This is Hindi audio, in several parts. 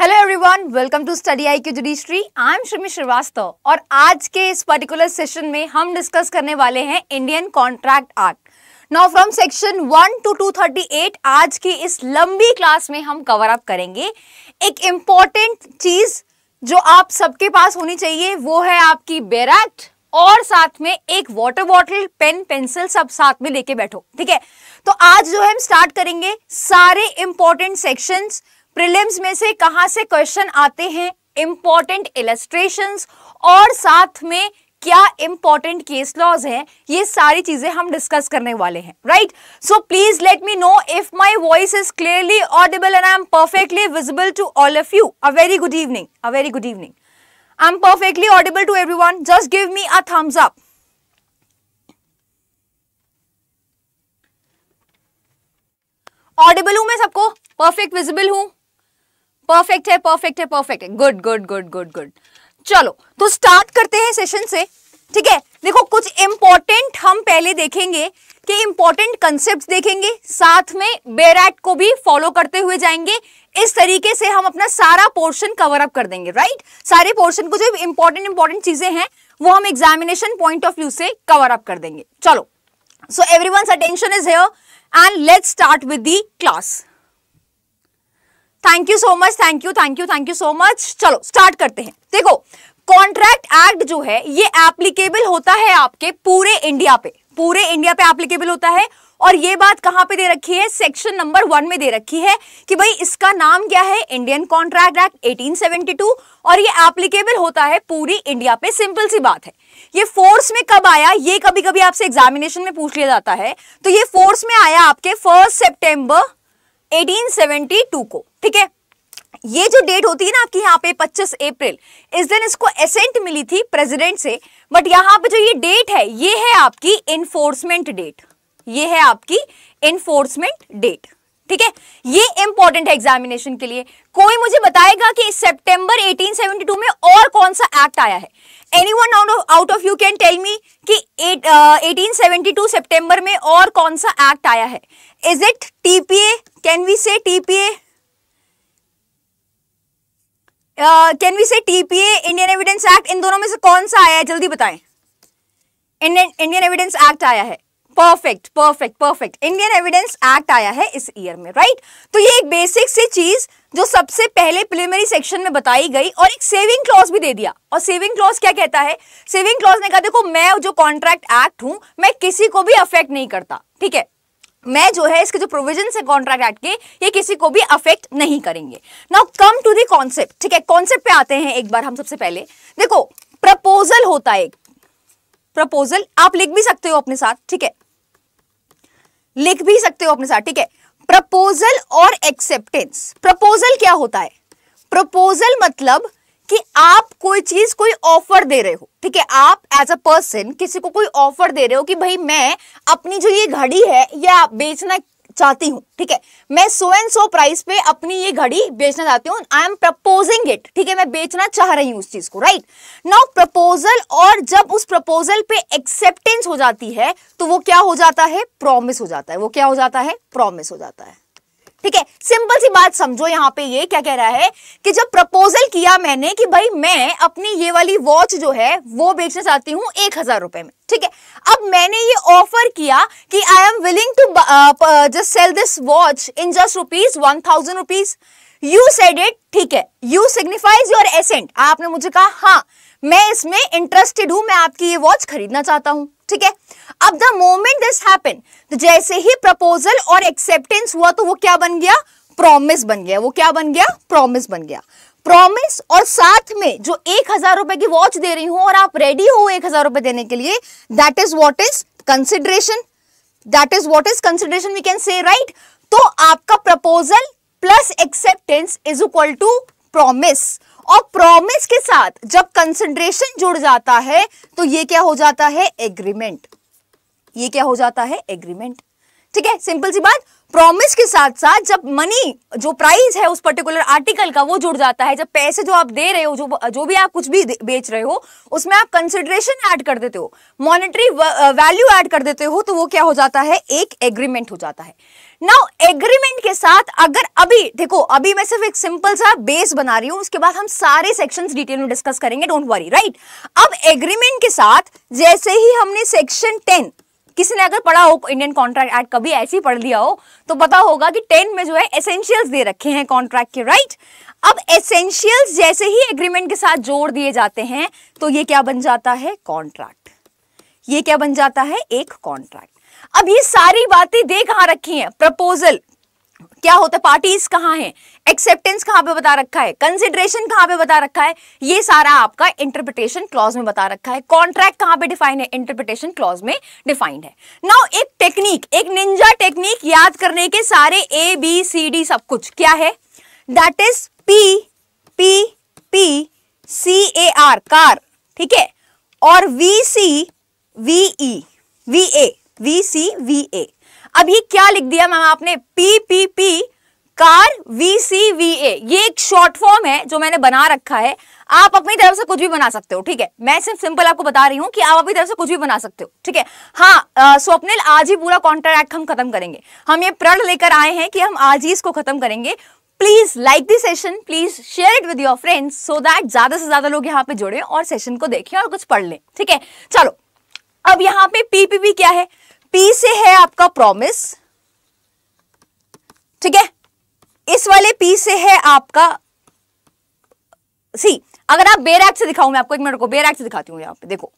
Hello everyone welcome to study I Q judiciary I am Shrami Srivastava और आज के इस पर्टिकुलर सेशन में हम डिस्कस करने वाले हैं Indian contract act now from section one two to thirty eight आज की इस लंबी क्लास में हम कवर अप करेंगे एक इम्पॉर्टेंट चीज जो आप सबके पास होनी चाहिए वो है आपकी बेर एक्ट और साथ में एक वाटर बॉटल पेन पेंसिल सब साथ में लेके बैठो ठीक है तो आज जो है हम स्टार्ट करेंगे सारे इंपॉर्टेंट सेक्शंस प्रिलिम्स में से कहां से क्वेश्चन आते हैं इंपॉर्टेंट इलेस्ट्रेशन और साथ में क्या इंपॉर्टेंट केस लॉज हैं ये सारी चीजें हम डिस्कस करने वाले हैं right so please let me know if my voice is clearly audible and I am perfectly visible to all of you a very good evening a very good evening I'm perfectly audible to everyone. Just give me a thumbs up. Audible हूं मैं सबको परफेक्ट विजिबल हूं परफेक्ट है परफेक्ट है परफेक्ट है good good good good good चलो तो स्टार्ट करते हैं सेशन से ठीक है देखो कुछ इंपॉर्टेंट हम पहले देखेंगे कि इंपॉर्टेंट कंसेप्ट देखेंगे साथ में बेरैट को भी फॉलो करते हुए जाएंगे इस तरीके से हम अपना सारा पोर्शन कवर अप कर देंगे राइट सारे पोर्शन को जो इंपॉर्टेंट इंपॉर्टेंट चीजें हैं वो हम एग्जामिनेशन पॉइंट ऑफ व्यू से कवर अप कर देंगे चलो so everyone attention is here and let start with the class thank you so much thank you thank you thank you so much चलो स्टार्ट करते हैं देखो कॉन्ट्रैक्ट एक्ट जो है ये एप्लीकेबल होता है आपके पूरे इंडिया पे पूरे इंडिया पे एप्लीकेबल होता है और ये बात कहां पे दे रखी है सेक्शन नंबर वन में दे रखी है कि भाई इसका नाम क्या है इंडियन कॉन्ट्रैक्ट एक्ट 1872 और ये एप्लीकेबल होता है पूरी इंडिया पे सिंपल सी बात है ये फोर्स में कब आया ये कभी कभी आपसे एग्जामिनेशन में पूछ लिया जाता है तो ये फोर्स में आया आपके फर्स्ट सेप्टेम्बर एटीन को ठीक है ये जो डेट होती है ना आपकी यहाँ पे 25 अप्रैल इस दिन इसको एसेंट मिली थी प्रेसिडेंट से बट यहाँ पे जो ये डेट है ये है आपकी इन्फोर्समेंट डेट ये है आपकी इन्फोर्समेंट डेट ठीक है ये इंपॉर्टेंट है एग्जामिनेशन के लिए कोई मुझे बताएगा कि सितंबर 1872 में और कौन सा एक्ट आया है any anyone out of you can tell me कि uh, 1872 सितंबर में और कौन सा एक्ट आया है is it TPA can we say TPA can we say TPA Indian evidence act इन दोनों में से कौन सा आया है जल्दी बताएं इंडियन एविडेंस एक्ट आया है perfect perfect perfect Indian evidence act आया है इस ईयर में राइट तो ये एक बेसिक सी चीज जो सबसे पहले प्रिलिमिनरी सेक्शन में बताई गई और एक सेविंग क्लॉज भी दे दिया और सेविंग क्लॉज क्या कहता है सेविंग क्लॉज ने कहा देखो मैं जो कॉन्ट्रैक्ट एक्ट हूं मैं किसी को भी अफेक्ट नहीं करता ठीक है मैं जो है इसके जो प्रोविजन है कॉन्ट्रैक्ट एक्ट के ये किसी को भी अफेक्ट नहीं करेंगे now come to the concept ठीक है कॉन्सेप्ट पे आते हैं एक बार हम सबसे पहले देखो प्रपोजल होता है एक प्रपोजल आप लिख भी सकते हो अपने साथ ठीक है लिख भी सकते हो अपने साथ ठीक है प्रपोजल और एक्सेप्टेंस प्रपोजल क्या होता है प्रपोजल मतलब कि आप कोई चीज कोई ऑफर दे रहे हो ठीक है आप एज अ पर्सन किसी को कोई ऑफर दे रहे हो कि भाई मैं अपनी जो ये घड़ी है या बेचना चाहती हूँ ठीक है मैं सो एंड सो प्राइस पे अपनी ये घड़ी बेचना चाहती हूँ आई एम प्रपोजिंग इट ठीक है मैं बेचना चाह रही हूँ उस चीज को राइट नाउ प्रपोजल और जब उस प्रपोजल पे एक्सेप्टेंस हो जाती है तो वो क्या हो जाता है प्रॉमिस हो जाता है वो क्या हो जाता है प्रॉमिस हो जाता है ठीक है सिंपल सी बात समझो यहाँ पे ये क्या कह रहा है कि जब प्रपोजल किया मैंने कि भाई मैं अपनी ये वाली वॉच जो है वो बेचना चाहती हूँ एक हजार रुपए में ठीक है अब मैंने ये ऑफर किया कि I am willing to just sell this watch in just rupees one thousand rupees you said it ठीक है यू सिग्निफाइज योर एसेंट आपने मुझे कहा हाँ मैं इसमें इंटरेस्टेड हूं मैं आपकी ये वॉच खरीदना चाहता हूं ठीक है अब द मोमेंट दिस हैपन तो जैसे ही प्रपोजल और एक्सेप्टेंस हुआ तो वो क्या बन गया प्रॉमिस बन गया वो क्या बन गया प्रॉमिस बन गया प्रॉमिस और साथ में जो एक हजार रुपए की वॉच दे रही हूं और आप रेडी हो एक हजार रुपए देने के लिए that is what is consideration that is what is consideration we can say right तो आपका proposal plus acceptance is equal to promise और प्रॉमिस के साथ जब कंसेंट्रेशन जुड़ जाता है तो ये क्या हो जाता है एग्रीमेंट ये क्या हो जाता है एग्रीमेंट ठीक है सिंपल सी बात प्रॉमिस के साथ साथ जब मनी जो प्राइस है उस पर्टिकुलर आर्टिकल का वो जुड़ जाता है जब पैसे जो आप दे रहे हो जो जो भी आप कुछ भी बेच रहे हो उसमें आप कंसिडरेशन ऐड कर देते हो मॉनेटरी वैल्यू ऐड कर देते हो तो वो क्या हो जाता है एक एग्रीमेंट हो जाता है नाउ एग्रीमेंट के साथ अगर अभी देखो अभी मैं सिर्फ एक सिंपल सा बेस बना रही हूं उसके बाद हम सारे सेक्शंस डिटेल में डिस्कस करेंगे डोंट वरी राइट अब एग्रीमेंट के साथ जैसे ही हमने सेक्शन टेन किसी ने अगर पढ़ा हो इंडियन कॉन्ट्रैक्ट एक्ट कभी ऐसे ही पढ़ लिया हो तो पता होगा कि टेन में जो है एसेंशियल्स दे रखे हैं कॉन्ट्रैक्ट के राइट अब एसेंशियल्स जैसे ही एग्रीमेंट के साथ जोड़ दिए जाते हैं तो ये क्या बन जाता है कॉन्ट्रैक्ट ये क्या बन जाता है एक कॉन्ट्रैक्ट अब ये सारी बातें दे कहा रखी हैं प्रपोजल क्या होता है पार्टीज कहां है एक्सेप्टेंस कहां पे बता रखा है कंसिडरेशन कहां पे बता रखा है ये सारा आपका इंटरप्रिटेशन क्लॉज में बता रखा है कॉन्ट्रैक्ट कहां पे डिफाइन है इंटरप्रिटेशन क्लॉज में डिफाइंड है नाउ एक टेक्निक एक निंजा टेक्निक याद करने के सारे ए बी सी डी सब कुछ क्या है that is P P P C A R car ठीक है और V C V E V A V C V A अब ये क्या लिख दिया मैम आपने P P P car V C V A ये एक शॉर्ट फॉर्म है जो मैंने बना रखा है आप अपनी तरफ से कुछ भी बना सकते हो ठीक है मैं सिर्फ सिंपल आपको बता रही हूं कि आप अपनी तरफ से कुछ भी बना सकते हो ठीक है हाँ स्वप्निल आज ही पूरा कॉन्ट्रैक्ट हम खत्म करेंगे हम ये प्रण लेकर आए हैं कि हम आज ही इसको खत्म करेंगे please like this session please share it with your friends so that ज्यादा से ज्यादा लोग यहाँ पे जुड़े और सेशन को देखें और कुछ पढ़ लें ठीक है चलो अब यहाँ पे पीपीपी क्या है पी से है आपका प्रॉमिस ठीक है इस वाले पी से है आपका सी अगर आप बेर एक्ट से दिखाऊं मैं आपको एक मिनट को बेर एक्ट से दिखाती हूं यहां पे देखो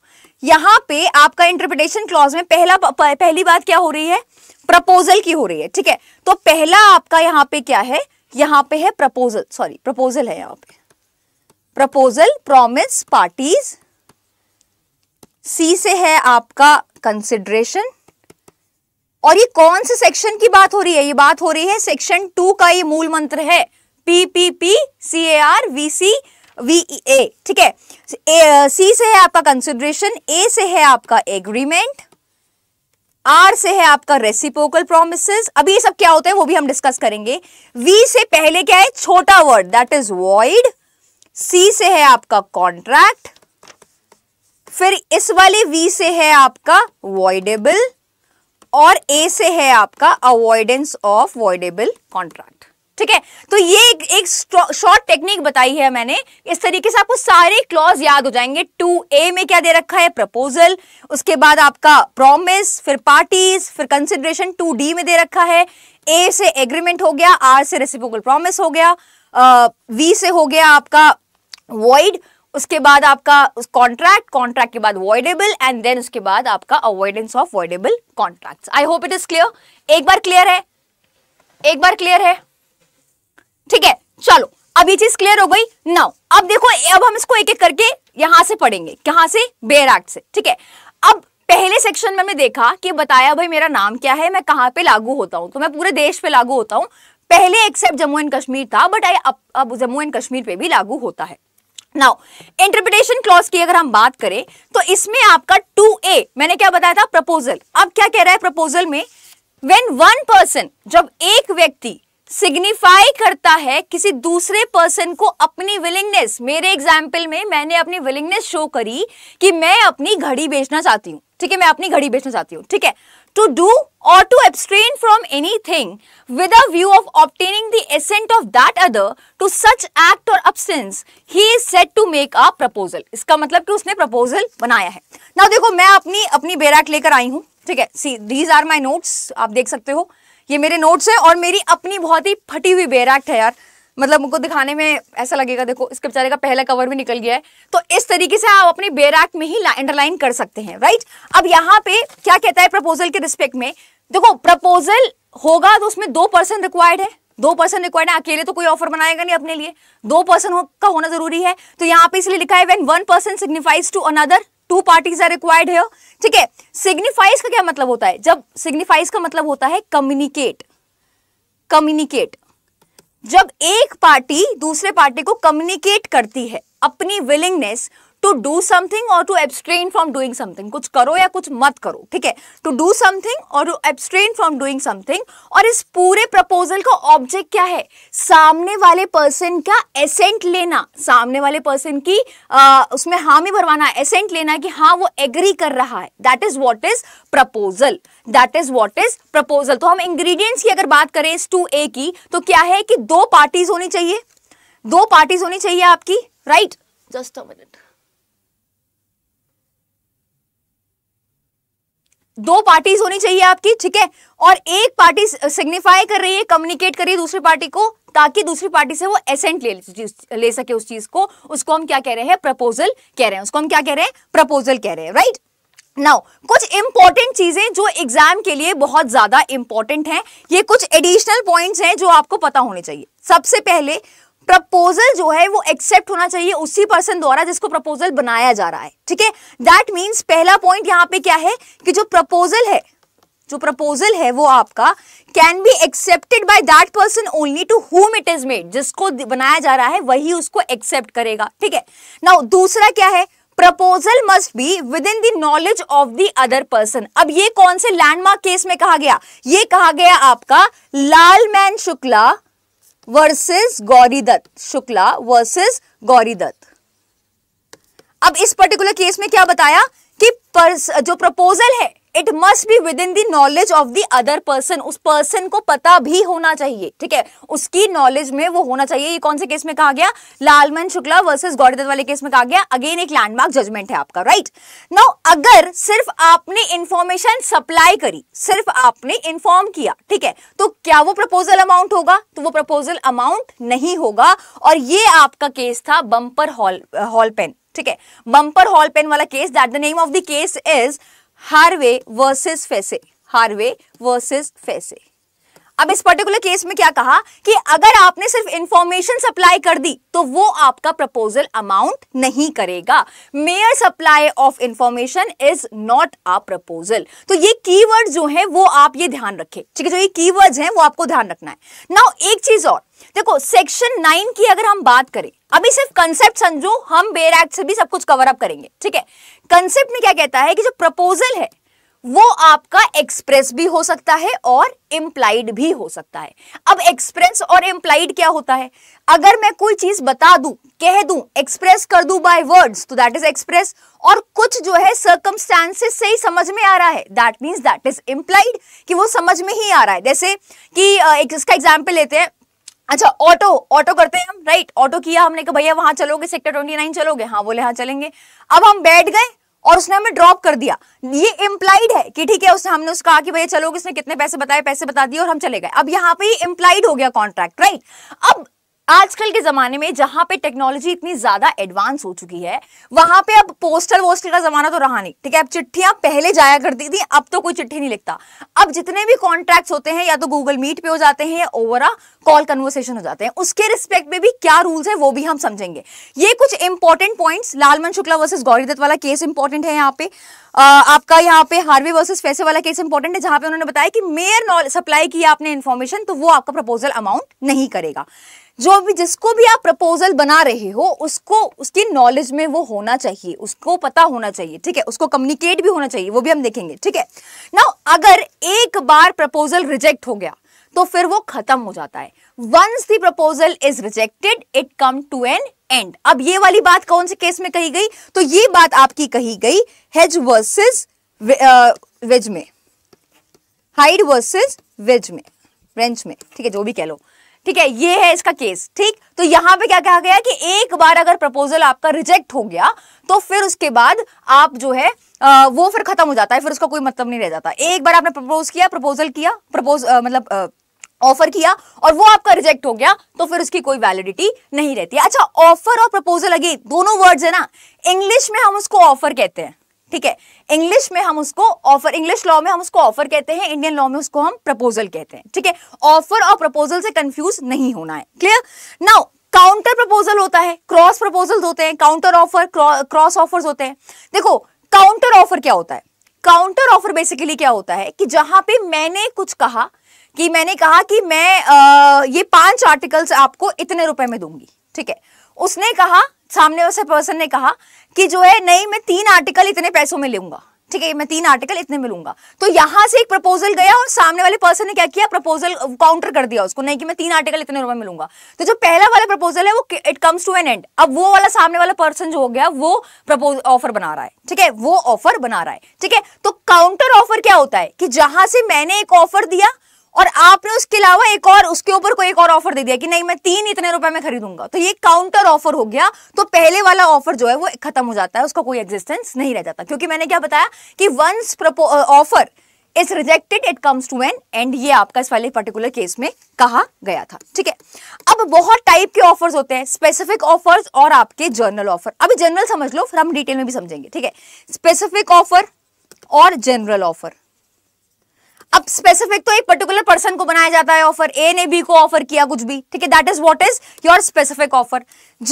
यहां पे आपका इंटरप्रिटेशन क्लॉज में पहला पहली बात क्या हो रही है प्रपोजल की हो रही है ठीक है तो पहला आपका यहां पे क्या है यहां पे है प्रपोजल सॉरी प्रपोजल है यहां पे प्रपोजल प्रॉमिस पार्टीज सी से है आपका कंसिडरेशन और ये कौन से सेक्शन की बात हो रही है ये बात हो रही है सेक्शन टू का ये मूल मंत्र है P P P C A R V C V A ठीक है सी से है आपका कंसिडरेशन ए से है आपका एग्रीमेंट आर से है आपका रेसिपोकल प्रोमिस अभी ये सब क्या होता है वो भी हम डिस्कस करेंगे वी से पहले क्या है छोटा word that is void C से है आपका कॉन्ट्रैक्ट फिर इस वाले वी से है आपका वॉइडेबल और ए से है आपका अवॉइडेंस ऑफ वॉइडेबल कॉन्ट्रैक्ट ठीक है तो ये एक, एक शॉर्ट टेक्निक बताई है मैंने इस तरीके से आपको सारे क्लॉज याद हो जाएंगे टू ए में क्या दे रखा है प्रपोजल उसके बाद आपका प्रॉमिस फिर पार्टीज फिर कंसिडरेशन टू डी में दे रखा है ए से एग्रीमेंट हो गया आर से रेसिपोकल प्रॉमिस हो गया वी से हो गया आपका वॉइड उसके बाद आपका कॉन्ट्रैक्ट कॉन्ट्रैक्ट के बाद वॉइडेबल एंड देन उसके बाद आपका avoidance of voidable contract I hope it is clear एक बार क्लियर है एक बार क्लियर है ठीक है चलो अब ये चीज क्लियर हो गई नाउ अब देखो अब हम इसको एक एक करके यहां से पढ़ेंगे कहां से बेयर एक्ट से ठीक है अब पहले सेक्शन में हमने देखा कि बताया भाई मेरा नाम क्या है मैं कहां पे लागू होता हूँ तो मैं पूरे देश पे लागू होता हूँ पहले एक्सेप्ट जम्मू एंड कश्मीर था बट आई अब अब जम्मू एंड कश्मीर पे भी लागू होता है नाउ इंटरप्रिटेशन क्लॉज की अगर हम बात करें तो इसमें आपका टू ए मैंने क्या बताया था प्रपोजल अब क्या कह रहा है प्रपोजल में वेन वन पर्सन जब एक व्यक्ति सिग्निफाई करता है किसी दूसरे पर्सन को अपनी विलिंगनेस मेरे एग्जाम्पल में मैंने अपनी विलिंगनेस शो करी कि मैं अपनी घड़ी बेचना चाहती हूँ ठीक है मैं अपनी घड़ी बेचना चाहती हूँ ठीक है to do or to abstain from anything with a view of obtaining the assent of that other to such act or absence, he is said to make a proposal. इसका मतलब कि उसने proposal बनाया है ना देखो मैं अपनी अपनी बेराक लेकर आई हूँ ठीक है see these are my notes आप देख सकते हो ये मेरे नोट्स हैं और मेरी अपनी बहुत ही फटी हुई बेराक्ट है यार मतलब उनको दिखाने में ऐसा लगेगा देखो इसके बेचारे का पहला कवर भी निकल गया है तो इस तरीके से आप अपने बेराक में ही अंडरलाइन कर सकते हैं राइट अब यहाँ पे क्या कहता है प्रपोजल के रिस्पेक्ट में देखो प्रपोजल होगा तो उसमें दो पर्सन रिक्वायर्ड है दो पर्सन रिक्वायर्ड है अकेले तो कोई ऑफर बनाएगा नहीं अपने लिए दो पर्सन हो, का होना जरूरी है तो यहाँ पे इसलिए लिखा है when one person signifies to another two parties are required है ठीक है सिग्निफाइज का क्या मतलब होता है जब सिग्निफाइज का मतलब होता है कम्युनिकेट कम्युनिकेट जब एक पार्टी दूसरे पार्टी को कम्युनिकेट करती है अपनी विलिंगनेस टू डू समथिंग और to abstain from doing something कुछ करो या कुछ मत करो ठीक है टू डू समथिंग और to abstain from doing something और इस पूरे प्रपोजल का ऑब्जेक्ट क्या है सामने वाले पर्सन का एसेंट लेना सामने वाले पर्सन की आ, उसमें हामी भरवाना एसेंट लेना कि हाँ वो एग्री कर रहा है that is what is proposal that is what is proposal तो हम इंग्रीडियंट्स की अगर बात करें इस टू ए की तो क्या है कि दो पार्टीज होनी चाहिए दो पार्टीज होनी चाहिए आपकी राइट जस्ट अ मिनट दो पार्टीज होनी चाहिए आपकी ठीक है और एक पार्टी सिग्निफाई कर रही है कम्युनिकेट कर रही है दूसरी पार्टी को ताकि दूसरी पार्टी से वो एसेंट ले ले सके उस चीज को उसको हम क्या कह रहे हैं प्रपोजल कह रहे हैं उसको हम क्या कह रहे हैं प्रपोजल कह रहे हैं राइट नाउ कुछ इंपॉर्टेंट चीजें जो एग्जाम के लिए बहुत ज्यादा इंपॉर्टेंट हैं ये कुछ एडिशनल पॉइंट्स हैं जो आपको पता होने चाहिए सबसे पहले प्रपोजल जो है वो एक्सेप्ट होना चाहिए उसी पर्सन द्वारा जिसको प्रपोजल बनाया जा रहा है ठीक है दैट मीन्स पहला पॉइंट यहाँ पे क्या है कि जो प्रपोजल है जो प्रपोजल है वो आपका can be accepted by that person only to whom it is made जिसको बनाया जा रहा है वही उसको एक्सेप्ट करेगा ठीक है नाउ दूसरा क्या है proposal must be within the knowledge of the other person अब ये कौन से लैंडमार्क केस में कहा गया ये कहा गया आपका Lalman Shukla versus Gauri Dutt Shukla versus Gauridutt अब इस पर्टिकुलर केस में क्या बताया कि जो प्रपोजल है it must be within the knowledge of the other person उस पर्सन को पता भी होना चाहिए ठीक है उसकी नॉलेज में वो होना चाहिए ये कौन से केस में कहा गया लालमन शुक्ला वर्सेस गौरीदत्त वाले केस में कहा गया अगेन एक लैंडमार्क जजमेंट है आपका राइट right? नाउ अगर सिर्फ आपने इंफॉर्मेशन सप्लाई करी सिर्फ आपने इंफॉर्म किया ठीक है तो क्या वो प्रपोजल अमाउंट होगा तो वो प्रपोजल अमाउंट नहीं होगा और ये आपका केस था बंपर हॉल हॉल पेन ठीक है बंपर हॉल पेन वाला case that the name of the case is Harvey versus Facey Harvey versus Facey अब इस पर्टिकुलर केस में क्या कहा कि अगर आपने सिर्फ इंफॉर्मेशन सप्लाई कर दी तो वो आपका प्रपोजल अमाउंट नहीं करेगा mere supply of information is not a proposal तो ये कीवर्ड्स जो है वो आप ये ध्यान रखें ठीक है जो ये कीवर्ड्स हैं वो आपको ध्यान रखना है नाउ एक चीज और देखो सेक्शन नाइन की अगर हम बात करें अभी सिर्फ कंसेप्ट समझो हम बेर एक्ट से भी सब कुछ कवर अप करेंगे ठीक है कंसेप्ट में क्या कहता है कि जो प्रपोजल है वो आपका एक्सप्रेस भी हो सकता है और इम्प्लाइड भी हो सकता है अब एक्सप्रेस और इम्प्लाइड क्या होता है अगर मैं कोई चीज बता दूं कह दूं एक्सप्रेस कर दूं बाय वर्ड्स तो दैट इज एक्सप्रेस और कुछ जो है सर्कमस्टांसेस से ही समझ में आ रहा है that means that is implied कि वो समझ में ही आ रहा है जैसे कि एक इसका एग्जाम्पल लेते हैं अच्छा ऑटो ऑटो करते हैं हम राइट ऑटो किया हमने कहा भैया वहां चलोगे सेक्टर ट्वेंटी नाइन चलोगे हाँ बोले हाँ चलेंगे अब हम बैठ गए और उसने हमें ड्रॉप कर दिया ये इम्प्लाइड है कि ठीक है उसने हमने उसको कहा कि भैया चलोगे उसने कितने पैसे बताए पैसे बता दिए और हम चले गए अब यहाँ पे इम्प्लाइड हो गया कॉन्ट्रैक्ट राइट अब आजकल के ज़माने में जहां पे टेक्नोलॉजी इतनी ज़्यादा एडवांस हो चुकी है वहां पे अब पोस्टल वोस्टल का ज़माना तो रहा नहीं ठीक है अब चिट्ठियां पहले जाया करती थी अब तो कोई चिट्ठी नहीं लिखता अब जितने भी कॉन्ट्रैक्ट्स होते हैं या तो गूगल मीट पे हो जाते हैं या ओवरा कॉल कन्वर्सेशन हो जाते हैं उसके रिस्पेक्ट में भी क्या रूल्स है वो भी हम समझेंगे ये कुछ important points Lalman Shukla versus Gauridutt वाला केस इंपॉर्टेंट है यहाँ पे आपका यहाँ पे हार्वे वर्सेस फैसे वाला केस इंपॉर्टेंट है जहां पे उन्होंने बताया कि मेयर सप्लाई किया आपने इन्फॉर्मेशन तो वो आपका प्रपोजल अमाउंट नहीं करेगा जो भी जिसको भी आप प्रपोजल बना रहे हो उसको उसकी नॉलेज में वो होना चाहिए उसको पता होना चाहिए ठीक है उसको कम्युनिकेट भी होना चाहिए वो भी हम देखेंगे ठीक है ना अगर एक बार प्रपोजल रिजेक्ट हो गया तो फिर वो खत्म हो जाता है once the proposal is rejected it come to an end अब ये वाली बात कौन से केस में कही गई तो ये बात आपकी कही गई हेज वर्सेज वेज में हाइड वर्सेज वेज में फ्रेंच में ठीक है जो भी कह लो ठीक है ये है इसका केस ठीक तो यहां पे क्या कहा गया कि एक बार अगर प्रपोजल आपका रिजेक्ट हो गया तो फिर उसके बाद आप जो है आ, वो फिर खत्म हो जाता है फिर उसका कोई मतलब नहीं रह जाता एक बार आपने प्रपोज किया प्रपोजल किया प्रपोज आ, मतलब आ, ऑफर किया और वो आपका रिजेक्ट हो गया तो फिर उसकी कोई वैलिडिटी नहीं रहती अच्छा ऑफर और प्रपोजल अगेन दोनों वर्ड्स है ना इंग्लिश में हम उसको ऑफर कहते हैं ठीक है इंग्लिश में हम उसको ऑफर इंग्लिश लॉ में हम उसको ऑफर कहते हैं इंडियन लॉ में उसको हम प्रपोजल कहते हैं ठीक है ऑफर और प्रपोजल से कंफ्यूज नहीं होना है क्लियर नाउ काउंटर प्रपोजल होता है क्रॉस प्रपोजल होते हैं काउंटर ऑफर क्रॉस ऑफर्स होते हैं देखो काउंटर ऑफर क्या होता है काउंटर ऑफर बेसिकली क्या होता है कि जहां पे मैंने कुछ कहा कि मैंने कहा कि मैं आ, ये पांच आर्टिकल्स आपको इतने रुपए में दूंगी ठीक है उसने कहा सामने उसे पर्सन ने कहा कि जो है नहीं मैं तीन आर्टिकल इतने पैसों में लूंगा ठीक है मैं तीन आर्टिकल इतने में लूंगा तो यहाँ से एक प्रपोजल गया और सामने वाले पर्सन ने क्या किया प्रपोजल काउंटर uh, कर दिया उसको नहीं कि मैं तीन आर्टिकल इतने रुपए में लूंगा तो जो पहला वाला प्रपोजल है वो it comes to an end अब वो वाला सामने वाला पर्सन जो हो गया वो प्रपोज ऑफर बना रहा है ठीक है वो ऑफर बना रहा है ठीक है तो काउंटर ऑफर क्या होता है कि जहां से मैंने एक ऑफर दिया और आपने उसके अलावा एक और उसके ऊपर कोई एक और ऑफर दे दिया कि नहीं मैं तीन इतने रुपए में खरीदूंगा तो ये काउंटर ऑफर हो गया तो पहले वाला ऑफर जो है वो खत्म हो जाता है उसका कोई एग्जिस्टेंस नहीं रह जाता क्योंकि मैंने क्या बताया कि once offer is rejected it comes to an end ये आपका इस वाले पर्टिकुलर केस में कहा गया था ठीक है अब बहुत टाइप के ऑफर्स होते हैं स्पेसिफिक ऑफर्स और आपके जर्नल ऑफर अभी जनरल समझ लो फिर हम डिटेल में भी समझेंगे ठीक है स्पेसिफिक ऑफर और जनरल ऑफर अब स्पेसिफिक तो एक पर्टिकुलर पर्सन को बनाया जाता है ऑफर ए ने बी को ऑफर किया कुछ भी ठीक है that is what is your specific offer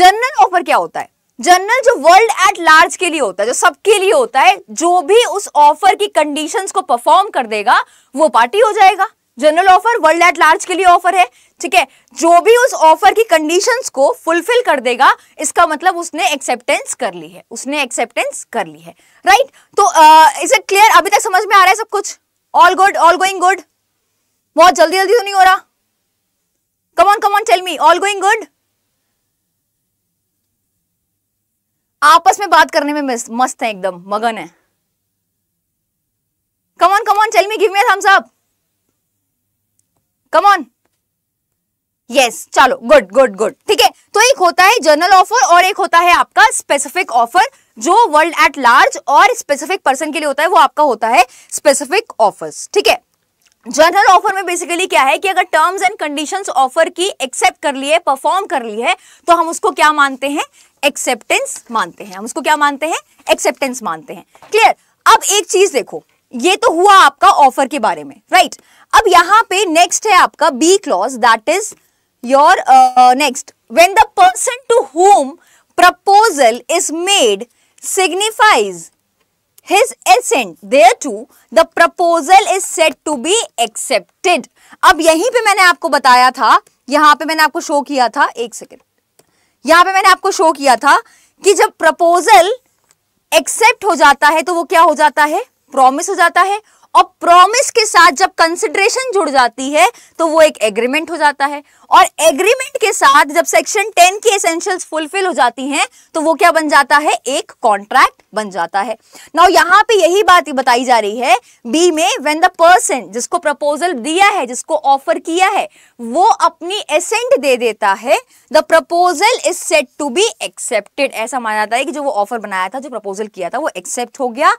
general offer क्या होता है जनरल जो वर्ल्ड एट लार्ज के लिए होता है जो सबके लिए होता है जो भी उस ऑफर की कंडीशंस को परफॉर्म कर देगा वो पार्टी हो जाएगा general offer world at large के लिए ऑफर है ठीक है जो भी उस ऑफर की कंडीशंस को फुलफिल कर देगा इसका मतलब उसने एक्सेप्टेंस कर ली है उसने एक्सेप्टेंस कर ली है राइट right? तो इज इट क्लियर अभी तक समझ में आ रहा है सब कुछ all good all going good बहुत जल्दी जल्दी तो नहीं हो रहा come on come on tell me all going good आपस में बात करने में मस्त है एकदम मगन है come on come on tell me give me thumbs up come on yes चलो गुड गुड गुड ठीक है तो एक होता है जनरल ऑफर और एक होता है आपका स्पेसिफिक ऑफर जो वर्ल्ड एट लार्ज और स्पेसिफिक पर्सन के लिए होता है वो आपका होता है स्पेसिफिक ऑफर्स ठीक है जनरल ऑफर में बेसिकली क्या है कि अगर टर्म्स एंड कंडीशंस ऑफर की एक्सेप्ट कर लिए परफॉर्म कर ली है तो हम उसको क्या मानते हैं एक्सेप्टेंस मानते हैं हम उसको क्या मानते हैं एक्सेप्टेंस मानते हैं क्लियर अब एक चीज देखो ये तो हुआ आपका ऑफर के बारे में राइट right? अब यहां पे नेक्स्ट है आपका B clause that is your next when the person to whom proposal is made signifies his assent thereto the proposal is said to be accepted अब यहीं पे मैंने आपको बताया था यहां पे मैंने आपको शो किया था एक सेकेंड यहां पे मैंने आपको शो किया था कि जब प्रपोजल एक्सेप्ट हो जाता है तो वो क्या हो जाता है प्रॉमिस हो जाता है और प्रॉमिस के साथ जब कंसिडरेशन जुड़ जाती है तो वो एक एग्रीमेंट हो जाता है और एग्रीमेंट के साथ जब सेक्शन टेन की एसेंशियल फुलफिल हो जाती हैं तो वो क्या बन जाता है एक कॉन्ट्रैक्ट बन जाता है नाउ यहाँ पे यही बात बताई जा रही है बी में व्हेन द पर्सन जिसको प्रपोजल दिया है जिसको ऑफर किया है वो अपनी एसेंट दे देता है the proposal is set to be accepted ऐसा माना जाता है कि जो वो ऑफर बनाया था जो प्रपोजल किया था वो एक्सेप्ट हो गया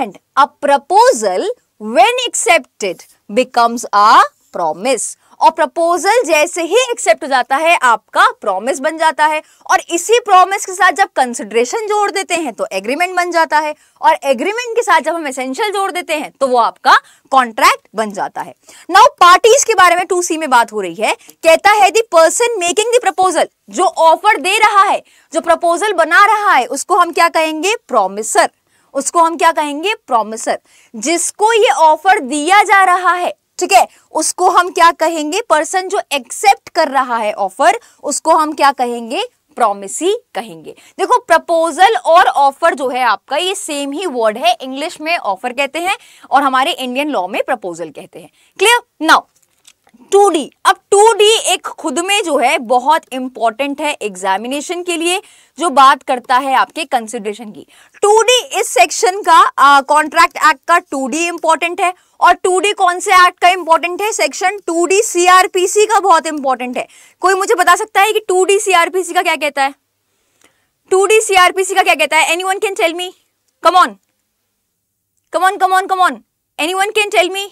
and a proposal when accepted becomes a promise और प्रपोजल जैसे ही एक्सेप्ट हो जाता है आपका प्रॉमिस बन जाता है और इसी प्रॉमिस के साथ जब कंसिडरेशन जोड़ देते हैं तो एग्रीमेंट बन जाता है और एग्रीमेंट के साथ जब हम एसेंशियल जोड़ देते हैं तो वो आपका कॉन्ट्रैक्ट बन जाता है नाउ पार्टीज के बारे में टू सी में बात हो रही है कहता है the person making the proposal जो ऑफर दे रहा है जो प्रपोजल बना रहा है उसको हम क्या कहेंगे प्रोमिसर उसको हम क्या कहेंगे प्रोमिसर जिसको ये ऑफर दिया जा रहा है ठीक है उसको हम क्या कहेंगे पर्सन जो एक्सेप्ट कर रहा है ऑफर उसको हम क्या कहेंगे प्रोमिसी कहेंगे देखो प्रपोजल और ऑफर जो है आपका ये सेम ही वर्ड है इंग्लिश में ऑफर कहते हैं और हमारे इंडियन लॉ में प्रपोजल कहते हैं क्लियर नाउ 2D अब 2D एक खुद में जो है बहुत इंपॉर्टेंट है एग्जामिनेशन के लिए जो बात करता है आपके कंसिडरेशन की 2D इस सेक्शन का कॉन्ट्रैक्ट एक्ट का 2D इंपॉर्टेंट है और 2D कौन से एक्ट का इंपॉर्टेंट है सेक्शन 2D सीआरपीसी का बहुत इंपॉर्टेंट है कोई मुझे बता सकता है कि 2D सीआरपीसी का क्या कहता है 2D सीआरपीसी का क्या कहता है anyone can tell me come on come on come on come on anyone can tell me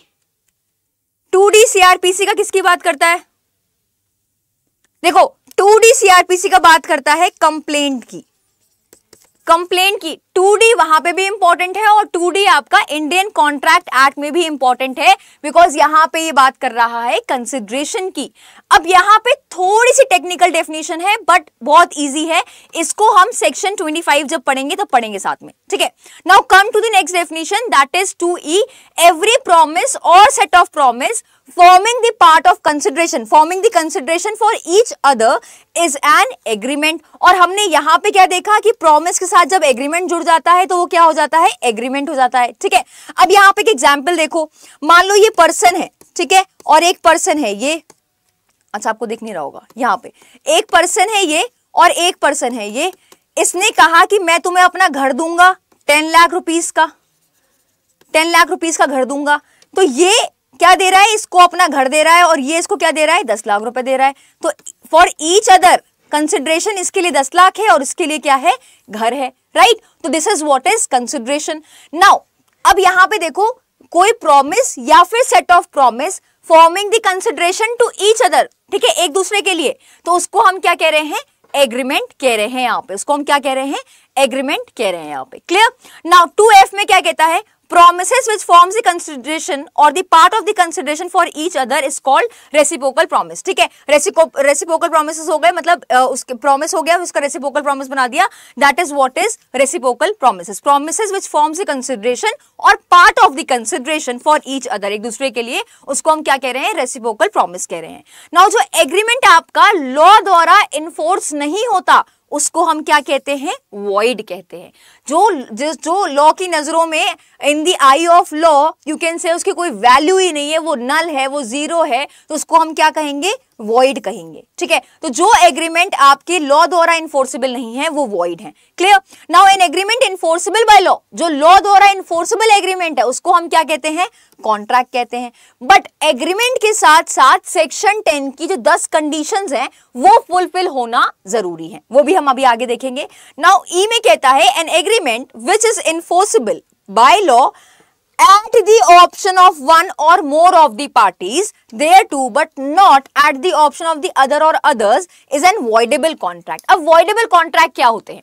2D CrPC का किसकी बात करता है देखो 2D सीआरपीसी का बात करता है कंप्लेंट की कंप्लेन की 2D वहां पे भी इंपॉर्टेंट है और 2D आपका इंडियन कॉन्ट्रैक्ट एक्ट में भी इंपॉर्टेंट है बिकॉज यहाँ पे ये बात कर रहा है कंसिडरेशन की अब यहाँ पे थोड़ी सी टेक्निकल डेफिनेशन है बट बहुत इजी है इसको हम सेक्शन 25 जब पढ़ेंगे तब पढ़ेंगे साथ में ठीक है now come to the next definition that is two E every promise और set of promise forming the part of consideration forming the consideration for each other is an agreement और हमने यहाँ पे क्या देखा कि promise के साथ जब agreement जुड़ जाता है तो वो क्या हो जाता है agreement हो जाता है ठीक है अब यहाँ पे एक example देखो मान लो ये person है ठीक है और एक person है ये अच्छा आपको दिख नहीं रहा होगा यहाँ पे एक person है ये और एक person है ये इसने कहा कि मैं तुम्हें अपना घर दूंगा टेन लाख रुपीज का टेन लाख रुपीज का घर दूंगा तो ये क्या दे रहा है इसको अपना घर दे रहा है और ये इसको क्या दे रहा है दस लाख रुपए दे रहा है तो फॉर ईच अदर कंसिडरेशन इसके लिए दस लाख है और इसके लिए क्या है घर है राइट तो this is what is consideration now अब यहां पे देखो कोई प्रॉमिस या फिर set of promise forming the consideration to each other ठीक है एक दूसरे के लिए तो उसको हम क्या कह रहे हैं एग्रीमेंट कह रहे हैं यहां पे उसको हम क्या कह रहे हैं एग्रीमेंट कह रहे हैं यहां पे क्लियर नाउ टू एफ में क्या कहता है promises which forms the consideration or the part of the consideration for each other is called reciprocal promise ठीक है reciprocal promises हो गए मतलब uh, उसके promise हो गया उसका reciprocal promise बना दिया that is what is reciprocal promises promises which forms the consideration or part of the consideration for each other एक दूसरे के लिए उसको हम क्या कह रहे हैं reciprocal promise कह रहे हैं now जो agreement आपका law द्वारा enforce नहीं होता उसको हम क्या कहते हैं वॉइड कहते हैं जो जो लॉ की नज़रों में in the eye of law you can say उसकी कोई वैल्यू ही नहीं है वो नल है वो ज़ीरो है तो उसको हम क्या कहेंगे वॉइड कहेंगे ठीक है तो जो एग्रीमेंट आपके लॉ द्वारा इन्फोर्सिबल नहीं है वो वॉइड है clear now an agreement enforceable by law जो लॉ द्वारा इन्फोर्सिबल एग्रीमेंट है उसको हम क्या कहते हैं कॉन्ट्रैक्ट कहते हैं बट एग्रीमेंट के साथ साथ सेक्शन टेन की जो दस कंडीशन है वो फुलफिल होना जरूरी है वो भी हम अभी आगे देखेंगे नाउ ई e में कहता है an agreement which is enforceable by law at the option of one or more of the thereto but not at the option of the or others is an voidable contract अब वॉइडेबल कॉन्ट्रैक्ट क्या होते हैं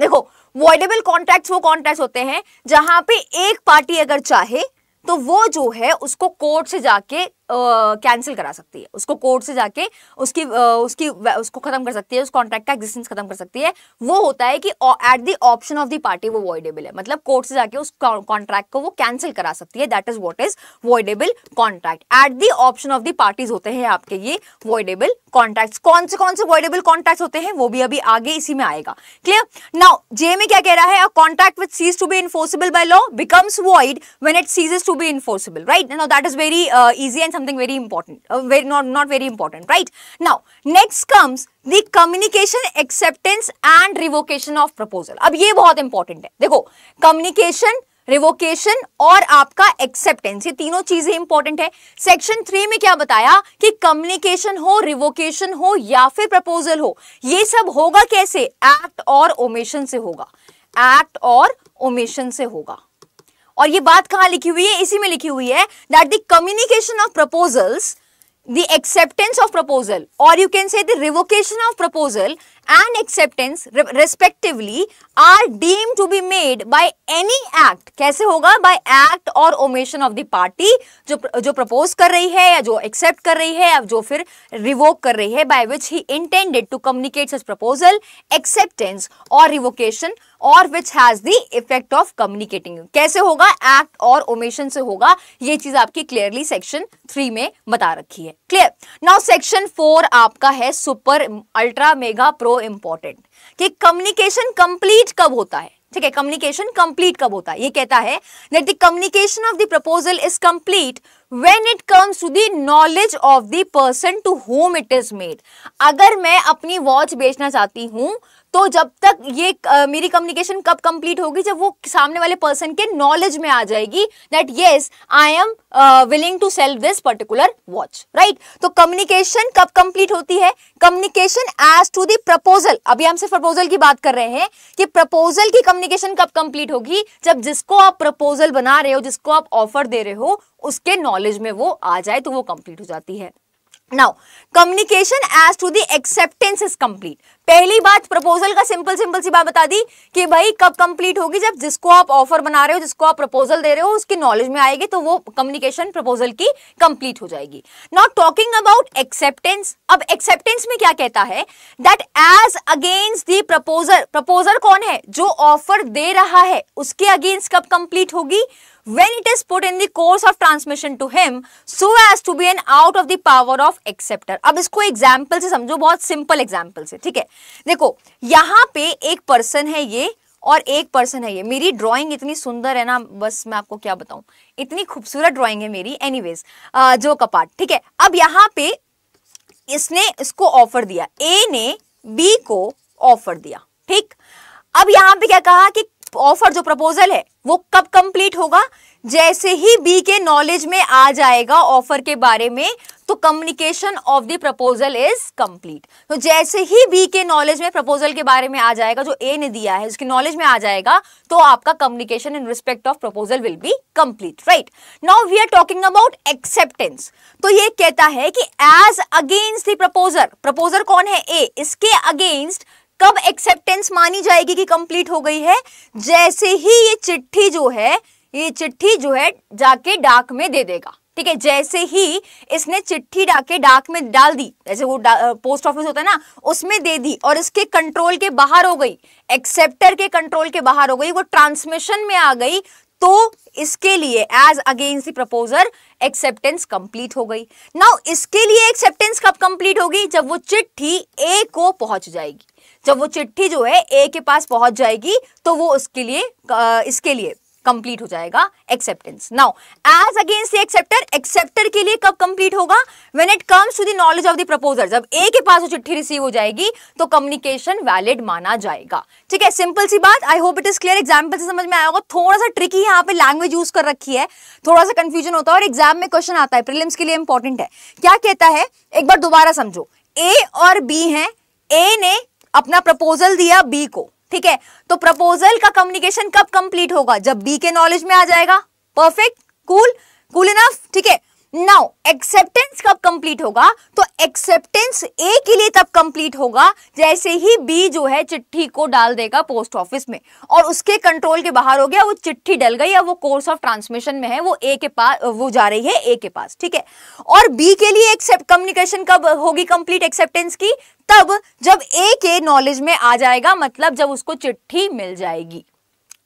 देखो वॉयडेबल कॉन्ट्रैक्ट वो कॉन्ट्रैक्ट होते हैं जहां पे एक पार्टी अगर चाहे तो वो जो है उसको कोर्ट से जाके कैंसिल करा सकती है उसको कोर्ट से जाके उसकी उसकी उसको खत्म कर सकती है उस कॉन्ट्रैक्ट का एग्जिस्टेंस खत्म कर सकती है वो होता है कि at the option of the party वो वॉइडेबल है मतलब कोर्ट से जाके उस कॉन्ट्रैक्ट को वो कैंसिल करा सकती है that is what is voidable contract at the option of the parties होते हैं आपके ये वॉइडेबल कॉन्ट्रैक्ट कौन से कौन से वॉइडेबल कॉन्ट्रैक्ट होते हैं वो भी अभी आगे इसी में आएगा क्लियर नाउ जे में क्या कह रहा है contract which cease to be enforceable by law becomes void when it ceases to be enforceable right now that is very easy and something very important, uh, very, not, not very important, right? Now, next comes the communication acceptance and revocation of proposal. अब ये बहुत important है. देखो, communication, रिवोकेशन और आपका एक्सेप्टेंस ये तीनों चीजें इंपॉर्टेंट है सेक्शन थ्री में क्या बताया कि कम्युनिकेशन हो रिवोकेशन हो या फिर प्रपोजल हो ये सब होगा कैसे एक्ट और ओमेशन से होगा एक्ट और ओमेशन से होगा और ये बात कहां लिखी हुई है इसी में लिखी हुई है that the communication of proposals the acceptance of proposal और you can say revocation of proposal and acceptance respectively are deemed to be made by any act कैसे होगा by act or omission of the party जो जो propose कर रही है या जो accept कर रही है या जो फिर revoke कर रही है by which he intended to communicate such proposal acceptance or revocation और which has the effect of communicating कैसे होगा act और omission से होगा ये चीज आपकी clearly section थ्री में बता रखी है क्लियर नाउ सेक्शन फोर आपका है super ultra mega pro important कि कम्युनिकेशन कंप्लीट कब होता है ठीक है कम्युनिकेशन कंप्लीट कब होता है ये कहता है that the communication of the proposal is complete when it comes to the knowledge of the person to whom it is made अगर मैं अपनी वॉच बेचना चाहती हूं तो जब तक ये uh, मेरी कम्युनिकेशन कब कंप्लीट होगी जब वो सामने वाले पर्सन के नॉलेज में आ जाएगी that yes I am willing to sell this particular watch right तो कम्युनिकेशन कब कंप्लीट होती है communication as to the proposal अभी हम सिर्फ प्रपोजल की बात कर रहे हैं कि प्रपोजल की कम्युनिकेशन कब कंप्लीट होगी जब जिसको आप प्रपोजल बना रहे हो जिसको आप ऑफर दे रहे हो उसके नॉलेज में वो आ जाए तो वो कंप्लीट हो जाती है now communication as to the acceptance is complete पहली बात प्रपोजल का सिंपल सिंपल सी बात बता दी कि भाई कब कंप्लीट होगी जब जिसको आप ऑफर बना रहे हो जिसको आप प्रपोजल दे रहे हो उसकी नॉलेज में आएगी तो वो कम्युनिकेशन प्रपोजल की कंप्लीट हो जाएगी नॉट टॉकिंग अबाउट एक्सेप्टेंस अब एक्सेप्टेंस में क्या कहता है that as against the proposal proposal कौन है जो ऑफर दे रहा है उसके अगेंस्ट कब कंप्लीट होगी when it is put in the course of transmission to him so as to be an out of the power of acceptor ab isko example se samjho bahut simple example se theek hai dekho yahan pe ek person hai ye और एक पर्सन है ये मेरी ड्राइंग इतनी सुंदर है ना बस मैं आपको क्या बताऊं इतनी खूबसूरत ड्राइंग है मेरी एनीवेज जो कपाट ठीक है अब यहाँ पे इसने इसको ऑफर दिया ए ने बी को ऑफर दिया ठीक अब यहाँ पे क्या कहा कि ऑफर जो प्रपोजल है वो कब कंप्लीट होगा जैसे ही बी के नॉलेज में आ जाएगा ऑफर के बारे में तो communication of the proposal is complete तो जैसे ही बी के नॉलेज में प्रपोजल के बारे में आ जाएगा जो ए ने दिया है उसके नॉलेज में आ जाएगा तो आपका communication in respect of proposal will be complete right now we are talking about acceptance तो ये कहता है कि as against the proposer proposer कौन है ए इसके अगेंस्ट कब एक्सेप्टेंस मानी जाएगी कि कंप्लीट हो गई है जैसे ही ये चिट्ठी जो है ये चिट्ठी जो है जाके डाक में दे देगा ठीक है जैसे ही इसने चिट्ठी डाके डाक में डाल दी जैसे वो पोस्ट ऑफिस होता है ना उसमें दे दी और इसके कंट्रोल के बाहर हो गई एक्सेप्टर के कंट्रोल के बाहर हो गई वो ट्रांसमिशन में आ गई तो इसके लिए as against the proposer acceptance complete हो गई नाउ इसके लिए एक्सेप्टेंस कब कंप्लीट होगी जब वो चिट्ठी ए को पहुंच जाएगी जब वो चिट्ठी जो है ए के पास पहुंच जाएगी तो वो उसके लिए इसके लिए कंप्लीट हो जाएगा acceptance now as against acceptor acceptor के लिए कब कंप्लीट होगा when it comes to the knowledge of the proposer जब ए के पास वो चिट्ठी रिसीव हो जाएगी तो कम्युनिकेशन वैलिड माना जाएगा ठीक है सिंपल सी बात I hope it is clear example से समझ में आया होगा थोड़ा सा ट्रिकी यहाँ पे लैंग्वेज यूज कर रखी है थोड़ा सा कंफ्यूजन होता है और एग्जाम में क्वेश्चन आता है प्रिलिम्स के लिए इंपॉर्टेंट है क्या कहता है एक बार दोबारा समझो ए और बी है ए ने अपना प्रपोजल दिया बी को ठीक है तो प्रपोजल का कम्युनिकेशन कब कंप्लीट होगा जब बी के नॉलेज में आ जाएगा परफेक्ट कूल कूल इनफ ठीक है नाउ एक्सेप्टेड एक्सेप्टेंस कब कंप्लीट होगा तो एक्सेप्टेंस ए के लिए तब कंप्लीट होगा जैसे ही बी जो है चिट्ठी को डाल देगा पोस्ट ऑफिस में और उसके कंट्रोल के बाहर हो गया वो चिट्ठी डल गई या वो कोर्स ऑफ ट्रांसमिशन में है वो ए के पास वो जा रही है ए के पास ठीक है और बी के लिए एक्सेप्ट कम्युनिकेशन कब होगी कंप्लीट एक्सेप्टेंस की तब जब ए के नॉलेज में आ जाएगा मतलब जब उसको चिट्ठी मिल जाएगी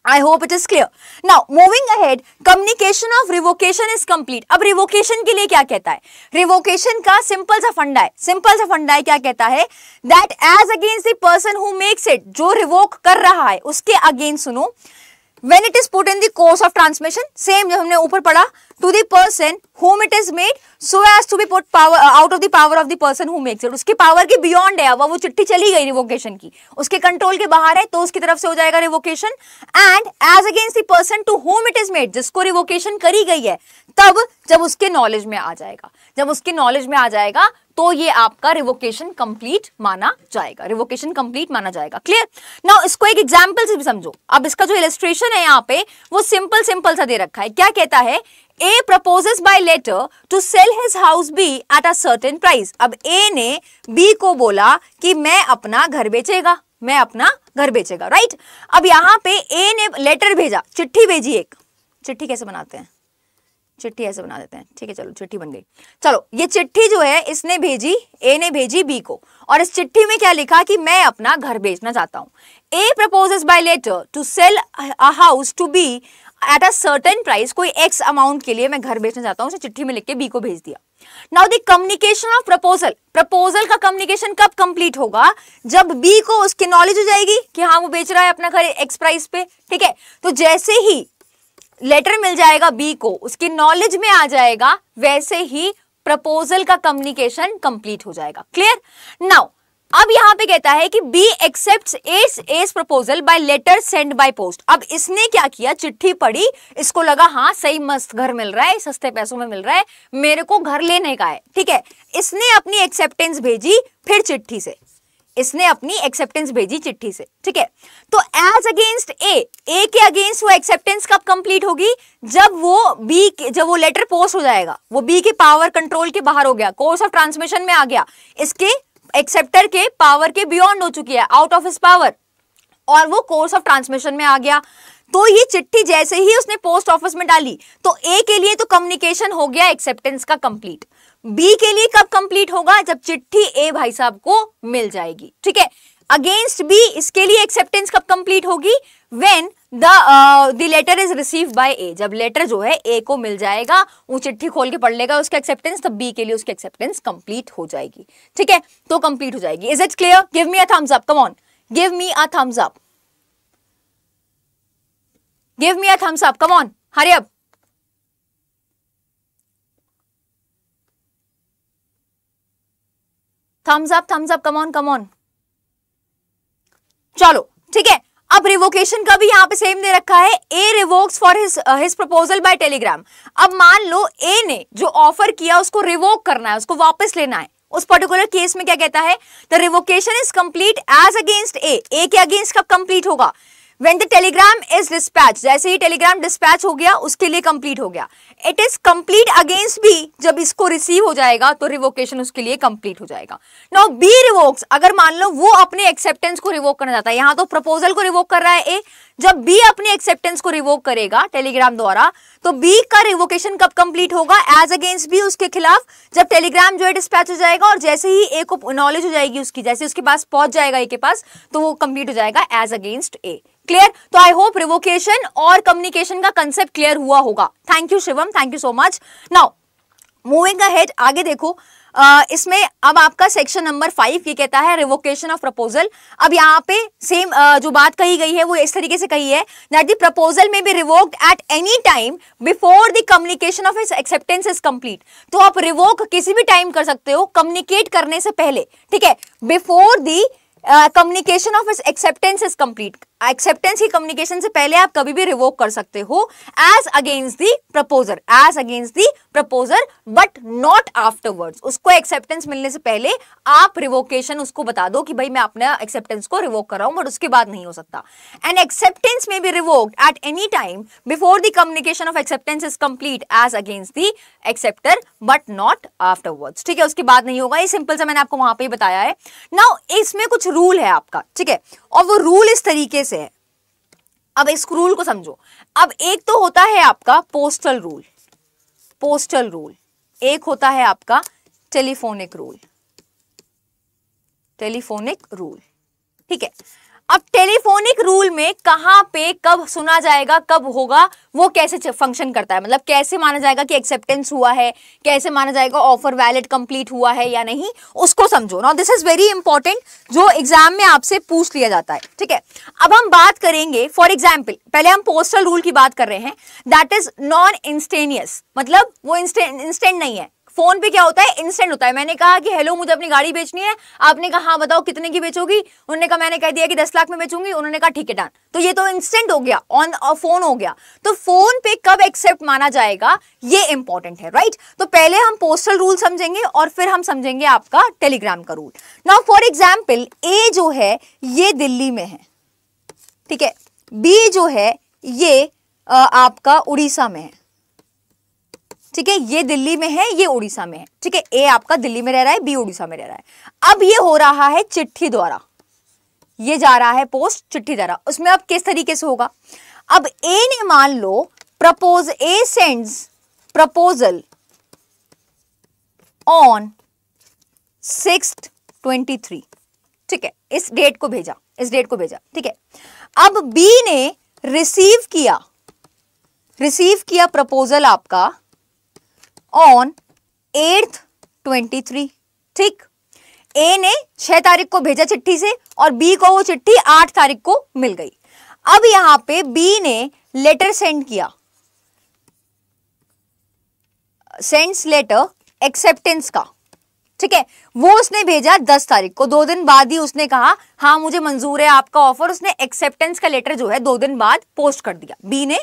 I hope it is clear. Now, moving ahead, communication of revocation is complete. अब revocation के लिए क्या कहता है Revocation का simple सा funda है simple सा funda है क्या कहता है That as against the person who makes it, जो revoke कर रहा है उसके against सुनो when it is put in the of transmission same जो हमने ऊपर पढ़ा to the person whom it is made so as to be put power out of the of the person makes it उसकी पावर के बियॉन्ड है अब वो चिट्ठी चली गई रिवोकेशन की उसके कंट्रोल के बाहर है तो उसकी तरफ से हो जाएगा revocation and as against the person to whom it is made जिसको रिवोकेशन करी गई है तब जब उसके नॉलेज में आ जाएगा जब उसके नॉलेज में आ जाएगा तो ये आपका रिवोकेशन कंप्लीट माना जाएगा रिवोकेशन कंप्लीट माना जाएगा क्लियर नाउ इसको एक एग्जाम्पल से भी समझो अब इसका जो इलेस्ट्रेशन है यहाँ पे वो सिंपल सिंपल सा दे रखा है क्या कहता है A proposes by letter to sell his house be at a certain price अब ए ने बी को बोला कि मैं अपना घर बेचेगा मैं अपना घर बेचेगा राइट अब यहाँ पे ए ने लेटर भेजा चिट्ठी भेजी एक चिट्ठी कैसे बनाते हैं चिट्ठी ऐसे बना देते हैं ठीक है चलो चिट्ठी बन गई चलो ये चिट्ठी जो है इसने भेजी ए ने भेजी बी को और इस चिट्ठी में क्या लिखा कि मैं अपना घर बेचना चाहता हूँ A proposes by letter to sell a house to be at a certain price कोई एक्स अमाउंट के लिए मैं घर बेचना चाहता हूँ उसे चिट्ठी में लिख के बी को भेज दिया now the communication of proposal proposal का कम्युनिकेशन कब कंप्लीट होगा जब बी को उसकी नॉलेज हो जाएगी कि हाँ वो बेच रहा है अपना घर एक्स प्राइस पे ठीक है तो जैसे ही लेटर मिल जाएगा बी को उसकी नॉलेज में आ जाएगा वैसे ही प्रपोजल का कम्युनिकेशन कंप्लीट हो जाएगा क्लियर नाउ अब यहां पे कहता है कि B accepts A's proposal by letter send by post अब इसने क्या किया चिट्ठी पढ़ी इसको लगा हाँ सही मस्त घर मिल रहा है सस्ते पैसों में मिल रहा है मेरे को घर लेने का है ठीक है इसने अपनी एक्सेप्टेंस भेजी फिर चिट्ठी से इसने अपनी एक्सेप्टेंस भेजी चिट्ठी से ठीक है तो एज अगेंस्ट ए ए के अगेंस्ट वो एक्सेप्टेंस कब कंप्लीट होगी जब वो बी जब वो लेटर पोस्ट हो जाएगा वो बी के पावर कंट्रोल के बाहर हो गया कोर्स ऑफ ट्रांसमिशन में आ गया इसके एक्सेप्टर के पावर के बियॉन्ड हो चुकी है आउट ऑफ इस पावर और वो कोर्स ऑफ ट्रांसमिशन में आ गया तो ये चिट्ठी जैसे ही उसने पोस्ट ऑफिस में डाली तो ए के लिए तो कम्युनिकेशन हो गया एक्सेप्टेंस का कंप्लीट बी के लिए कब कंप्लीट होगा जब चिट्ठी ए भाई साहब को मिल जाएगी ठीक है अगेंस्ट बी इसके लिए एक्सेप्टेंस कब कंप्लीट होगी when the is receive by A जब लेटर जो है ए को मिल जाएगा वो चिट्ठी खोल के पढ़ लेगा उसका एक्सेप्टेंस तब बी के लिए उसकी एक्सेप्टेंस कंप्लीट हो जाएगी ठीक है तो कंप्लीट हो जाएगी is it clear give me a thumbs up come on give me a thumbs up give me a thumbs up come on हरे अब thumbs up thumbs up come on come on चलो ठीक है अब रिवोकेशन का भी यहाँ पे सेम दे रखा है A revokes for his his proposal by telegram अब मान लो ए ने जो ऑफर किया उसको रिवोक करना है उसको वापस लेना है उस पर्टिकुलर केस में क्या कहता है the revocation is complete as against A A के अगेंस्ट कब कंप्लीट होगा when the telegram is dispatch जैसे ही टेलीग्राम डिस्पैच हो गया उसके लिए कंप्लीट हो गया it is complete against B जब इसको रिसीव हो जाएगा तो रिवोकेशन उसके लिए कंप्लीट हो जाएगा नाउ बी रिवोक्स अगर मान लो वो अपने एक्सेप्टेंस को रिवोक करना चाहता है यहाँ तो प्रपोजल को रिवोक कर रहा है ए जब बी अपने एक्सेप्टेंस को रिवोक करेगा टेलीग्राम द्वारा तो बी का रिवोकेशन कब कंप्लीट होगा एज अगेंस्ट बी उसके खिलाफ जब टेलीग्राम जो है डिस्पैच हो जाएगा और जैसे ही ए को नॉलेज हो जाएगी उसकी जैसे उसके पास पहुंच जाएगा ए के पास तो वो कंप्लीट हो जाएगा एज अगेंस्ट ए क्लियर तो आई होप रिवोकेशन और कम्युनिकेशन का कंसेप्ट क्लियर हुआ होगा thank you Shivam thank you so much now moving ahead आगे देखो Uh, इसमें अब आपका सेक्शन नंबर फाइव ये कहता है रिवोकेशन ऑफ प्रपोजल अब यहाँ पे सेम uh, जो बात कही गई है वो इस तरीके से कही है that the proposal may be revoked at any time before the communication of its acceptance is complete तो आप रिवोक किसी भी टाइम कर सकते हो कम्युनिकेट करने से पहले ठीक है before the communication of its acceptance is complete acceptance की कम्युनिकेशन से पहले आप कभी भी रिवोक कर सकते हो as against the proposer as against the proposer but not afterwards उसको एक्सेप्टेंस मिलने से पहले आप रिवोकेशन उसको बता दो कि भाई मैं अपना एक्सेप्टेंस को रिवोक कर रहा हूं बट उसके बाद नहीं हो सकता and acceptance may be revoked at any time before the communication of acceptance is complete as against the acceptor but not afterwards ठीक है उसके बाद नहीं होगा ये सिंपल सा मैंने आपको वहां पर बताया है नाउ इसमें कुछ रूल है आपका ठीक है और वो रूल इस तरीके से अब इस रूल को समझो अब एक तो होता है आपका पोस्टल रूल पोस्टल रूल एक होता है आपका टेलीफोनिक रूल टेलीफोनिक रूल ठीक है अब टेलीफोनिक रूल में कहाँ पे कब सुना जाएगा कब होगा वो कैसे फंक्शन करता है मतलब कैसे माना जाएगा कि एक्सेप्टेंस हुआ है कैसे माना जाएगा ऑफर वैलिड कंप्लीट हुआ है या नहीं उसको समझो ना दिस इज वेरी इंपॉर्टेंट जो एग्जाम में आपसे पूछ लिया जाता है ठीक है अब हम बात करेंगे फॉर एग्जाम्पल पहले हम पोस्टल रूल की बात कर रहे हैं दैट इज नॉन इंस्टेनियस मतलब वो इंस्टेंट नहीं है फोन पे क्या होता है इंस्टेंट होता है मैंने कहा कि हेलो मुझे अपनी गाड़ी बेचनी है आपने कहा हाँ बताओ कितने की बेचोगी उन्होंने कहा मैंने कह दिया कि दस लाख में बेचूंगी उन्होंने कहा ठीक है डन तो ये तो इंस्टेंट हो गया ऑन फोन uh, हो गया तो फोन पे कब एक्सेप्ट माना जाएगा ये इंपॉर्टेंट है राइट तो पहले हम पोस्टल रूल समझेंगे और फिर हम समझेंगे आपका टेलीग्राम का rule now for example A जो है ये दिल्ली में है ठीक है बी जो है ये uh, आपका उड़ीसा में है ठीक है ये दिल्ली में है ये उड़ीसा में है ठीक है ए आपका दिल्ली में रह रहा है बी उड़ीसा में रह रहा है अब ये हो रहा है चिट्ठी द्वारा ये जा रहा है पोस्ट चिट्ठी द्वारा उसमें अब किस तरीके से होगा अब ए ने मान लो propose A sends proposal on six twenty three ठीक है इस डेट को भेजा इस डेट को भेजा ठीक है अब बी ने रिसीव किया रिसीव किया प्रपोजल आपका ऑन एट्थ ट्वेंटी थ्री ठीक ए ने छह तारीख को भेजा चिट्ठी से और बी को वो चिट्ठी आठ तारीख को मिल गई अब यहां पे बी ने लेटर सेंड किया सेंड्स लेटर एक्सेप्टेंस का ठीक है वो उसने भेजा दस तारीख को दो दिन बाद ही उसने कहा हाँ मुझे मंजूर है आपका ऑफर उसने एक्सेप्टेंस का लेटर जो है दो दिन बाद पोस्ट कर दिया बी ने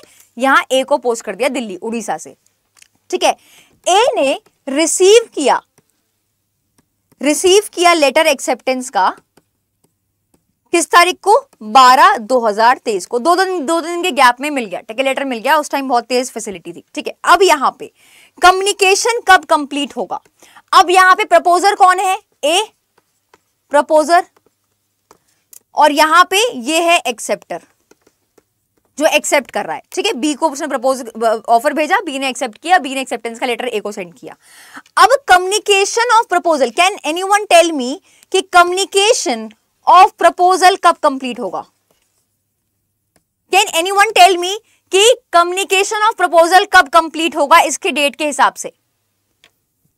यहां ए को पोस्ट कर दिया दिल्ली उड़ीसा से ठीक है ए ने रिसीव किया रिसीव किया लेटर एक्सेप्टेंस का किस तारीख को 12 2023 को दो दिन दो दिन के गैप में मिल गया ठीक है लेटर मिल गया उस टाइम बहुत तेज फैसिलिटी थी ठीक है अब यहां पे कम्युनिकेशन कब कंप्लीट होगा अब यहां पे प्रपोजर कौन है ए प्रपोजर और यहां पे ये है एक्सेप्टर जो एक्सेप्ट कर रहा है ठीक है बी को उसने प्रपोज ऑफर uh, भेजा बी ने एक्सेप्ट किया बी ने एक्सेप्टेंस का लेटर ए को सेंड किया अब communication of proposal can anyone tell me कि कम्युनिकेशन ऑफ प्रपोजल कब कंप्लीट होगा कैन एनीवन टेल मी कि कम्युनिकेशन ऑफ प्रपोजल कब कंप्लीट होगा इसके डेट के हिसाब से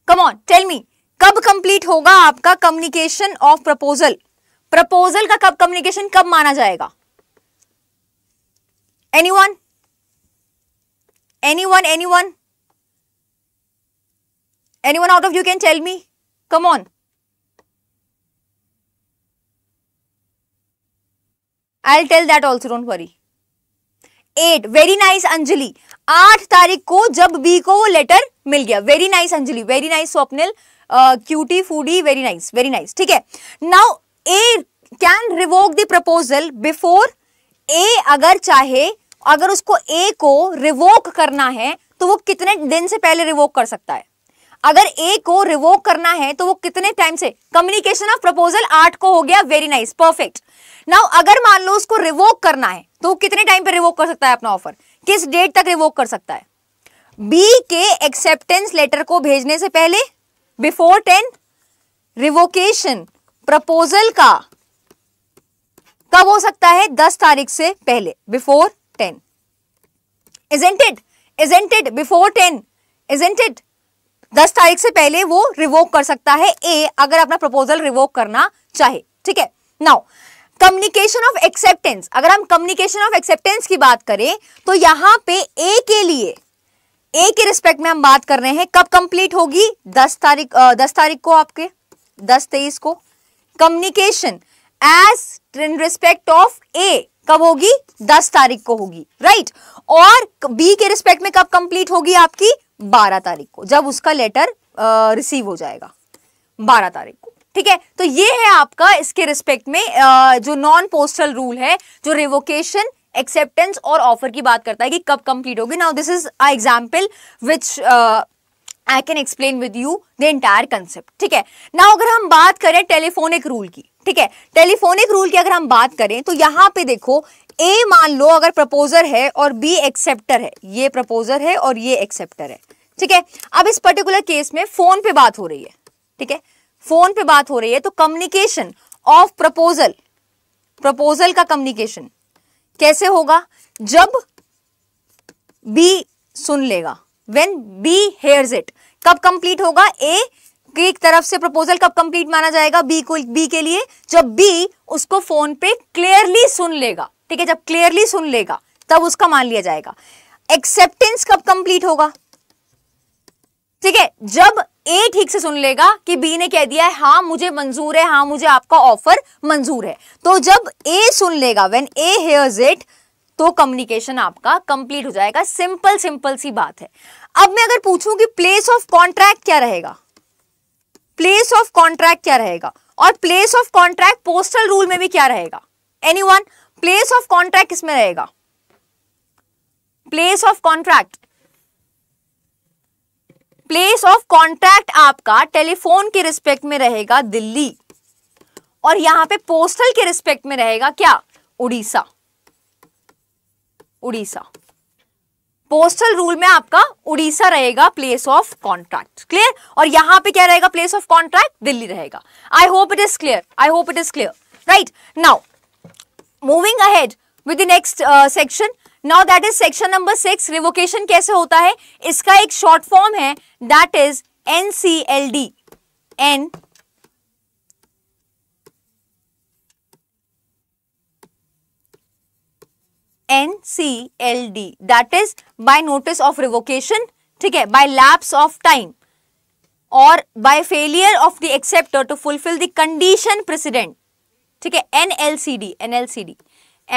कम ऑन टेल मी कब कंप्लीट होगा आपका कम्युनिकेशन ऑफ प्रपोजल प्रपोजल का कब कम्युनिकेशन कब माना जाएगा anyone anyone anyone anyone out of you can tell me come on i'll tell that also don't worry eight very nice Anjali आठ तारीख को जब बी को वो लेटर मिल गया very nice Anjali very nice Swapnil cutie foodie very nice very nice ठीक है now A can revoke the proposal before A अगर चाहे अगर उसको ए को रिवोक करना है तो वो कितने दिन से पहले रिवोक कर सकता है अगर ए को रिवोक करना है तो वो कितने टाइम से कम्युनिकेशन ऑफ प्रपोजल आठ को हो गया वेरी नाइस परफेक्ट नाउ अगर मान लो उसको रिवोक करना है तो वो कितने टाइम पर रिवोक कर सकता है अपना ऑफर किस डेट तक रिवोक कर सकता है बी के एक्सेप्टेंस लेटर को भेजने से पहले बिफोर टेन रिवोकेशन प्रपोजल का कब हो सकता है दस तारीख से पहले before isn't it isn't it before ten isn't it दस तारीख से पहले वो रिवोक कर सकता है ए अगर अपना प्रपोजल रिवोक करना चाहे ठीक है नाउ कम्युनिकेशन ऑफ एक्सेप्टेंस अगर हम कम्युनिकेशन ऑफ एक्सेप्टेंस की बात करें तो यहां पे ए के लिए ए के रिस्पेक्ट में हम बात कर रहे हैं कब कंप्लीट होगी दस तारीख दस तारीख को आपके दस तेईस को communication as respect of A कब होगी दस तारीख को होगी राइट right? और बी के रिस्पेक्ट में कब कंप्लीट होगी आपकी बारह तारीख को जब उसका लेटर रिसीव हो जाएगा बारह तारीख को ठीक है तो ये है आपका इसके रिस्पेक्ट में आ, जो नॉन पोस्टल रूल है जो रिवोकेशन एक्सेप्टेंस और ऑफर की बात करता है कि कब कंप्लीट होगी now this is a example which I can explain with you the entire concept ठीक है ना अगर हम बात करें टेलीफोनिक रूल की ठीक है टेलीफोनिक रूल की अगर हम बात करें तो यहां पे देखो ए मान लो अगर प्रपोजर है और बी एक्सेप्टर है ये प्रपोजर है और ये एक्सेप्टर है ठीक है अब इस पर्टिकुलर केस में फोन पे बात हो रही है ठीक है फोन पे बात हो रही है तो कम्युनिकेशन ऑफ प्रपोजल प्रपोजल का कम्युनिकेशन कैसे होगा जब बी सुन लेगा वेन बी हेयर्स इट कब कंप्लीट होगा ए की तरफ से प्रपोजल कब कंप्लीट माना जाएगा बी को बी के लिए जब बी उसको फोन पे क्लियरली सुन लेगा ठीक है जब क्लियरली सुन लेगा तब उसका मान लिया जाएगा एक्सेप्टेंस कब कंप्लीट होगा ठीक है जब ए ठीक से सुन लेगा कि बी ने कह दिया है हाँ मुझे मंजूर है हाँ मुझे आपका ऑफर मंजूर है तो जब ए सुन लेगा व्हेन ए हेयर्स इट तो कम्युनिकेशन आपका कंप्लीट हो जाएगा सिंपल सिंपल सी बात है अब मैं अगर पूछूं कि प्लेस ऑफ कॉन्ट्रैक्ट क्या रहेगा प्लेस ऑफ कॉन्ट्रैक्ट क्या रहेगा और place of contract postal rule में भी क्या रहेगा any one place of contract किसमें रहेगा place of contract place of contract आपका टेलीफोन के रिस्पेक्ट में रहेगा दिल्ली और यहां पे पोस्टल के रिस्पेक्ट में रहेगा क्या उड़ीसा उड़ीसा पोस्टल रूल में आपका उड़ीसा रहेगा प्लेस ऑफ कॉन्ट्रैक्ट क्लियर और यहां पे क्या रहेगा प्लेस ऑफ कॉन्ट्रैक्ट दिल्ली रहेगा I hope it is clear I hope it is clear right now moving ahead with the next section now that is section number six revocation कैसे होता है इसका एक शॉर्ट फॉर्म है that is NCLD N NCLD that is by notice of revocation ठीक है by lapse of time or by failure of the acceptor to fulfill the condition precedent ठीक है NLCD NLCD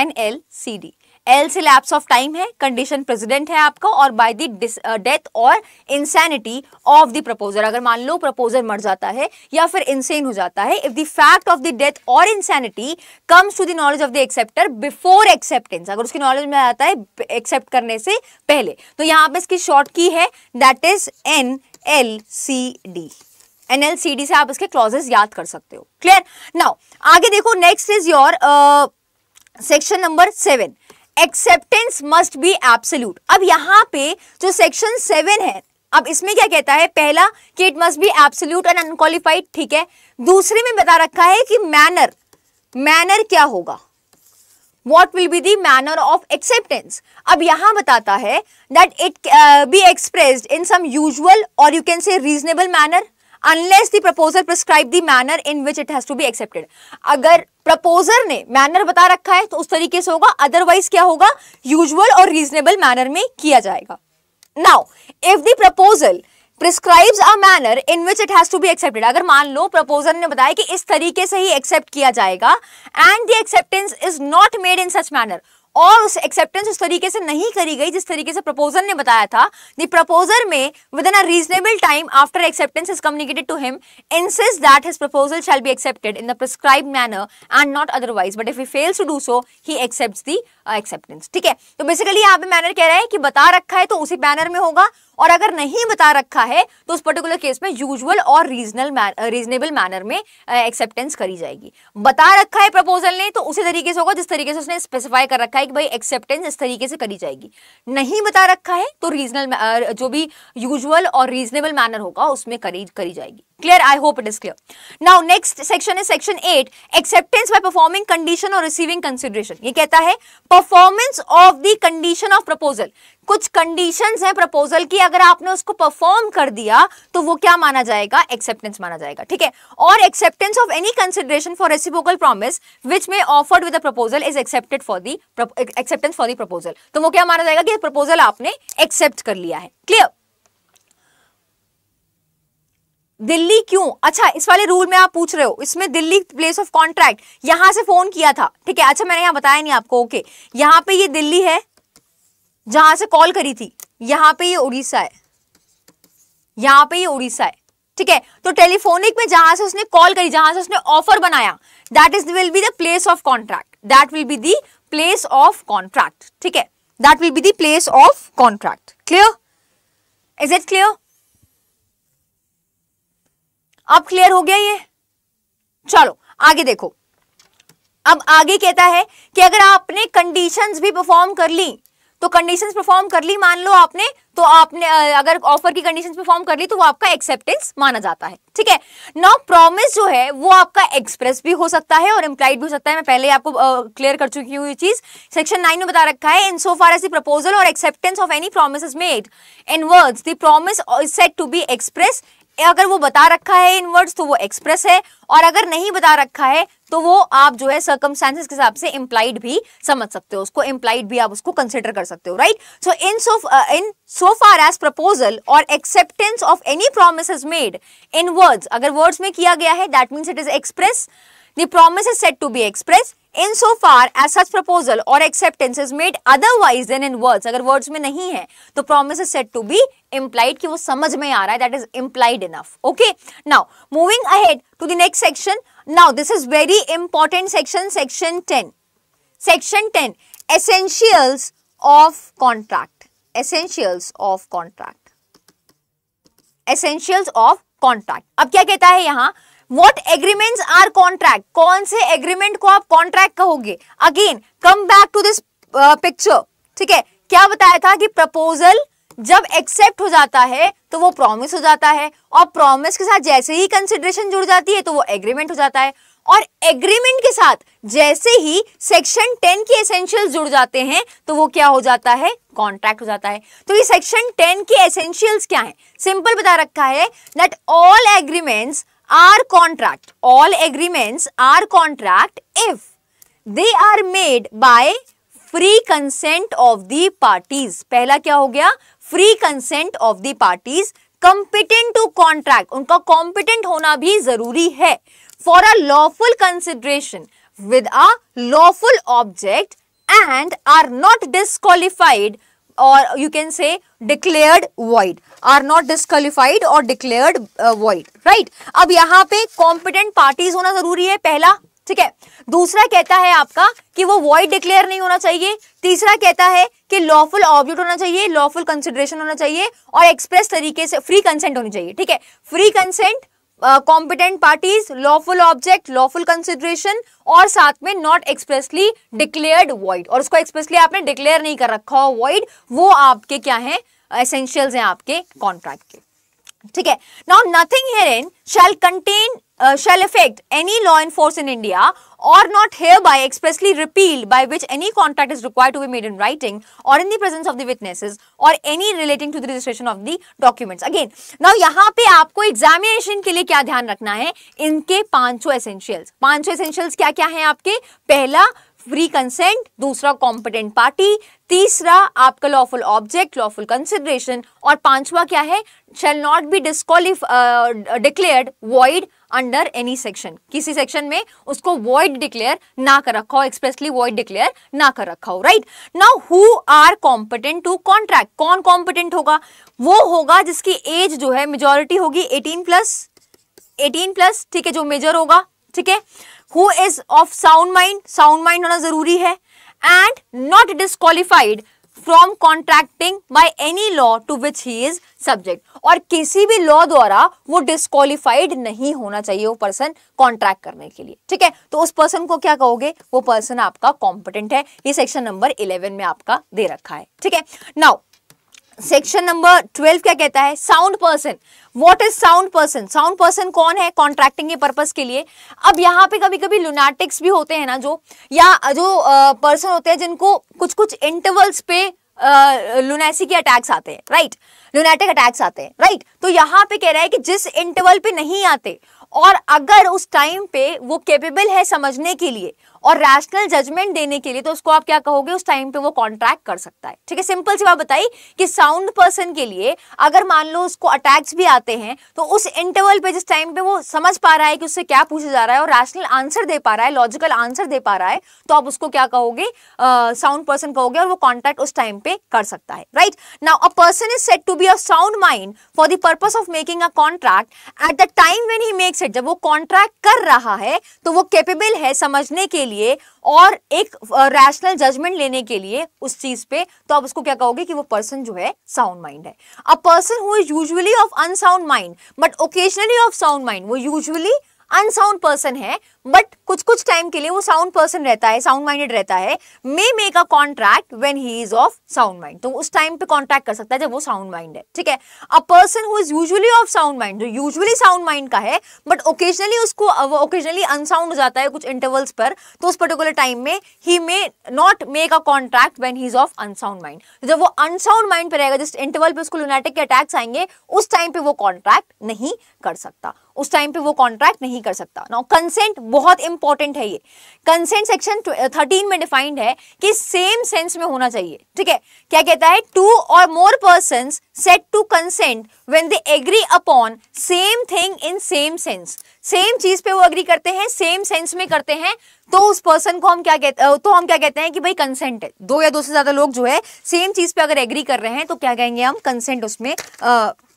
NLCD एल से लैप्स ऑफ टाइम है कंडीशन प्रेसिडेंट है आपका और बाय द डेथ और इंसैनिटी ऑफ द प्रपोजर अगर मान लो प्रपोजर मर जाता है या फिर इंसेन हो जाता है if the fact of the death और insanity comes to the knowledge of the acceptor before acceptance अगर उसकी नॉलेज में आता है एक्सेप्ट करने से पहले तो यहाँ पे इसकी शॉर्ट की है that is N L C D N L C D से आप इसके क्लॉजेस याद कर सकते हो क्लियर नाउ आगे देखो next is your section number seven acceptance must be absolute अब यहाँ पे जो सेक्शन सेवन है अब इसमें क्या कहता है पहला कि it must be absolute and unqualified ठीक है दूसरे में बता रखा है कि मैनर मैनर क्या होगा what will be the manner of acceptance अब यहां बताता है that it be express in some usual और you can say reasonable manner unless the proposal prescribe the manner in which it has to be accepted अगर प्रपोजर ने मैनर बता रखा है तो उस तरीके से होगा अदरवाइज क्या होगा यूजुअल और रीजनेबल मैनर में किया जाएगा now if the proposal prescribes a manner in which it has to be accepted अगर मान लो प्रपोजर ने बताया कि इस तरीके से ही एक्सेप्ट किया जाएगा and the acceptance is not made in such manner और उस एक्सेप्टेंस उस तरीके से नहीं करी गई जिस तरीके से प्रपोजर ने बताया था the proposer may within a reasonable time after acceptance is communicated to him insist that his proposal shall be accepted in the prescribed manner and not otherwise but if he fails to do so he accept the acceptance ठीक है तो बेसिकली यहाँ पे मैनर कह रहा है कि बता रखा है तो उसी बैनर में होगा और अगर नहीं बता रखा है तो उस पर्टिकुलर केस में यूजुअल और रीजनल रीजनेबल मैनर में एक्सेप्टेंस करी जाएगी बता रखा है प्रपोजल ने तो उसी तरीके से होगा जिस तरीके से उसने स्पेसिफाई कर रखा है कि भाई एक्सेप्टेंस इस तरीके से करी जाएगी नहीं बता रखा है तो रीजनल जो भी यूजल और रीजनेबल मैनर होगा उसमें करी करी जाएगी clear i hope it is clear now next section is section 8 acceptance by performing condition or receiving consideration ye kehta hai performance of the condition of proposal कुछ कंडीशंस हैं प्रपोजल की अगर आपने उसको परफॉर्म कर दिया तो वो क्या माना जाएगा एक्सेप्टेंस माना जाएगा ठीक है और acceptance of any consideration for reciprocal promise which may offered with proposal is accepted for the acceptance for the proposal तो वो क्या माना जाएगा कि प्रपोजल आपने एक्सेप्ट कर लिया है क्लियर दिल्ली क्यों अच्छा इस वाले रूल में आप पूछ रहे हो इसमें दिल्ली प्लेस ऑफ कॉन्ट्रैक्ट यहां से फोन किया था ठीक है अच्छा मैंने यहां बताया नहीं आपको ओके यहां पे ये दिल्ली है जहां से कॉल करी थी यहां पे ये उड़ीसा है यहाँ पे ये उड़ीसा है ठीक है तो टेलीफोनिक में जहां से उसने कॉल करी जहां से उसने ऑफर बनाया that is will be the place of contract that will be the place of contract ठीक है that will be the place of contract clear is it clear अब क्लियर हो गया ये चलो आगे देखो अब आगे कहता है कि अगर आपने कंडीशंस भी परफॉर्म कर ली तो कंडीशंस परफॉर्म कर ली मान लो आपने तो आपने अगर ऑफर की कंडीशंस परफॉर्म कर ली तो वो आपका एक्सेप्टेंस माना जाता है ठीक है नाउ प्रॉमिस जो है वो आपका एक्सप्रेस भी हो सकता है और इम्प्लाइड भी हो सकता है मैं पहले आपको क्लियर uh, कर चुकी हूँ ये चीज सेक्शन नाइन में बता रखा है in so far as proposal और acceptance of any promise made in words the promise said to be express अगर वो बता रखा है इन वर्ड्स तो वो एक्सप्रेस है और अगर नहीं बता रखा है तो वो आप जो है सर्कमस्टांसेस के हिसाब से इम्प्लाइड भी समझ सकते हो उसको इम्प्लाइड भी आप उसको कंसिडर कर सकते हो right so in so in so far as proposal और acceptance of any promise made in words अगर वर्ड्स में किया गया है that means it is express the promise is set to be express in so far as such proposal और acceptance is made otherwise than in words अगर वर्ड्स में नहीं है तो promise is set to be implied कि वो समझ में आ रहा है that is implied enough okay now moving ahead to the next section now this is very important section section ten section ten essentials of contract essentials of contract essentials of contract अब क्या कहता है यहां वॉट एग्रीमेंट आर कॉन्ट्रैक्ट कौन से एग्रीमेंट को आप कॉन्ट्रैक्ट कहोगे again come back to this picture ठीक है क्या बताया था कि प्रपोजल जब एक्सेप्ट हो जाता है तो वो प्रॉमिस हो जाता है और प्रॉमिस के साथ जैसे ही कंसिडरेशन जुड़ जाती है तो वो एग्रीमेंट हो जाता है और एग्रीमेंट के साथ जैसे ही सेक्शन टेन की एसेंशियल जुड़ जाते हैं तो वो क्या हो जाता है कॉन्ट्रैक्ट हो जाता है तो ये सेक्शन टेन की एसेंशियल्स क्या है सिंपल बता रखा है that all agreements are contract all agreement are contract if they are made by free consent of the parties पहला क्या हो गया free consent of the parties competent to contract उनका कॉम्पिटेंट होना भी जरूरी है for a lawful consideration with a lawful object and are not disqualified or you can say declared void are not disqualified or declared uh, void right अब यहाँ पे competent parties होना जरूरी है पहला ठीक है दूसरा कहता है आपका कि वो वॉइड डिक्लेयर नहीं होना चाहिए तीसरा कहता है कि लॉफुल ऑब्जेक्ट होना चाहिए लॉफुल कंसिडरेशन होना चाहिए और एक्सप्रेस तरीके से फ्री कंसेंट होनी चाहिए ठीक है free consent competent parties lawful object lawful consideration और साथ में नॉट एक्सप्रेसली डिक्लेयर्ड वॉइड और उसको एक्सप्रेसली आपने डिक्लेयर नहीं कर रखा हो वॉइड वो आपके क्या है एसेंशियल्स हैं आपके कॉन्ट्रैक्ट के ठीक है now nothing herein shall contain uh, shall affect any law in force in India or not hereby expressly repealed by which any contract is required to be made in writing or in the presence of the witnesses or any relating to the registration of the documents. Again, now यहाँ पे आपको examination के लिए क्या ध्यान रखना है इनके पांचों essentials. पांचों essentials क्या क्या हैं आपके पहला फ्री कंसेंट दूसरा कॉम्पिटेंट पार्टी तीसरा आपका लॉफुल ऑब्जेक्ट लॉफुल कंसिडरेशन और पांचवा क्या है shall not be disqualify declared void under any section किसी सेक्शन में उसको वॉइड डिक्लेयर ना कर रखा हो एक्सप्रेसली वॉइड डिक्लेयर ना कर रखा हो right now who are competent to contract कौन कॉम्पिटेंट होगा वो होगा जिसकी एज जो है मेजोरिटी होगी एटीन प्लस एटीन प्लस ठीक है जो मेजर होगा ठीक है who is of sound mind sound mind होना जरूरी है and not disqualified from contracting by any law to which he is subject और किसी भी लॉ द्वारा वो डिस्कालीफाइड नहीं होना चाहिए वो पर्सन कॉन्ट्रैक्ट करने के लिए ठीक है तो उस पर्सन को क्या कहोगे वो पर्सन आपका कॉम्पिटेंट है ये सेक्शन नंबर इलेवन में आपका दे रखा है ठीक है नाउ सेक्शन नंबर ट्वेल्व क्या कहता है sound person what is sound person sound person कौन है कॉन्ट्रैक्टिंग के पर्पस के लिए अब यहाँ पे कभी कभी लुनाटिक्स भी होते हैं ना जो या जो पर्सन होते हैं जिनको कुछ कुछ इंटरवल्स पे लुनासी के अटैक्स आते हैं राइट लुनाटिक अटैक्स आते हैं राइट तो यहाँ पे कह रहा है कि जिस इंटरवल पे नहीं आते और अगर उस टाइम पे वो केपेबल है समझने के लिए और रैशनल जजमेंट देने के लिए तो उसको आप क्या कहोगे उस टाइम पे वो कॉन्ट्रैक्ट कर सकता है ठीक है सिंपल सी बात बताई कि साउंड पर्सन के लिए अगर मान लो उसको अटैक्स भी आते हैं तो उस इंटरवल पे जिस टाइम पे वो समझ पा रहा है कि उससे क्या पूछा जा रहा है और रैशनल आंसर दे पा रहा है लॉजिकल आंसर दे पा रहा है तो आप उसको क्या कहोगे साउंड पर्सन कहोगे और वो कॉन्ट्रैक्ट उस टाइम पे कर सकता है right now a person is set to B a sound mind for the purpose of making a contract at the time when he makes mindset जब वो कॉन्ट्रैक्ट कर रहा है तो वो कैपेबल है समझने के लिए और एक रैशनल जजमेंट लेने के लिए उस चीज पे तो आप उसको क्या कहोगे कि वो पर्सन जो है साउंड माइंड है a person who is usually of unsound mind but occasionally of sound mind वो यूजुअली अनसाउंड पर्सन है बट कुछ कुछ टाइम के लिए वो साउंड पर्सन रहता है साउंड माइंडेड रहता है may make a contract when he is of sound mind तो उस टाइम पे कॉन्ट्रैक्ट कर सकता है जब वो साउंड माइंड है ठीक है a person who is usually of sound mind जो यूजली साउंड माइंड का है बट ओकेजनली उसको ओकेजनली अनसाउंड हो जाता है कुछ इंटरवल्स पर तो उस पर्टिकुलर टाइम में he may not make a contract when he is of unsound mind जब वो अनसाउंड माइंड पर रहेगा जिस इंटरवल पर उसको लुनेटिक के अटैक्स आएंगे उस टाइम पे वो कॉन्ट्रैक्ट नहीं कर सकता उस टाइम पे वो कॉन्ट्रैक्ट नहीं कर सकता नाउ कंसेंट बहुत इंपॉर्टेंट है ये कंसेंट सेक्शन थर्टीन में डिफाइंड है कि सेम सेंस में होना चाहिए ठीक है क्या कहता है टू और more person said to consent when they agree upon same thing in same sense same चीज पे वो अग्री करते हैं सेम सेंस में करते हैं तो उस पर्सन को हम क्या कहते uh, तो हम क्या कहते हैं कि भाई कंसेंट है दो या दो से ज्यादा लोग जो है सेम चीज पे अगर एग्री कर रहे हैं तो क्या कहेंगे हम कंसेंट उसमें आ, uh,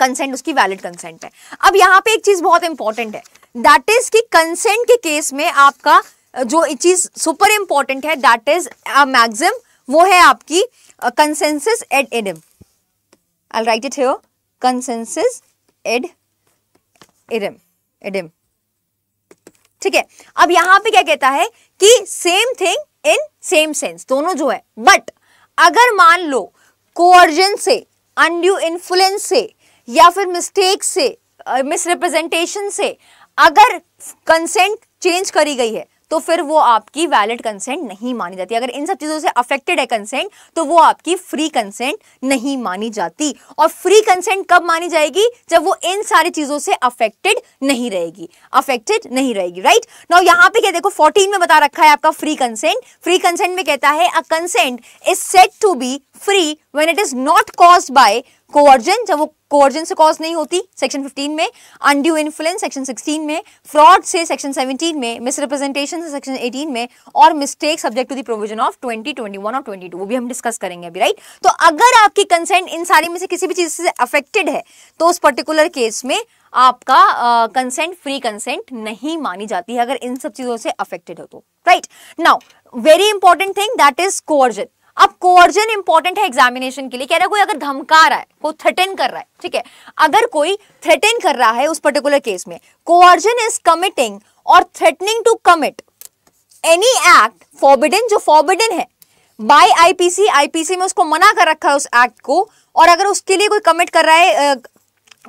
कंसेंट उसकी वैलिड कंसेंट है अब यहाँ पे एक चीज बहुत इंपॉर्टेंट है दैट इज कि कंसेंट के केस में आपका जो चीज सुपर इंपॉर्टेंट है दैट इज मैग्जिम वो है आपकी consensus ad idem I write it consensus ad idem idem ठीक है अब यहां पे क्या कहता है कि same thing in same sense दोनों जो है बट अगर मान लो कोअर्जन से अनड्यू इन्फ्लुएंस से या फिर मिस्टेक से मिसरिप्रेजेंटेशन से अगर कंसेंट चेंज करी गई है तो फिर वो आपकी वैलिड कंसेंट नहीं मानी जाती अगर इन सब चीज़ों से अफेक्टेड है कंसेंट तो वो आपकी फ्री कंसेंट नहीं मानी जाती और फ्री कंसेंट कब मानी जाएगी जब वो इन सारी चीज़ों से अफेक्टेड नहीं रहेगी अफेक्टेड नहीं रहेगी राइट नाउ यहाँ पे क्या देखो 14 में बता रखा है आपका फ्री कंसेंट फ्री कंसेंट में कहता है a consent is set to be free when it is not caused by coercion जब वो कोवर्जन से कॉज नहीं होती सेक्शन 15 में अनड्यू इन्फ्लुएंस सेक्शन 16 में फ्रॉड से सेक्शन 17 में मिसरिप्रेजेंटेशन से सेक्शन 18 में और mistake subject to the provision of 20, 21 और 22 वो भी हम डिस्कस करेंगे अभी राइट तो अगर आपकी कंसेंट इन सारी में से किसी भी चीज से अफेक्टेड है तो उस पर्टिकुलर केस में आपका कंसेंट फ्री कंसेंट नहीं मानी जाती है अगर इन सब चीजों से अफेक्टेड हो तो right now very important thing that is coercion अब कोर्जन इंपॉर्टेंट है एग्जामिनेशन के लिए कह रहा है कोई अगर धमका रहा है कोई थ्रेटेन कर रहा है ठीक है अगर कोई थ्रेटेन कर रहा है उस पर्टिकुलर केस में कोर्जन इज कमिटिंग और threatening to commit any act forbidden जो फॉरबिडन है बाय आईपीसी आईपीसी में उसको मना कर रखा है उस एक्ट को और अगर उसके लिए कोई कमिट कर रहा है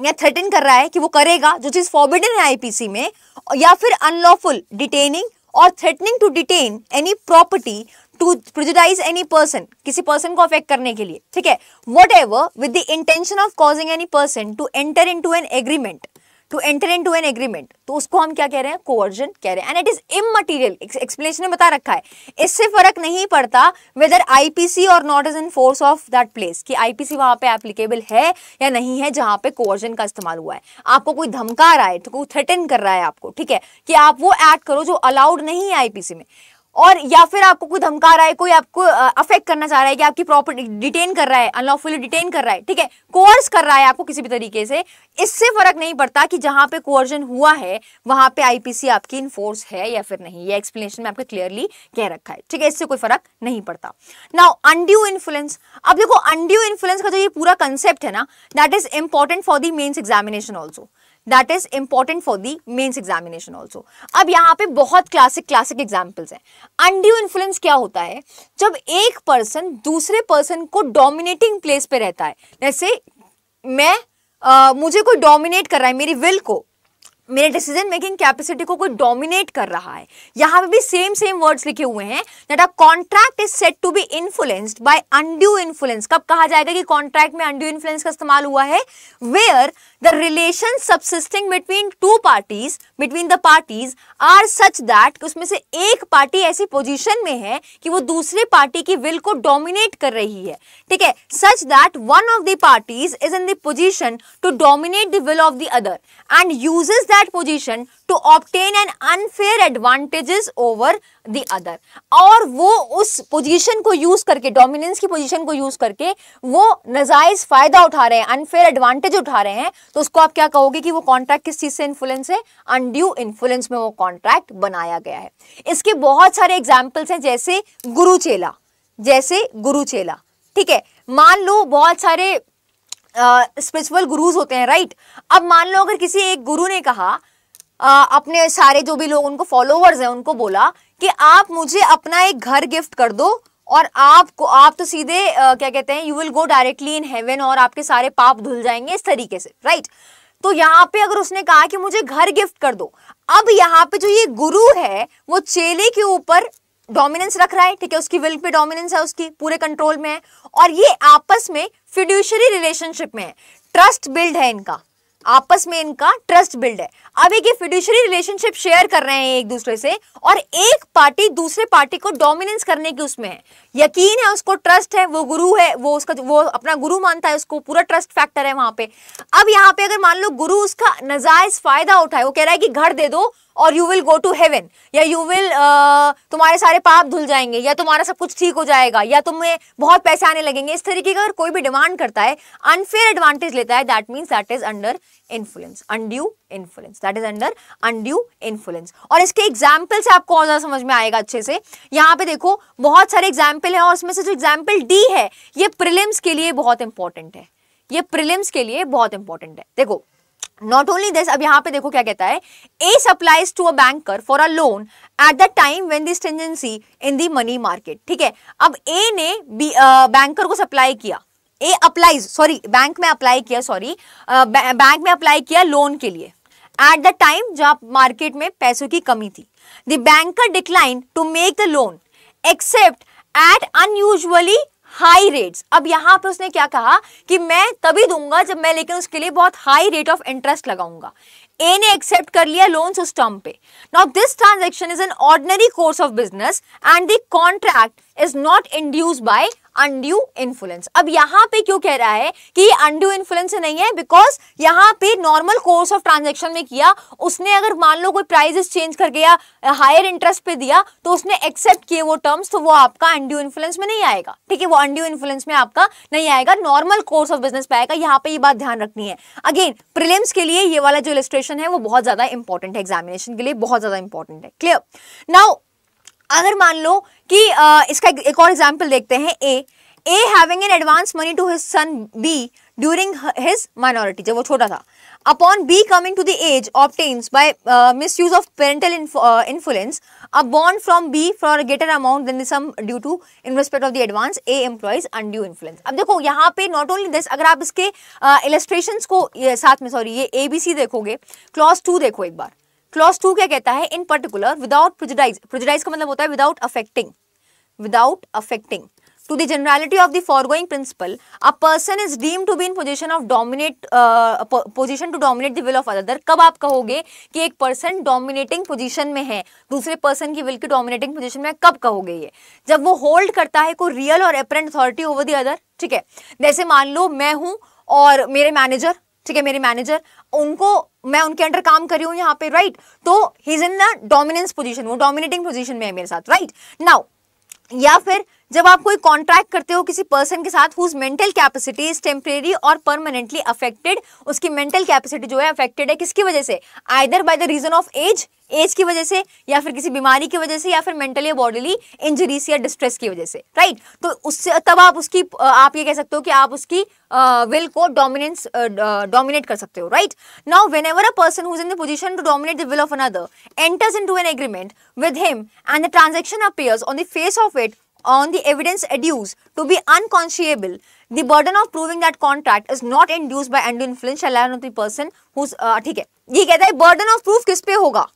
या थ्रेटन कर रहा है कि वो करेगा जो चीज फॉरबिडन है आईपीसी में या फिर अनलॉफुल डिटेनिंग और threatening to detain any property to prejudice any person किसी पर्सन को अफेक्ट करने के लिए ठीक है whatever with the intention of causing any person to enter into an agreement to enter into an agreement तो उसको हम क्या कह रहे हैं कोवर्जन कह रहे हैं and it is immaterial explanation में बता रखा है इससे फर्क नहीं पड़ता वेदर आईपीसी और not is in force of that place कि आईपीसी वहां पे एप्लीकेबल है या नहीं है जहां पे कोवर्जन का इस्तेमाल हुआ है आपको कोई धमका रहा है तो कोई थ्रेटन कर रहा है आपको ठीक है कि आप वो एड करो जो अलाउड नहीं है आईपीसी में और या फिर आपको कोई धमका रहा है कोई आपको अफेक्ट करना चाह रहा है कि आपकी प्रॉपर्टी डिटेन कर रहा है अनलॉफुली डिटेन कर रहा है ठीक है कोर्स कर रहा है आपको किसी भी तरीके से इससे फर्क नहीं पड़ता कि जहां पे कोर्जन हुआ है वहां पे आईपीसी आपकी इनफोर्स है या फिर नहीं ये एक्सप्लेनेशन में आपको क्लियरली कह रखा है ठीक है इससे कोई फर्क नहीं पड़ता नाउ अंड्यू इन्फ्लुएंस अब देखो अंड्यू इन्फ्लुएंस का जो ये पूरा कंसेप्ट है ना that is important for the mains examination also that is important for the mains examination also अब यहाँ पे बहुत क्लासिक क्लासिक एग्जाम्पल्स हैं अंडियो इन्फ्लुएंस क्या होता है जब एक पर्सन दूसरे पर्सन को डोमिनेटिंग प्लेस पे रहता है जैसे मैं आ, मुझे कोई डोमिनेट कर रहा है मेरी विल को मेरे डिसीजन मेकिंग कैपेसिटी को कोई डोमिनेट कर रहा है यहाँ पे भी सेम सेम वर्ड्स लिखे हुए हैं that a contract is set to be influenced by undue influence कब कहा जाएगा कि कॉन्ट्रैक्ट में अंड्यू इन्फ्लुएंस का इस्तेमाल हुआ है where the relations subsisting between two parties between the parties are such that उसमें से एक पार्टी ऐसी पोजिशन में है कि वो दूसरे पार्टी की विल को डोमिनेट कर रही है ठीक है such that one of the parties is in the position to dominate the will of the other and uses that position to obtain an unfair advantages over the other और वो उस पोजीशन को यूज करके डोमिनेंस की पोजीशन को यूज करके वो नजायज फायदा उठा रहे हैं अनफेयर एडवांटेज उठा रहे हैं तो उसको आप क्या कहोगे कि वो कॉन्ट्रैक्ट किस चीज से इन्फ्लुएंस है अनड्यू इन्फ्लुएंस में वो कॉन्ट्रैक्ट बनाया गया है इसके बहुत सारे एग्जाम्पल्स हैं जैसे गुरुचेला जैसे गुरुचेला ठीक है मान लो बहुत सारे स्पिरिचुअल uh, गुरुज होते हैं राइट अब मान लो अगर किसी एक गुरु ने कहा आ, अपने सारे जो भी लोग उनको फॉलोअर्स हैं उनको बोला कि आप मुझे अपना एक घर गिफ्ट कर दो और आपको आप तो सीधे आ, क्या कहते हैं you will go directly in heaven और आपके सारे पाप धुल जाएंगे इस तरीके से राइट तो यहाँ पे अगर उसने कहा कि मुझे घर गिफ्ट कर दो अब यहाँ पे जो ये गुरु है वो चेले के ऊपर डोमिनेंस रख रहा है ठीक है उसकी विल पे डोमिनेंस है उसकी पूरे कंट्रोल में है और ये आपस में फिड्यूशरी रिलेशनशिप में है ट्रस्ट बिल्ड है इनका आपस में इनका ट्रस्ट बिल्ड है अब एक फिडिशरी रिलेशनशिप शेयर कर रहे हैं एक दूसरे से और एक पार्टी दूसरे पार्टी को डोमिनेंस करने की उसमें है यकीन है उसको ट्रस्ट है वो गुरु है वो उसका वो अपना गुरु मानता है उसको पूरा ट्रस्ट फैक्टर है वहां पे अब यहाँ पे अगर मान लो गुरु उसका नजायज फायदा उठाए वो कह रहा है कि घर दे दो और you will go to heaven या यू विल तुम्हारे सारे पाप धुल जाएंगे या तुम्हारा सब कुछ ठीक हो जाएगा या तुम्हें बहुत पैसे आने लगेंगे इस तरीके का अगर कोई भी डिमांड करता है अनफेयर एडवांटेज लेता है that means that is under influence undue influence that is under undue influence और इसके एग्जाम्पल से आपको और ज्यादा समझ में आएगा अच्छे से यहाँ पे देखो बहुत सारे एग्जाम्पल हैं और उसमें से जो एग्जाम्पल डी है ये प्रिलिम्स के लिए बहुत इंपॉर्टेंट है ये प्रिलिम्स के लिए बहुत इंपॉर्टेंट है देखो नॉट ओनली दिस अब यहाँ पे देखो क्या कहता है A supplies to a banker for a loan at the time when this tendency in the money market ठीक है अब ए ने बैंकर को सप्लाई किया ए अप्लाइज सॉरी बैंक में अप्लाई किया सॉरी बैंक में अप्लाई किया लोन के लिए एट द टाइम जब मार्केट में पैसों की कमी थी the banker decline to make the loan except at unusually high rates अब यहाँ पे उसने क्या कहा कि मैं तभी दूंगा जब मैं लेकिन उसके लिए बहुत हाई रेट ऑफ इंटरेस्ट लगाऊंगा ए ने एक्सेप्ट कर लिया लोन उस टर्म पे not this transaction is an ordinary course of business and the contract is not induce by undue influence अब यहां पे क्यों कह रहा है कि अंड्यू इन्फ्लुएंस नहीं है बिकॉज यहां पे नॉर्मल कोर्स ऑफ ट्रांजेक्शन में किया उसने अगर मान लो कोई प्राइजेस चेंज कर गया हायर इंटरेस्ट पे दिया तो उसने एक्सेप्ट किए वो टर्म्स तो वो आपका अंड्यू इन्फ्लुएंस में नहीं आएगा ठीक है वो अंड्यू इन्फ्लुएंस में आपका नहीं आएगा नॉर्मल कोर्स ऑफ बिजनेस पे आएगा यहाँ पे ये बात ध्यान रखनी है अगेन प्रिलिम्स के लिए ये वाला जो इलेस्ट्रेशन है वो बहुत ज्यादा इंपॉर्टेंट है एग्जामिनेशन के लिए बहुत ज्यादा इंपॉर्टेंट है क्लियर नाउ अगर मान लो कि आ, इसका एक और एग्जाम्पल देखते हैं A A having an advance money to his son B during his minority जब वो छोटा था upon B coming to the age obtains by misuse of parental influence a bond from B for greater amount than sum due to in respect of the advance A employs due influence अब देखो यहाँ पे नॉट ओनली दिस अगर आप इसके इलेस्ट्रेशन uh, को ये, साथ में सॉरी ये ए बी सी देखोगे क्लॉज टू देखो एक बार क्लॉज टू क्या कहता है in particular without prejudice prejudice का मतलब होता है without affecting without affecting to the generality of the foregoing principle a person is deem to be in position of dominate position to dominate dominate the will of कब आप कहोगे कि एक पर्सन डोमिनेटिंग पोजिशन में है दूसरे पर्सन की विल की डोमिनेटिंग पोजिशन में कब कहोगे ये जब वो होल्ड करता है को रियल और apparent authority over the other ठीक है जैसे मान लो मैं हूं और मेरे मैनेजर ठीक है मेरे मैनेजर उनको मैं उनके अंडर काम कर रही हूँ यहाँ पे राइट तो he is in the dominance position वो डोमिनेटिंग पोजीशन में है मेरे साथ राइट नाउ या फिर जब आप कोई कॉन्ट्रैक्ट करते हो किसी पर्सन के साथ whose mental capacity is temporary और परमानेंटली अफेक्टेड उसकी मेंटल कैपेसिटी जो है अफेक्टेड है किसकी वजह से either by the reason of age age की वजह से या फिर किसी बीमारी की वजह से या फिर मेंटली या बॉडीली इंजरीज या डिस्ट्रेस की वजह से राइट तो उससे तब आप उसकी आप ये कह सकते हो कि आप उसकी विल को डोमिनेंस डोमिनेट कर सकते हो right now whenever a person who's in the position to dominate the will of another enters into an agreement with him and the transaction appears on the face of it on the evidence adduced to be unconscionable the burden of proving that contract is not induce by and influence shall of on ठीक है ये कहता है बर्डन ऑफ प्रूफ किस पे होगा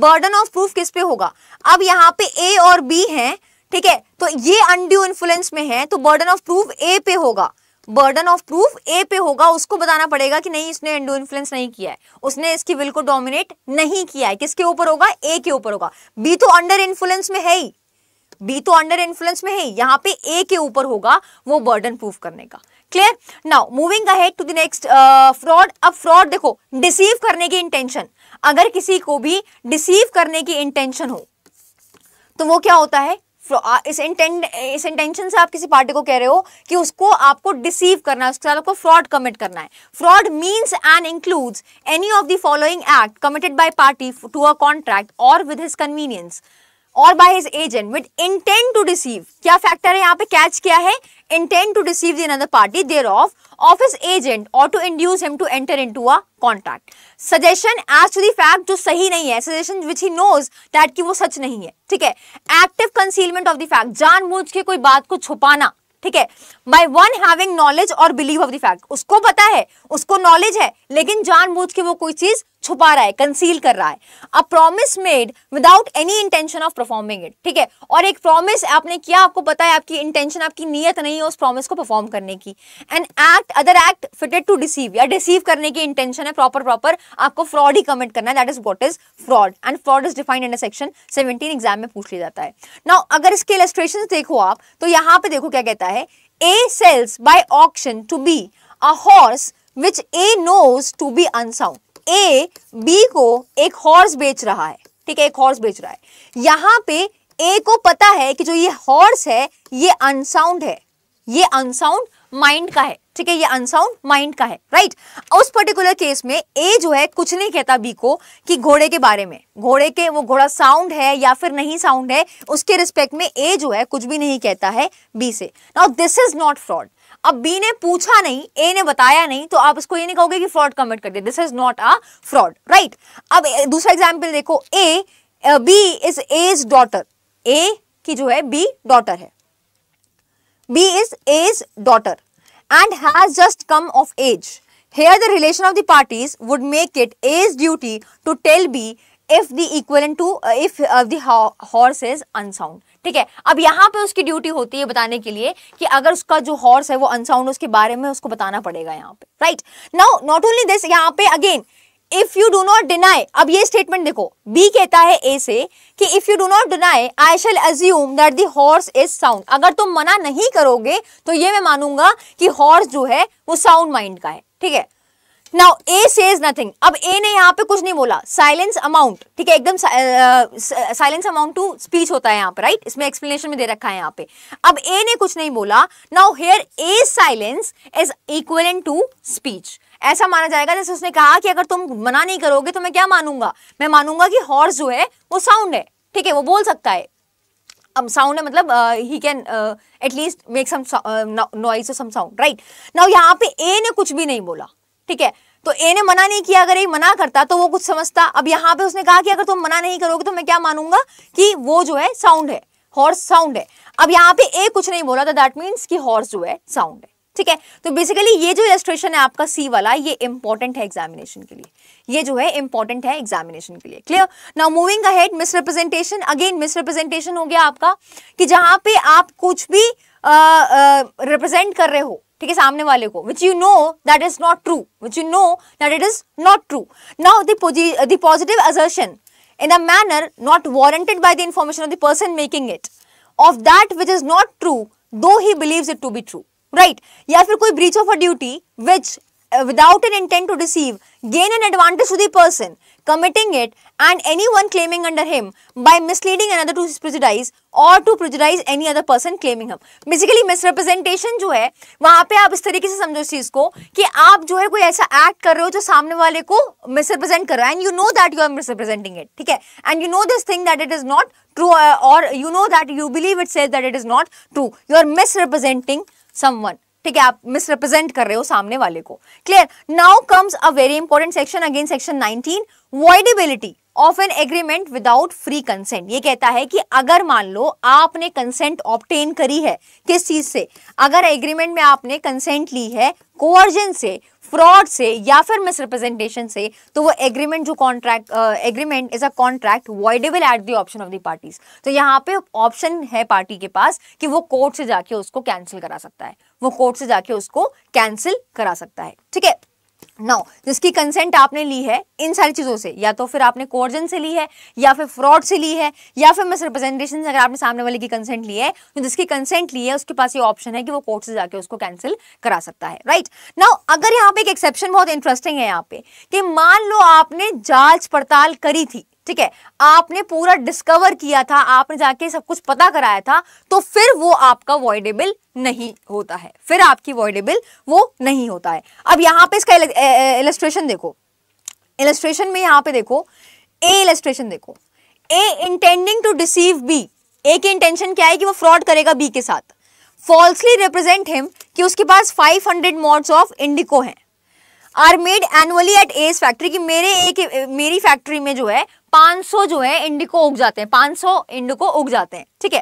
बर्डन ऑफ प्रूफ किस पे होगा अब यहाँ पे ए और बी है ठीक है तो ये अनड्यू इन्फ्लुएंस में है तो बर्डन ऑफ प्रूफ ए पे होगा बर्डन ऑफ प्रूफ ए पे होगा उसको बताना पड़ेगा कि नहीं इसने एंडो इन्फ्लुएंस नहीं किया है उसने इसकी विल को डोमिनेट नहीं किया है किसके ऊपर होगा ए के ऊपर होगा बी तो अंडर इन्फ्लुएंस में है ही बी तो अंडर इन्फ्लुएंस में है यहाँ पे ए के ऊपर होगा वो बर्डन प्रूफ करने का clear now moving ahead to the next fraud अब फ्रॉड देखो डिसीव करने की इंटेंशन अगर किसी को भी डिसीव करने की इंटेंशन हो तो वो क्या होता है इस इंटेंड इस इंटेंशन से आप किसी पार्टी को कह रहे हो कि उसको आपको डिसीव करना है उसके साथ आपको फ्रॉड कमिट करना है fraud means and includes any of the following act committed by party to a contract और विद हिज कन्वीनियंस और by his agent with intent to deceive क्या फैक्टर है यहाँ पे कैच क्या है इंटेंट टू डिसीव दिन other party there of of his agent or to induce him to enter into a contract. Suggestion as to the fact जो सही नहीं है suggestion which he knows that कि वो सच नहीं है ठीक है active concealment of the fact जानबूझ के कोई बात को छुपाना ठीक है बाई वन हैविंग नॉलेज और बिलीव ऑफ द फैक्ट उसको पता है उसको नॉलेज है लेकिन जानबूझ के वो कोई चीज छुपा रहा है कंसील कर रहा है a promise made without any intention of performing it ठीक है और एक प्रॉमिस आपने किया आपको पता है आपकी इंटेंशन आपकी नीयत नहीं है उस प्रॉमिस को परफॉर्म करने की and act other act fitted to deceive या डिसीव करने की इंटेंशन है प्रॉपर प्रॉपर आपको फ्रॉड ही कमिट करना है that is what is fraud and fraud is defined in section seventeen exam में पूछ लिया जाता है ना अगर इसके इलेस्ट्रेशन देखो आप तो यहाँ पे देखो क्या कहता है A sells by auction to B a horse which A knows to be unsound. A B को एक हॉर्स बेच रहा है ठीक है एक हॉर्स बेच रहा है यहां पे ए को पता है कि जो ये हॉर्स है ये अनसाउंड है ये अनसाउंड माइंड का है ठीक है ये अनसाउंड माइंड का है राइट उस पर्टिकुलर केस में ए जो है कुछ नहीं कहता बी को कि घोड़े के बारे में घोड़े के वो घोड़ा साउंड है या फिर नहीं साउंड है उसके रिस्पेक्ट में ए जो है कुछ भी नहीं कहता है बी से now this is not fraud अब बी ने पूछा नहीं ए ने बताया नहीं तो आप इसको ये नहीं कहोगे कि फ्रॉड कमिट कर दिया this is not a fraud right अब दूसरा एग्जाम्पल देखो A B is A's daughter A की जो है बी डॉटर है B is A's daughter and has just come of age here the relation of the parties would make it A's duty to tell B if the equal to if if uh, the ho ठीक है अब यहाँ पे उसकी ड्यूटी होती है बताने के लिए कि अगर उसका जो हॉर्स है वो अनसाउंड उसके बारे में उसको बताना पड़ेगा यहाँ पे right now not only this यहाँ पे again if you do not deny अब ये स्टेटमेंट देखो बी कहता है ए से कि if you do not deny I shall assume that the horse is sound अगर तुम मना नहीं करोगे तो ये मैं मानूंगा कि हॉर्स जो है वो साउंड माइंड का है ठीक है नाउ ए सेज नथिंग अब ए ने यहाँ पे कुछ नहीं बोला साइलेंस अमाउंट ठीक है एकदम साइलेंस अमाउंट टू स्पीच होता है यहाँ पर राइट इसमें एक्सप्लेनेशन में दे रखा है यहाँ पे अब ए ने कुछ नहीं बोला now here A's silence is equal to speech ऐसा माना जाएगा जैसे उसने कहा कि अगर तुम मना नहीं करोगे तो मैं क्या मानूंगा मैं मानूंगा कि हॉर्स जो है वो साउंड है ठीक है वो बोल सकता है अब साउंड है मतलब he can at least make some noise some sound right now यहाँ पे ए ने कुछ भी नहीं बोला ठीक है तो ए ने मना नहीं किया अगर ए मना करता तो वो कुछ समझता अब यहाँ पे उसने कहा कि अगर तुम मना नहीं करोगे तो मैं क्या मानूंगा कि वो जो है साउंड है हॉर्स साउंड है अब यहाँ पे ए कुछ नहीं बोला था दैट मीन्स कि हॉर्स जो है साउंड है ठीक है तो बेसिकली ये जो इलेस्ट्रेशन है आपका सी वाला ये इंपॉर्टेंट है एग्जामिनेशन के लिए ये जो है इंपॉर्टेंट है एग्जामिनेशन के लिए clear now moving ahead misrepresentation again misrepresentation हो गया आपका कि जहां पे आप कुछ भी रिप्रेजेंट कर रहे हो ठीक है सामने वाले को which you know that is not true which you know that it is not true now the positive assertion in a manner not warranted by the information of the person making it of that which is not true though he believe it to be true right या फिर कोई breach of a duty which without an intent to receive gain an advantage to the person committing it and anyone claiming under him by misleading another to prejudice or to prejudice any other person claiming him. Basically misrepresentation जो है वहां पे आप इस तरीके से समझो इस चीज को कि आप जो है कोई ऐसा एक्ट कर रहे हो जो सामने वाले को मिसरिप्रेजेंट कर रहा है and you know that you are misrepresenting it ठीक है and you know this thing that it is not true और you know that you believe it says that it is not true you are misrepresenting someone ठीक है आप मिसरिप्रेजेंट कर रहे हो सामने वाले को clear now comes a very important section again section 19 voidability of an agreement without free consent ये कहता है कि अगर मान लो आपने कंसेंट ऑप्टेन करी है किस चीज से अगर एग्रीमेंट में आपने कंसेंट ली है कोवर्जन से फ्रॉड से या फिर मिसरिप्रेजेंटेशन से तो वो एग्रीमेंट जो contract agreement is a contract voidable at the option of the parties तो यहाँ पे ऑप्शन है पार्टी के पास कि वो कोर्ट से जाके उसको कैंसिल करा सकता है वो कोर्ट से जाके उसको कैंसिल करा सकता है ठीक है नो जिसकी कंसेंट आपने ली है इन सारी चीज़ों से या तो फिर आपने कोर्जन से ली है या फिर फ्रॉड से ली है या फिर मिसरिप्रेजेंटेशन से अगर आपने सामने वाले की कंसेंट ली है तो जिसकी कंसेंट ली है उसके पास ये ऑप्शन है कि वो कोर्ट से जाके उसको कैंसिल करा सकता है राइट right? नाउ अगर यहाँ पे एक एक्सेप्शन बहुत इंटरेस्टिंग है यहाँ पे कि मान लो आपने जांच पड़ताल करी थी ठीक है आपने पूरा डिस्कवर किया था आपने जाके सब कुछ पता कराया था तो फिर वो आपका वॉइडेबल नहीं होता है फिर आपकी वॉइडेबल वो नहीं होता है अब यहां पे इसका इलस्ट्रेशन देखो इलस्ट्रेशन में यहां पे देखो ए इलस्ट्रेशन देखो A intending to deceive B A की इंटेंशन क्या है कि वो फ्रॉड करेगा बी के साथ फॉल्सली रिप्रेजेंट हिम कि उसके पास five hundred maunds of indigo हैं are made annually at A's factory की मेरे एक मेरी फैक्ट्री में जो है 500 जो है इंडिको उग जाते हैं 500 इंडिको उग जाते हैं ठीक है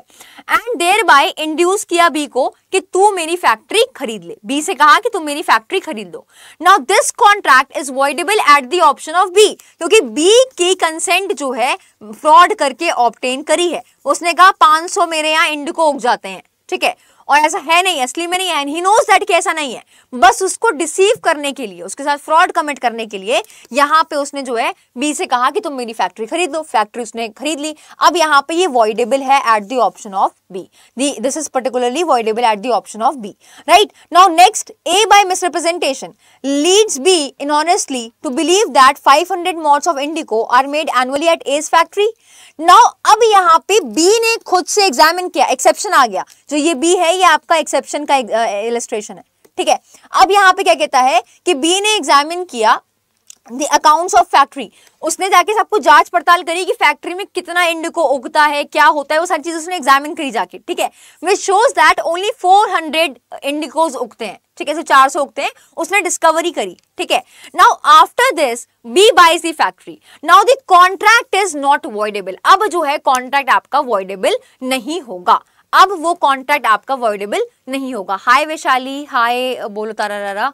एंड देर बाय इंड्यूस किया बी को कि तू मेरी फैक्ट्री खरीद ले बी से कहा कि तू मेरी फैक्ट्री खरीद दो now this contract is voidable at the option of B क्योंकि बी की कंसेंट जो है फ्रॉड करके ऑप्टेन करी है उसने कहा 500 मेरे यहाँ इंडिको उग जाते हैं ठीक है और ऐसा है नहीं असली में नहीं है ही नोज दैट कि ऐसा नहीं है बस उसको डिसीव करने के लिए उसके साथ फ्रॉड कमिट करने के लिए यहाँ पे उसने जो है बी से कहा कि तुम मेरी फैक्ट्री खरीद लो फैक्ट्री उसने खरीद ली अब यहाँ पे ये वॉइडेबल है at the option of B this is particularly voidable at the option of B right now next A by misrepresentation leads B inhonestly to believe that 500 maunds of indigo are made annually at A's factory now अब यहाँ पे बी ने खुद से एग्जामिन किया एक्सेप्शन आ गया जो ये बी है ये आपका एक्सेप्शन का इलस्ट्रेशन है ठीक है अब यहाँ पे क्या कहता है कि बी ने एग्जामिन किया अकाउंट्स ऑफ फैक्ट्री उसने जाके सबको जांच पड़ताल करी कि फैक्ट्री में कितना इंडिको उगता है क्या होता है वो सारी चीज उसने एग्जामिन करी जाके ठीक है which shows that only 400 indigos उगते हैं ठीक है सो सौ उगते हैं उसने डिस्कवरी करी ठीक है now after this B buys the factory now the contract is not voidable अब जो है कॉन्ट्रैक्ट आपका वॉइडेबल नहीं होगा अब वो कॉन्टैक्ट आपका अवॉइडेबल नहीं होगा हाय वैशाली हाय बोलो तारा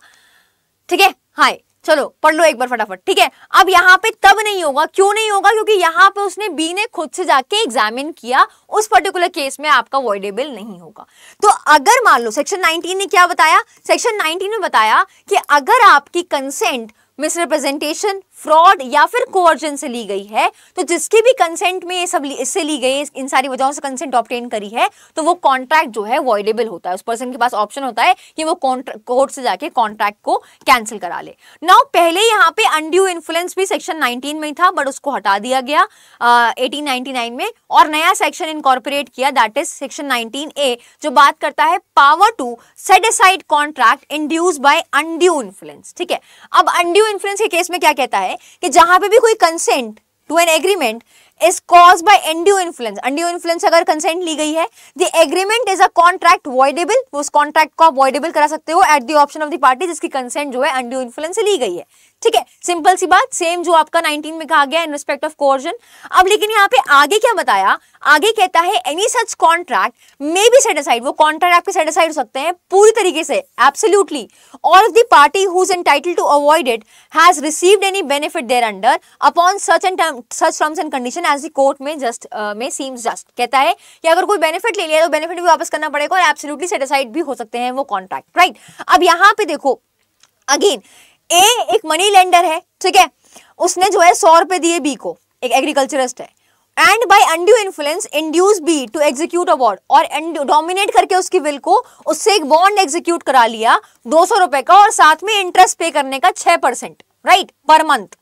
ठीक है हाय चलो पढ़ लो एक बार फटाफट ठीक है अब यहाँ पे तब नहीं होगा क्यों नहीं होगा क्योंकि यहाँ पे उसने बी ने खुद से जाके एग्जामिन किया उस पर्टिकुलर केस में आपका अवॉइडेबल नहीं होगा तो अगर मान लो सेक्शन 19 ने क्या बताया सेक्शन 19 में बताया कि अगर आपकी कंसेंट मिसरिप्रेजेंटेशन फ्रॉड या फिर कोवर्जन से ली गई है तो जिसकी भी कंसेंट में ये सब इससे ली गई इन सारी वजहों से कंसेंट ऑप्टेन करी है तो वो कॉन्ट्रैक्ट जो है वॉइडेबल होता है उस पर्सन के पास ऑप्शन होता है कि वो कोर्ट से जाके कॉन्ट्रैक्ट को कैंसिल करा ले नाउ पहले यहाँ पे अनड्यू इन्फ्लुएंस भी सेक्शन नाइनटीन में था बट उसको हटा दिया गया एटीन uh, में और नया सेक्शन इनकॉर्पोरेट किया that is section nineteen A जो बात करता है power to set aside contract induce by undue influence ठीक है अब अनड्यू इन्फ्लुएंस के केस में क्या कहता है है कि जहां पे भी कोई consent to an agreement is cause by undue influence undue influence अगर कंसेंट ली गई है the agreement is a contract voidable उस कॉन्ट्रैक्ट को आप वॉइडेबल करा सकते हो at the option of the party जिसकी कंसेंट जो है एंडियो इन्फ्लुएंस ली गई है ठीक है सिंपल सी बात सेम जो आपका 19 में कहा गया इन रिस्पेक्ट ऑफ कोर्जन अब लेकिन यहाँ पे आगे क्या बताया आगे कहता है any such contract may be set aside वो कॉन्ट्रैक्ट आपके सेटिसाइड हो सकते हैं पूरी तरीके से absolutely all of the party whose title to avoid it has received any benefit thereunder upon such and such terms and condition as the court में जस्ट में सीम्स जस्ट कहता है कि अगर कोई बेनिफिट ले लिया तो बेनिफिट भी वापस करना पड़ेगा और एब्सोल्यूटली सेटिसाइड भी हो सकते हैं वो कॉन्ट्रैक्ट राइट right? अब यहाँ पे देखो अगेन ए एक मनी लेंडर है ठीक है उसने जो है सौ रुपए दिए बी को एक एग्रीकल्चरिस्ट है and by undue influence induce B to execute award और डोमिनेट करके उसकी विल को उससे एक बॉन्ड एग्जीक्यूट करा लिया दो सौ रुपए का और साथ में इंटरेस्ट पे करने का छह percent right per month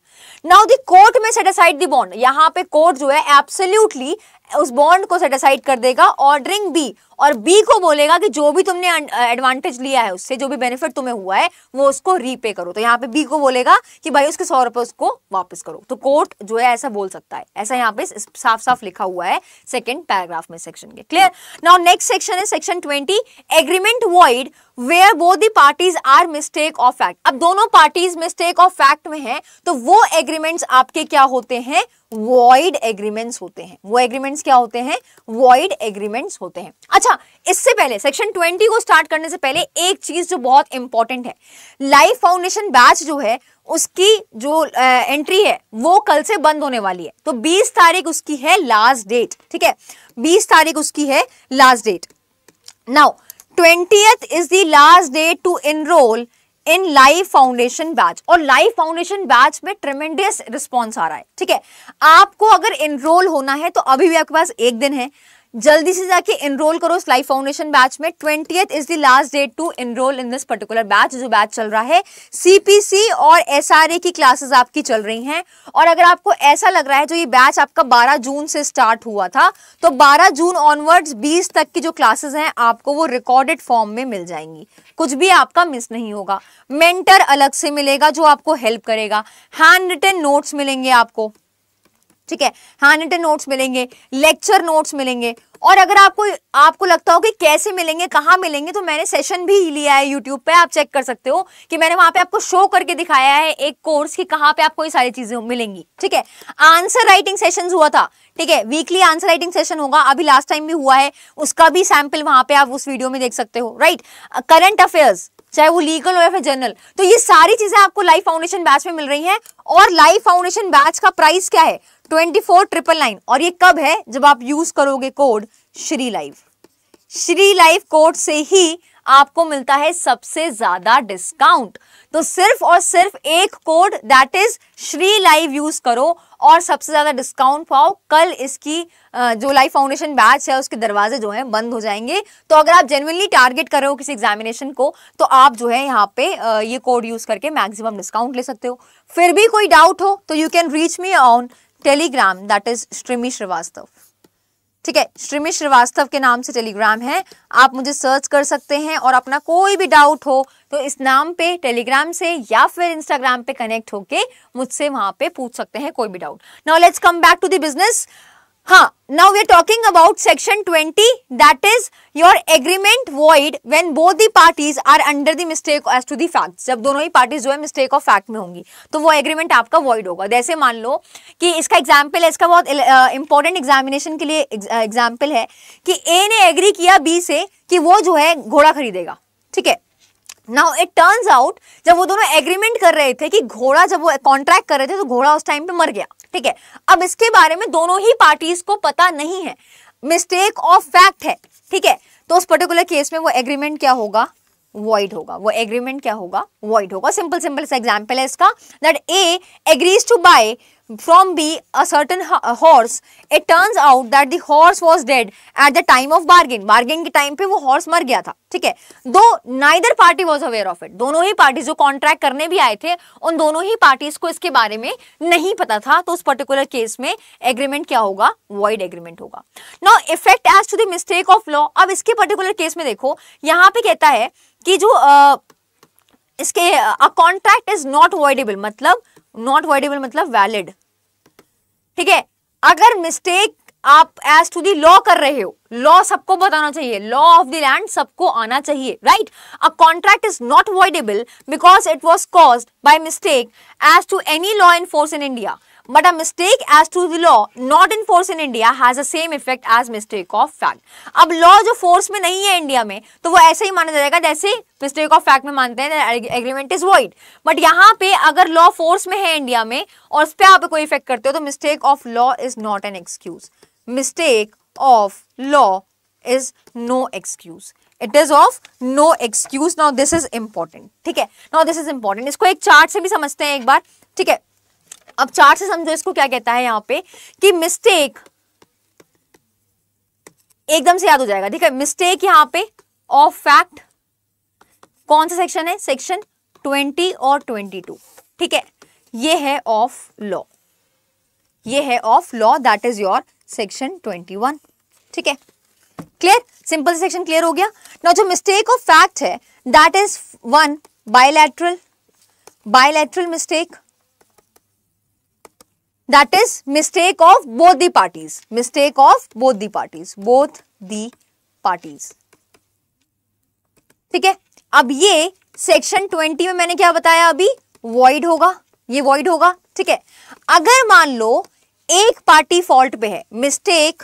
now the court में सेट असाइड द बॉन्ड यहां पे कोर्ट जो है एब्सोल्यूटली उस बॉन्ड को सेट असाइड कर देगा ऑर्डरिंग बी और बी को बोलेगा कि जो भी तुमने एडवांटेज लिया है उससे जो भी बेनिफिट तुम्हें हुआ है वो उसको रीपे करो तो यहाँ पे बी को बोलेगा कि भाई उसके सौ रुपए उसको वापस करो तो कोर्ट जो है ऐसा बोल सकता है ऐसा यहाँ पे साफ साफ लिखा हुआ है सेकेंड पैराग्राफ में सेक्शन के क्लियर नाउ नेक्स्ट सेक्शन है section twenty agreement void where both the parties are mistake of fact अब दोनों पार्टीज मिस्टेक ऑफ फैक्ट में हैं तो वो एग्रीमेंट्स आपके क्या होते हैं वॉइड एग्रीमेंट्स होते हैं वो एग्रीमेंट्स क्या होते हैं वॉइड एग्रीमेंट्स होते हैं अच्छा अच्छा इससे पहले सेक्शन 20 को स्टार्ट करने से पहले एक चीज जो बहुत इंपॉर्टेंट है लाइफ फाउंडेशन बैच जो है उसकी जो आ, एंट्री है वो कल से बंद होने वाली है तो 20 तारीख उसकी है लास्ट डेट ठीक है 20 तारीख उसकी है last date now twentieth is the last date to enrol in live foundation batch और लाइव फाउंडेशन बैच में ट्रेमेंडियस रिस्पॉन्स आ रहा है ठीक है आपको अगर एनरोल होना है तो अभी भी आपके पास एक दिन है जल्दी से जाके इनरोल करो इस लाइफ फाउंडेशन बैच में twenty is the last date to enrol in this particular batch जो बैच चल रहा है सीपीसी और एसआरए की क्लासेस आपकी चल रही हैं और अगर आपको ऐसा लग रहा है जो ये बैच आपका 12 जून से स्टार्ट हुआ था तो 12 जून ऑनवर्ड्स 20 तक की जो क्लासेस हैं आपको वो रिकॉर्डेड फॉर्म में मिल जाएंगी कुछ भी आपका मिस नहीं होगा मेंटर अलग से मिलेगा जो आपको हेल्प करेगा हैंड रिटन नोट्स मिलेंगे आपको ठीक है हैंड नोट्स मिलेंगे लेक्चर नोट्स मिलेंगे और अगर आपको आपको लगता हो कि कैसे मिलेंगे कहाँ मिलेंगे तो मैंने सेशन भी लिया है यूट्यूब पे आप चेक कर सकते हो कि मैंने वहां पे आपको शो करके दिखाया है एक कोर्स कि कहाँ पे आपको ये सारी चीजें मिलेंगी ठीक है आंसर राइटिंग सेशन हुआ था ठीक है वीकली आंसर राइटिंग सेशन होगा अभी लास्ट टाइम भी हुआ है उसका भी सैम्पल वहां पर आप उस वीडियो में देख सकते हो राइट करंट अफेयर्स चाहे वो लीगल हो या फिर जनरल तो ये सारी चीजें आपको लाइफ फाउंडेशन बैच में मिल रही हैं और लाइफ फाउंडेशन बैच का प्राइस क्या है ट्वेंटी फोर ट्रिपल नाइन और ये कब है जब आप यूज करोगे code Shri live Shri live code से ही आपको मिलता है सबसे ज्यादा डिस्काउंट तो सिर्फ और सिर्फ एक code that is Shri live use करो और सबसे ज्यादा डिस्काउंट पाओ कल इसकी जो लाइव फाउंडेशन बैच है उसके दरवाजे जो है बंद हो जाएंगे तो अगर आप जेनुअनली टारगेट कर रहे हो किसी एग्जामिनेशन को तो आप जो है यहाँ पे ये कोड यूज करके मैक्सिमम डिस्काउंट ले सकते हो फिर भी कोई डाउट हो तो you can reach me on Telegram that is Shrimi Srivastava ठीक है श्रीमी श्रीवास्तव के नाम से टेलीग्राम है आप मुझे सर्च कर सकते हैं और अपना कोई भी डाउट हो तो इस नाम पे टेलीग्राम से या फिर इंस्टाग्राम पे कनेक्ट होके मुझसे वहां पे पूछ सकते हैं कोई भी doubt now let's come back to business हाँ now we are talking about section twenty that is your agreement void when both the parties are under the mistake as to the fact जब दोनों ही पार्टीज जो है मिस्टेक ऑफ फैक्ट में होंगी तो वो एग्रीमेंट आपका वॉइड होगा जैसे मान लो कि इसका एग्जाम्पल है इसका बहुत इंपॉर्टेंट एग्जामिनेशन के लिए एग्जाम्पल है कि ए ने एग्री किया बी से कि वो जो है घोड़ा खरीदेगा ठीक है नाउ इट टर्न्स आउट जब वो दोनों एग्रीमेंट कर रहे थे कि घोड़ा जब वो कॉन्ट्रैक्ट कर रहे थे तो घोड़ा उस टाइम पे मर गया ठीक है अब इसके बारे में दोनों ही पार्टीज को पता नहीं है मिस्टेक ऑफ फैक्ट है ठीक है तो उस पर्टिकुलर केस में वो एग्रीमेंट क्या होगा वॉइड होगा वो एग्रीमेंट क्या होगा वॉइड होगा सिंपल सिंपल सा एग्जाम्पल है इसका that A agrees to buy from B a certain horse. It turns out that the horse was dead at the time of bargain. Bargain के time पे वो horse मर गया था ठीक है दो neither party was aware of it दोनों ही पार्टीज जो कॉन्ट्रैक्ट करने भी आए थे उन दोनों ही पार्टीज को इसके बारे में नहीं पता था तो उस पर्टिकुलर केस में एग्रीमेंट क्या होगा वॉइड एग्रीमेंट होगा now effect as to the mistake of law अब इसके पर्टिकुलर केस में देखो यहाँ पे कहता है कि जो आ, इसके a contract is not voidable मतलब नॉट वर्डेबल मतलब वैलिड ठीक है अगर मिस्टेक आप एज टू दी लॉ कर रहे हो लॉ सबको बताना चाहिए लॉ ऑफ द लैंड सबको आना चाहिए right a contract is not voidable because it was caused by mistake as to any law in force in India but a mistake as to the law not in force in India has the same effect as mistake अब लॉ जो फोर्स में नहीं है इंडिया में तो वो ऐसे ही माना जाएगा जैसे मिस्टेक ऑफ फैक्ट में मानते हैं एग्रीमेंट इज वॉइड बट यहाँ पे अगर लॉ फोर्स में है इंडिया में और उस पर आप कोई इफेक्ट करते हो तो mistake of law is not an excuse mistake of law is no excuse it is of no excuse now this is important ठीक है नाउ दिस इज इंपॉर्टेंट इसको एक चार्ट से भी समझते हैं एक बार ठीक है अब चार से समझो इसको क्या कहता है यहां पे कि मिस्टेक एकदम से याद हो जाएगा ठीक है मिस्टेक यहां पे ऑफ फैक्ट कौन सा सेक्शन है सेक्शन ट्वेंटी और ट्वेंटी टू ठीक है ये है ऑफ लॉ ये है of law that is your section twenty one ठीक है क्लियर सिंपल सेक्शन क्लियर हो गया ना जो मिस्टेक ऑफ फैक्ट है that is one bilateral bilateral mistake that is mistake of both the parties mistake of both the parties both the parties ठीक है अब ये सेक्शन ट्वेंटी में मैंने क्या बताया अभी वॉइड होगा ये वॉइड होगा ठीक है अगर मान लो एक पार्टी फॉल्ट पे है mistake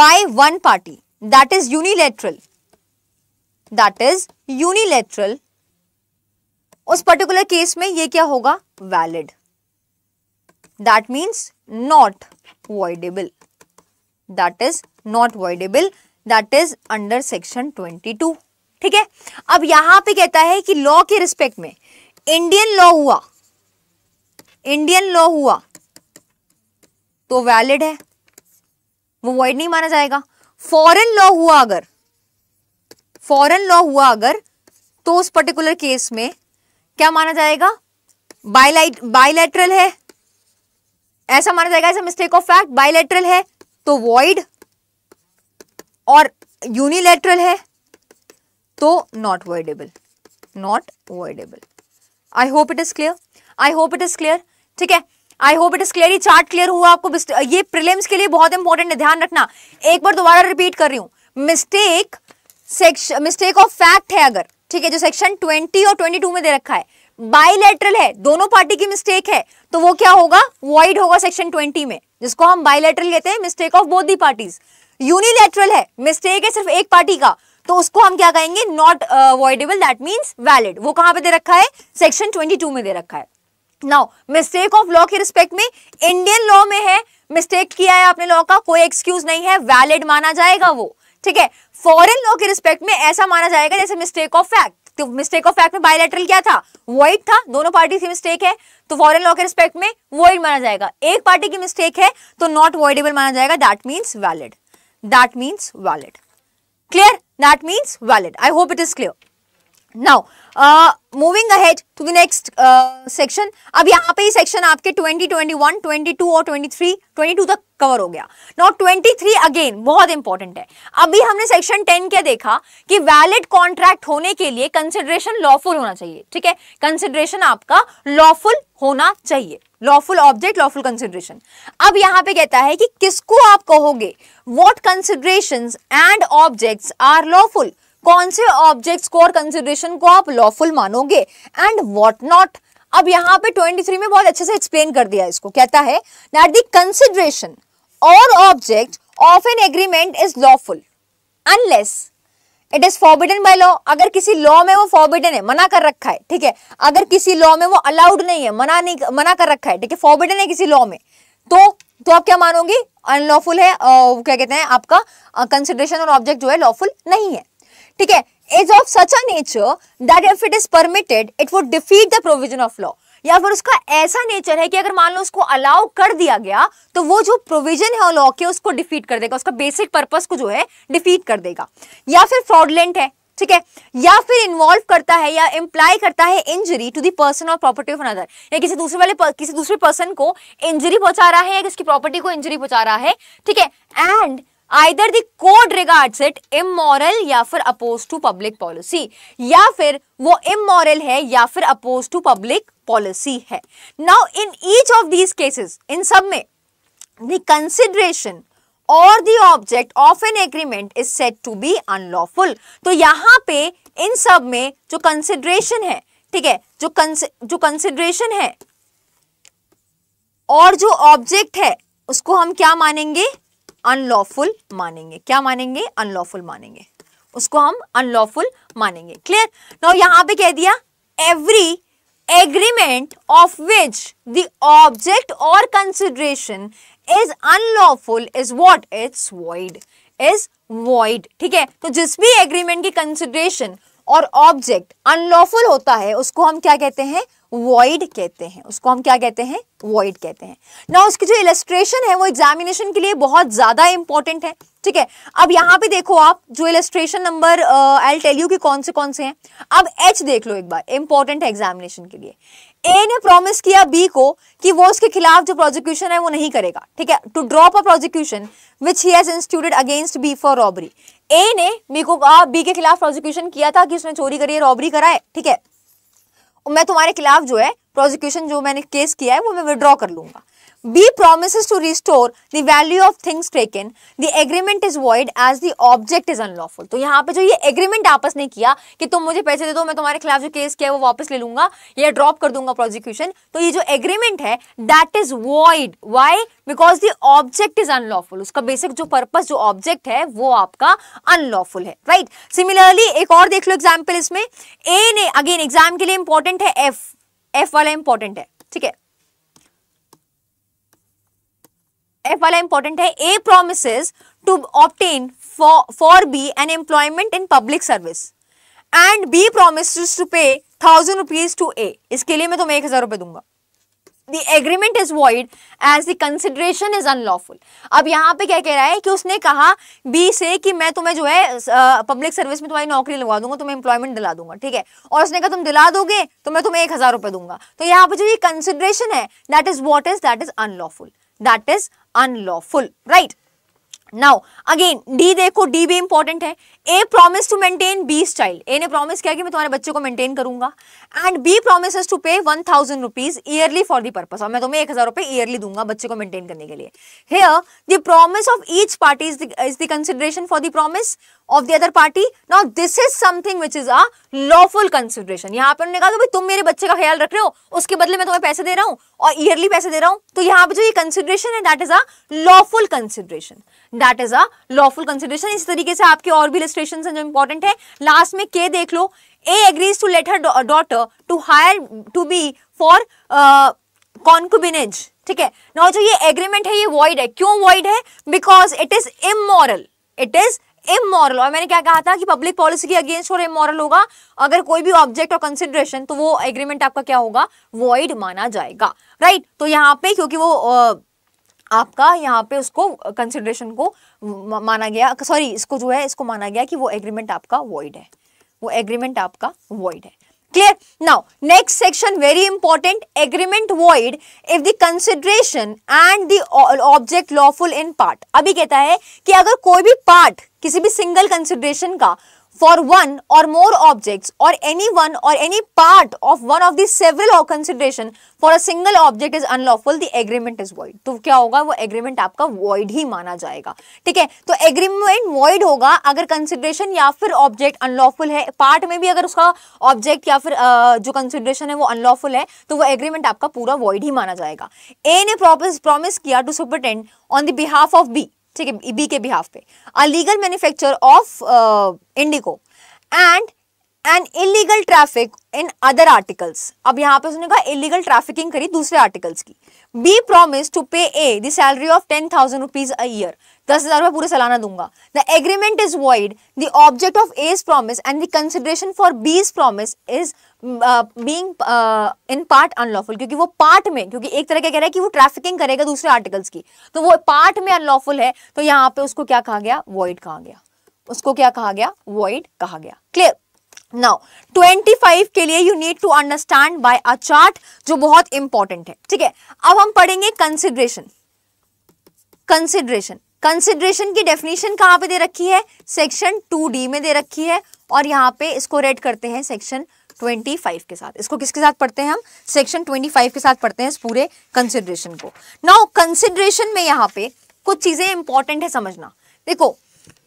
by one party that is unilateral that is unilateral उस पर्टिकुलर केस में ये क्या होगा valid that means not that is not not voidable is under section twenty 22 ठीक है अब यहां पे कहता है कि लॉ के रिस्पेक्ट में इंडियन लॉ हुआ इंडियन लॉ हुआ तो वैलिड है वो वॉइड नहीं माना जाएगा फॉरेन लॉ हुआ अगर फॉरेन लॉ हुआ अगर तो उस पर्टिकुलर केस में क्या माना जाएगा बाइलाइट है ऐसा माना जाएगा ऐसा मिस्टेक ऑफ फैक्ट बाइलेटरल है तो वॉइड और यूनिलेटरल है तो not voidable not voidable I hope it is clear I hope it is clear ठीक है I hope it is clear ये चार्ट क्लियर हुआ आपको ये प्रिलिम्स के लिए बहुत इंपॉर्टेंट है ध्यान रखना एक बार दोबारा रिपीट कर रही हूं मिस्टेक मिस्टेक ऑफ फैक्ट है अगर ठीक है जो सेक्शन ट्वेंटी और ट्वेंटी टू में दे रखा है बाइलेटरल है दोनों पार्टी की मिस्टेक है तो वो क्या होगा वाइड होगा सेक्शन ट्वेंटी में जिसको हम बाइलेटरल कहते हैं mistake of both the parties unilateral है मिस्टेक है सिर्फ एक पार्टी का तो उसको हम क्या कहेंगे not avoidable that means valid वो कहां पर दे रखा है सेक्शन 22 में दे रखा है नाउ मिस्टेक ऑफ लॉ के रिस्पेक्ट में इंडियन लॉ में है मिस्टेक किया है आपने लॉ का कोई एक्सक्यूज नहीं है वैलिड माना जाएगा वो ठीक है फॉरेन लॉ के रिस्पेक्ट में ऐसा माना जाएगा जैसे मिस्टेक ऑफ फैक्ट तो मिस्टेक ऑफ फैक्ट में बायोलेटरल क्या था वॉइड था दोनों पार्टी की मिस्टेक है तो फॉरन लॉ के रिस्पेक्ट में वॉइड माना जाएगा एक पार्टी की मिस्टेक है तो नॉट वॉइडेबल माना जाएगा that means valid that means valid clear that means valid I hope it is clear now moving ahead to the next section अब यहाँ पे ही सेक्शन आपके 20, 21, 22 और 23, 22 तक कवर हो गया नॉट 23 अगेन बहुत इंपॉर्टेंट है अभी हमने सेक्शन 10 क्या देखा कि वैलिड कॉन्ट्रैक्ट होने के लिए कंसिडरेशन लॉफुल होना चाहिए ठीक है कंसिडरेशन आपका लॉफुल होना चाहिए लॉफुल ऑब्जेक्ट लॉफुल कंसिडरेशन अब यहाँ पे कहता है कि किसको आप कहोगे what consideration and object are lawful कौन से ऑब्जेक्ट्स को और कंसिडरेशन को आप लॉफुल मानोगे एंड वॉट नॉट अब यहाँ पे 23 में बहुत अच्छे से एक्सप्लेन कर दिया इसको कहता है दैट दी कंसिडरेशन और object of an agreement is lawful unless it is forbidden by law अगर किसी लॉ में वो फॉरबिडन है मना कर रखा है ठीक है अगर किसी लॉ में वो अलाउड नहीं है मना नहीं मना कर रखा है ठीक है फॉरबिडन है किसी लॉ में तो तो आप क्या मानोगी अनलॉफुल है आ, क्या कहते हैं आपका कंसिडरेशन और ऑब्जेक्ट जो है लॉफुल नहीं है ठीक है is of such a nature that if it is permitted it would defeat the provision of law या फिर उसका ऐसा नेचर है कि अगर मान लो उसको अलाउ कर दिया गया तो वो जो प्रोविजन है लॉ के उसको डिफीट कर देगा उसका बेसिक पर्पस को जो है डिफीट कर देगा या फिर फ्रॉडलेंट है ठीक है या फिर इन्वॉल्व करता है या इम्प्लाई करता है इंजरी टू दी पर्सन और प्रॉपर्टी ऑफ अनदर या किसी दूसरे वाले किसी दूसरे पर्सन को इंजरी पहुंचा रहा है या किसी प्रॉपर्टी को इंजरी पहुंचा रहा है ठीक है and either the court regards it immoral या फिर अपोज टू पब्लिक पॉलिसी या फिर वो इमोरल है या फिर अपोज टू पब्लिक पॉलिसी है now in each of these cases in सब में द कंसिडरेशन और the object of an agreement is set to be unlawful तो यहाँ पे इन सब में जो कंसिडरेशन है ठीक है जो जो कंसिडरेशन है और जो ऑब्जेक्ट है उसको हम क्या मानेंगे अनलॉफुल मानेंगे क्या मानेंगे अनलॉफुल मानेंगे उसको हम अनलॉफुल मानेंगे क्लियर नो यहां पे कह दिया every agreement of which the object और consideration is unlawful is what it's void is void ठीक है तो जिस भी एग्रीमेंट की कंसिडरेशन और ऑब्जेक्ट अनलॉफुल होता है उसको हम क्या कहते हैं वॉइड कहते हैं उसको हम क्या कहते हैं वॉइड कहते हैं ना उसकी जो इलेस्ट्रेशन है वो एग्जामिनेशन के लिए बहुत ज़्यादा इंपॉर्टेंट है ठीक है अब यहां पे देखो आप जो illustration number I tell you कि कौन से कौन से हैं अब एच देख लो एक बार इंपॉर्टेंट है एग्जामिनेशन के लिए ए ने प्रॉमिस किया बी को कि वो उसके खिलाफ जो प्रोजिक्यूशन है वो नहीं करेगा ठीक है to drop a prosecution which he has instituted against B for robbery A ने बी को बी के खिलाफ प्रोजिक्यूशन किया था कि उसने चोरी करी है रॉबरी कराए ठीक है मैं तुम्हारे खिलाफ जो है प्रोसिक्यूशन जो मैंने केस किया है वो मैं विड्रॉ कर लूंगा B promises to restore the value of things taken. The agreement is void as the object is unlawful. तो यहाँ पे जो ये agreement आपस ने किया कि तुम मुझे पैसे दे दो मैं तुम्हारे खिलाफ जो केस किया वो वापस ले लूंगा या ड्रॉप कर दूंगा प्रोजिक्यूशन तो ये जो एग्रीमेंट है that is void why because the object is unlawful उसका बेसिक जो पर्पज जो ऑब्जेक्ट है वो आपका अनलॉफुल है राइट right? सिमिलरली एक और देख लो एग्जाम्पल इसमें ए ने अगेन एग्जाम के लिए इंपॉर्टेंट है एफ एफ वाला इंपॉर्टेंट है ठीक है एफ वाला इंपॉर्टेंट है A promise to obtain for B an employment in public service and B promise to pay thousand rupees to A इसके लिए मैं तुम्हें एक हजार रुपए दूंगा The agreement is void as the consideration is unlawful. अब यहाँ पे क्या कह रहा है कि उसने कहा बी से कि मैं तुम्हें जो है पब्लिक सर्विस में तुम्हारी नौकरी लगवा दूंगा तुम्हें एम्प्लॉयमेंट दिला दूंगा ठीक है और उसने कहा तुम दिला दोगे तो मैं तुम्हें एक हजार रुपए दूंगा तो यहाँ पे जो ये कंसिडरेशन है that is what is that is unlawful that is unlawful, right? Now again D देखो डी भी इंपॉर्टेंट है A promise to maintain B style A ने प्रॉमिस किया कि मैं तुम्हारे बच्चे को मेंटेन करूंगा and B promise to pay one thousand rupees yearly for the purpose और मैं तुम्हें एक हजार रुपए ईयरली दूंगा बच्चे को मेंटेन करने के लिए here the promise of each party is the consideration for the promise of the other party now this is something which is a lawful consideration यहाँ पर उन्होंने कहा कि तुम मेरे बच्चे का ख्याल रख रहे हो उसके बदले मैं तुम्हें पैसे दे रहा हूँ और ईयरली पैसे दे रहा हूँ तो यहाँ पर जो ये कंसिडरेशन है that is a lawful consideration that is a lawful consideration इस तरीके से आपके और भी इलिस्ट्रेशन जो इंपॉर्टेंट है लास्ट में के देख लो A agrees to let her daughter to hire to B for concubinage ठीक है ना जो ये एग्रीमेंट है ये वॉइड है क्यों वॉइड है because it is immoral it is immoral और मैंने क्या कहा था कि पब्लिक पॉलिसी के अगेंस्ट और इमोरल होगा अगर कोई भी ऑब्जेक्ट और कंसिडरेशन तो वो एग्रीमेंट आपका क्या होगा वॉइड माना जाएगा राइट right? तो यहाँ पे क्योंकि वो uh, आपका यहाँ पे उसको कंसिडरेशन को माना गया सॉरी इसको जो है इसको माना गया कि वो एग्रीमेंट आपका वॉइड है वो एग्रीमेंट आपका वॉइड है clear now next section very important agreement void if the consideration and the object lawful in part अभी कहता है कि अगर कोई भी पार्ट किसी भी सिंगल कंसिडरेशन का for one or more objects or any one or any part of one of the several or consideration for a single object is unlawful the agreement is void तो क्या होगा वो agreement आपका void ही माना जाएगा ठीक है तो agreement void होगा अगर consideration या फिर object unlawful है part में भी अगर उसका object या फिर जो consideration है वो unlawful है तो वो agreement आपका पूरा void ही माना जाएगा A ने promise promise किया to superintend on the behalf of B ठीक है बी के बिहाफ पे a legal manufacture of indigo and an illegal traffic in other articles अब यहाँ पे उसने कहा इलीगल ट्रैफिकिंग करी दूसरे आर्टिकल्स की B promise to pay A salary of ten thousand rupees a year दस हजार रुपये पूरे सालाना दूंगा the agreement is void the object of A's promise and the consideration for B's promise is being in part unlawful क्योंकि वो पार्ट में क्योंकि एक तरह क्या कह रहा है कि वो ट्रैफिकिंग करेगा दूसरे आर्टिकल्स की तो वो पार्ट में अनलॉफुल है तो यहाँ पे उसको क्या कहा गया वॉइड कहा गया उसको क्या कहा गया वॉइड कहा गया क्लियर नाउ 25 के लिए you need to understand by a chart जो बहुत इंपॉर्टेंट है ठीक है अब हम पढ़ेंगे कंसिडरेशन कंसिडरेशन कंसिडरेशन की डेफिनेशन कहाँ पे दे रखी है सेक्शन टू डी में दे रखी है और यहाँ पे इसको रेड करते हैं सेक्शन 25 के साथ इसको किसके साथ पढ़ते हैं हम सेक्शन 25 के साथ पढ़ते हैं इस पूरे कंसिडरेशन को नाउ कंसिडरेशन में यहाँ पे कुछ चीजें इंपॉर्टेंट है समझना देखो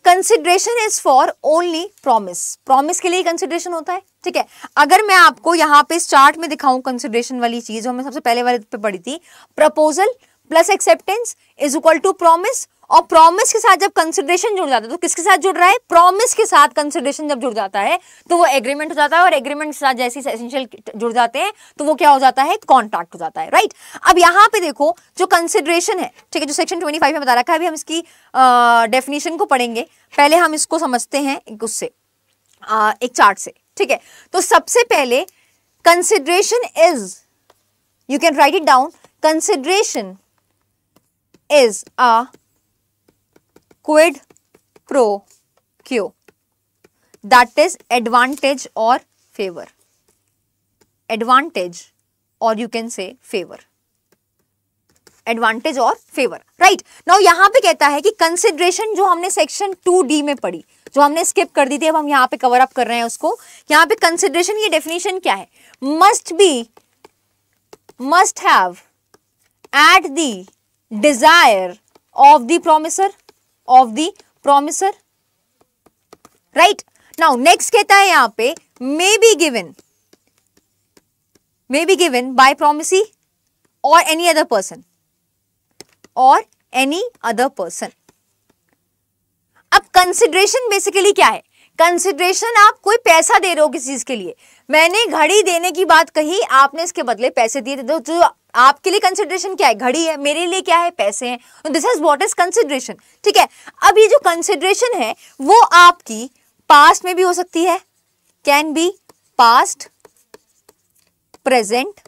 consideration is for only promise promise के लिए कंसिडरेशन होता है ठीक है अगर मैं आपको यहाँ पे चार्ट में दिखाऊं कंसिडरेशन वाली चीज जो मैं सबसे पहले वाले पे पढ़ी थी proposal plus acceptance is equal to promise और प्रॉमिस के साथ जब कंसिडरेशन जुड़ जाता है तो किसके साथ जुड़ रहा है प्रॉमिस के साथ कंसिडरेशन जब जुड़ जाता है तो वो एग्रीमेंट हो जाता है और एग्रीमेंट के साथ जैसे एसेंशियल जुड़ जाते हैं तो वो क्या हो जाता है कॉन्ट्रैक्ट हो जाता है राइट अब यहाँ पे देखो जो कंसिडरेशन है ठीक है जो सेक्शन ट्वेंटी में बता रखा है अभी हम इसकी डेफिनेशन को पढ़ेंगे पहले हम इसको समझते हैं उससे एक चार्ट से ठीक है तो सबसे पहले consideration is you can write it down consideration is a quid pro quo that is advantage और फेवर एडवांटेज और you can say favour advantage और फेवर राइट नाउ यहां पे कहता है कि कंसिडरेशन जो हमने सेक्शन टू डी में पढ़ी जो हमने स्किप कर दी थी अब हम यहां पे कवर अप कर रहे हैं उसको यहां पे कंसिडरेशन की डेफिनेशन क्या है must be must have at the desire of the promisor of the promisor right now next कहता है यहां पे may be given may be given by promisee or any other person or any other person अब कंसिडरेशन बेसिकली क्या है कंसिडरेशन आप कोई पैसा दे रहे हो किसी चीज के लिए मैंने घड़ी देने की बात कही आपने इसके बदले पैसे दिए थे जो तो, तो आपके लिए कंसिडरेशन क्या है घड़ी है मेरे लिए क्या है पैसे हैं this is what is consideration ठीक है अब ये जो कंसिडरेशन है वो आपकी पास्ट में भी हो सकती है कैन बी पास्ट प्रेजेंट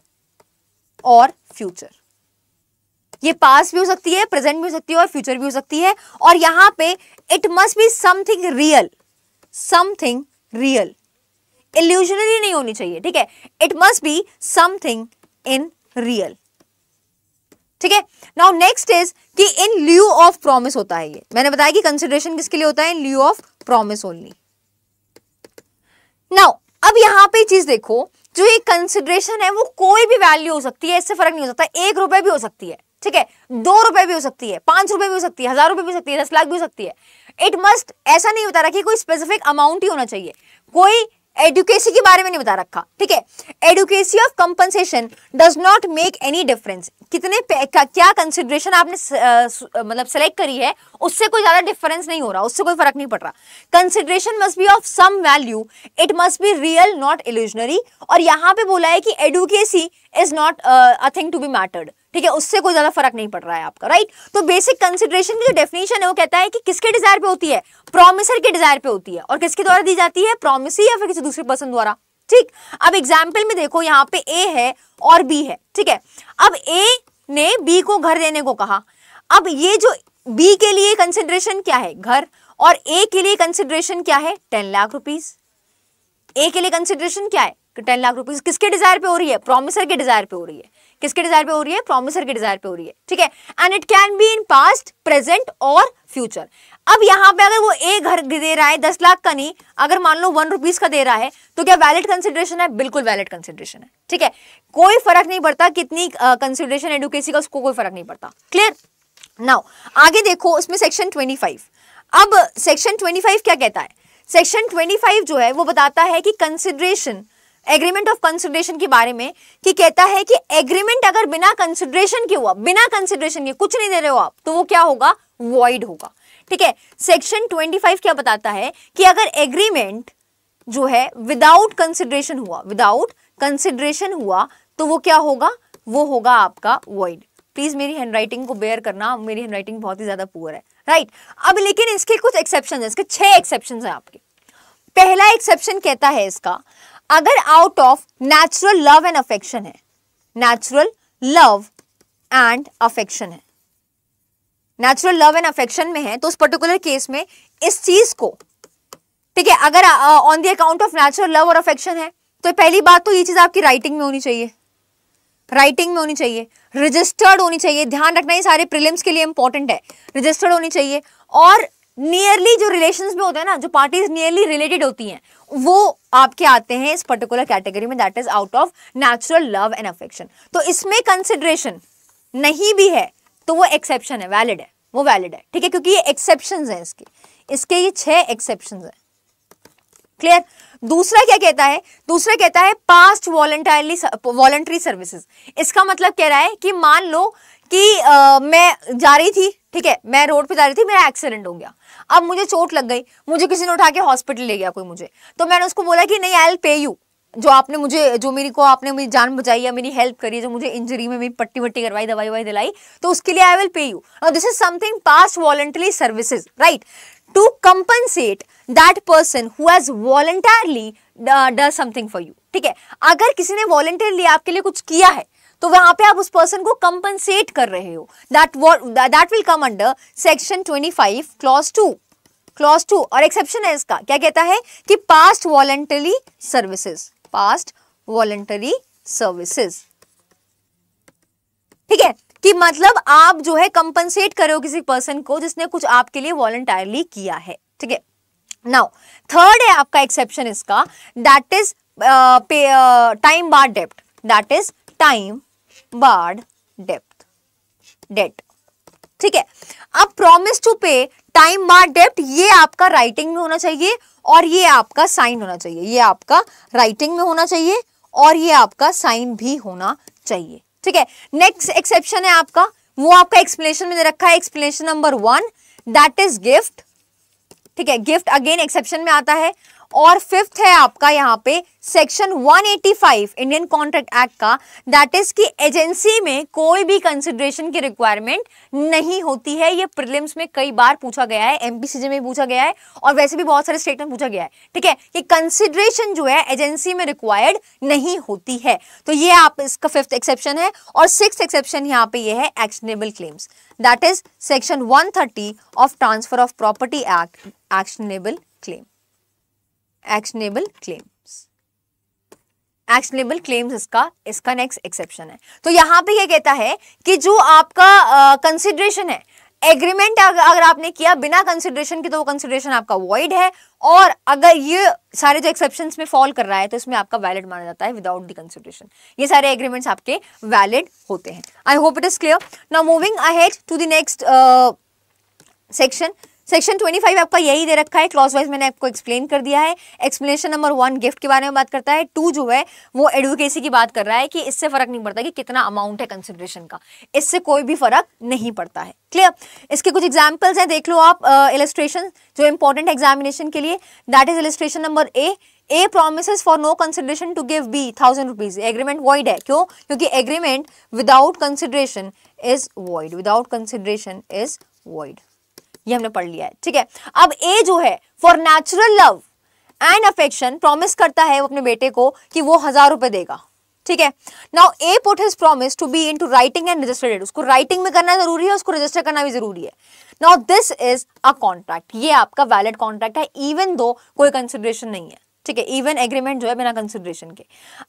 और फ्यूचर ये पास्ट भी हो सकती है प्रेजेंट भी हो सकती है और फ्यूचर भी हो सकती है और यहां पे it must be something real something real illusionary नहीं होनी चाहिए ठीक है it must be something in real ठीक है नाउ नेक्स्ट इज कि इन ल्यू ऑफ प्रॉमिस होता है ये मैंने बताया कि कंसिडरेशन किसके लिए होता है in lieu of promise only now अब यहां पे चीज देखो जो ये कंसिडरेशन है वो कोई भी वैल्यू हो सकती है इससे फर्क नहीं हो सकता एक रुपए भी हो सकती है ठीक है दो रुपए भी हो सकती है पांच रुपए भी हो सकती है हजार रुपए भी हो सकती है दस लाख भी हो सकती है इट मस्ट ऐसा नहीं होता रहा कि कोई स्पेसिफिक अमाउंट ही होना चाहिए कोई एडुकेशन के बारे में नहीं बता रखा ठीक है education of compensation does not make any difference कितने क्या कंसिडरेशन आपने मतलब सेलेक्ट करी है उससे कोई ज्यादा डिफरेंस नहीं हो रहा उससे कोई फर्क नहीं पड़ रहा consideration must be of some value it must be real not illusionary और यहां पे बोला है कि adequacy is not a thing to be mattered ठीक है उससे कोई ज्यादा फर्क नहीं पड़ रहा है आपका राइट तो बेसिक कंसिडरेशन की जो डेफिनेशन है वो कहता है कि किसके डिजायर पे होती है प्रोमिसर के डिजायर पे होती है और किसके द्वारा दी जाती है प्रोमिसी या फिर किसी दूसरे पर्सन द्वारा ठीक अब एग्जाम्पल में देखो यहाँ पे ए है और बी है ठीक है अब ए ने बी को घर देने को कहा अब ये जो बी के लिए कंसिडरेशन क्या है घर और ए के लिए कंसिडरेशन क्या है टेन लाख रुपीज ए के लिए कंसिडरेशन क्या है टेन लाख रुपीज किसके डिजायर पे हो रही है प्रोमिसर के डिजायर पे हो रही है किसके डिजायर पे हो रही है प्रोमिसर के डिजायर पे हो रही है ठीक है and it can be in past present और फ्यूचर अब यहाँ पे अगर वो एक घर दे रहा है दस लाख का नहीं अगर मान लो वन रुपीज का दे रहा है तो क्या वैलिड कंसिडरेशन है बिल्कुल वैलिड कंसिडरेशन है ठीक है कोई फर्क नहीं पड़ता कितनी कंसिडरेशन uh, एडुकेसी का उसको कोई फर्क नहीं पड़ता क्लियर नाउ आगे देखो उसमें सेक्शन ट्वेंटी अब सेक्शन ट्वेंटी क्या कहता है सेक्शन 25 जो है वो बताता है कि कंसिडरेशन एग्रीमेंट ऑफ कंसिडरेशन के बारे में कि कहता है कि एग्रीमेंट अगर बिना कंसिडरेशन के हुआ बिना कंसिडरेशन के कुछ नहीं दे रहे हो आप तो वो क्या होगा वॉइड होगा ठीक है सेक्शन 25 क्या बताता है कि अगर एग्रीमेंट जो है विदाउट कंसिडरेशन हुआ विदाउट कंसिडरेशन हुआ तो वो क्या होगा वो होगा आपका वॉइड प्लीज मेरी हैंडराइटिंग को बेयर करना मेरी हैंडराइटिंग बहुत ही ज्यादा पुअर है राइट right. अब लेकिन इसके कुछ एक्सेप्शन है इसके छह एक्सेप्शन है आपके पहला एक्सेप्शन कहता है इसका अगर out of natural love and affection है नेचुरल लव एंड अफेक्शन है नेचुरल लव एंड अफेक्शन में है तो उस पर्टिकुलर केस में इस चीज को ठीक है अगर on the account of natural love और अफेक्शन है तो पहली बात तो ये चीज आपकी राइटिंग में होनी चाहिए राइटिंग में होनी चाहिए रजिस्टर्ड होनी चाहिए ध्यान रखना ये सारे प्रिलिम्स के लिए इंपॉर्टेंट है रजिस्टर्ड होनी चाहिए और नियरली जो रिलेशन में होते हैं ना जो पार्टीज नियरली रिलेटेड होती हैं वो आपके आते हैं इस पर्टिकुलर कैटेगरी में that is out of natural love and affection तो इसमें कंसिडरेशन नहीं भी है तो वो एक्सेप्शन है वैलिड है वो वैलिड है ठीक है क्योंकि ये एक्सेप्शन है इसके इसके ये छह एक्सेप्शन है क्लियर दूसरा क्या कहता है दूसरा कहता है पास्ट वॉलेंटायरली वॉलेंट्री सर्विसेज इसका मतलब कह रहा है कि मान लो कि आ, मैं जा रही थी ठीक है मैं रोड पे जा रही थी मेरा एक्सीडेंट हो गया अब मुझे चोट लग गई मुझे किसी ने उठा के हॉस्पिटल ले गया कोई मुझे तो मैंने उसको बोला कि नहीं आई एल पे यू जो आपने मुझे जो मेरी को आपने मेरी जान बचाई या मेरी हेल्प करी जो मुझे इंजरी में मेरी पट्टी वट्टी करवाई दवाई ववाई दिलाई तो उसके लिए I will pay you this is something past voluntary services right to compensate that person who has voluntarily does something for you ठीक है अगर किसी ने वॉलेंटियरली आपके लिए कुछ किया है तो वहां पे आप उस पर्सन को कंपनसेट कर रहे हो that that will come under section 25 clause two clause two और एक्सेप्शन है इसका क्या कहता है कि past voluntary services past voluntary services ठीक है कि मतलब आप जो है कंपनसेट करो किसी पर्सन को जिसने कुछ आपके लिए वॉलेंटायरली किया है ठीक है नाउ थर्ड है आपका एक्सेप्शन इसका that is time bar dept that is time barred depth date ठीक है अब प्रॉमिस टू पे टाइम बार डेप्ट ये आपका राइटिंग में होना चाहिए और ये आपका साइन होना चाहिए ये आपका राइटिंग में होना चाहिए और ये आपका साइन भी होना चाहिए ठीक है नेक्स्ट एक्सेप्शन है आपका वो आपका एक्सप्लेनेशन में दे रखा है explanation number one that is gift ठीक है गिफ्ट अगेन एक्सेप्शन में आता है और फिफ्थ है आपका यहाँ पे सेक्शन 185 इंडियन कॉन्ट्रैक्ट एक्ट का दैट इज कि एजेंसी में कोई भी कंसिडरेशन की रिक्वायरमेंट नहीं होती है ये प्रिलिम्स में कई बार पूछा गया है एमपीसीजे में पूछा गया है और वैसे भी बहुत सारे स्टेट में पूछा गया है ठीक है ये कंसिडरेशन जो है एजेंसी में रिक्वायर्ड नहीं होती है तो ये आप इसका फिफ्थ एक्सेप्शन है और सिक्स एक्सेप्शन यहाँ पे ये है actionable claims that is section one of transfer of property act actionable claim actionable claims actionable claims इसका इसका नेक्स्ट एक्सेप्शन है तो यहां पे ये कहता है कि जो आपका कंसिडरेशन uh, है एग्रीमेंट अगर आपने किया बिना कंसिडरेशन के तो वो कंसिडरेशन आपका वॉइड है और अगर ये सारे जो एक्सेप्शन में फॉल कर रहा है तो इसमें आपका वैलिड माना जाता है विदाउट दी कंसिडरेशन ये सारे एग्रीमेंट्स आपके वैलिड होते हैं I hope it is clear now moving ahead to the next section section 25 आपका यही दे रखा है क्लॉज वाइज मैंने आपको एक्सप्लेन कर दिया है एक्सप्लेनेशन नंबर वन गिफ्ट के बारे में बात करता है टू जो है वो एडवोकेसी की बात कर रहा है कि इससे फर्क नहीं पड़ता कि कितना अमाउंट है कंसिडरेशन का इससे कोई भी फर्क नहीं पड़ता है क्लियर इसके कुछ एग्जाम्पल्स हैं देख लो आप इलेस्ट्रेशन uh, जो इंपॉर्टेंट एग्जामिनेशन के लिए that is illustration number A A promise for no consideration to give B thousand rupees agreement void है क्यों क्योंकि agreement without consideration is void without consideration is void ये हमने पढ़ लिया है ठीक है अब ए जो है for natural love and affection promise करता है वो अपने बेटे को कि वो हजार रुपए देगा ठीक है now A put his promise to be into writing and registered उसको राइटिंग में करना जरूरी है उसको रजिस्टर करना भी जरूरी है now this is a contract ये आपका वैलिड कॉन्ट्रैक्ट है इवन दो कोई कंसिडरेशन नहीं है ठीक है इवन एग्रीमेंट जो है बिना कंसिडरेशन के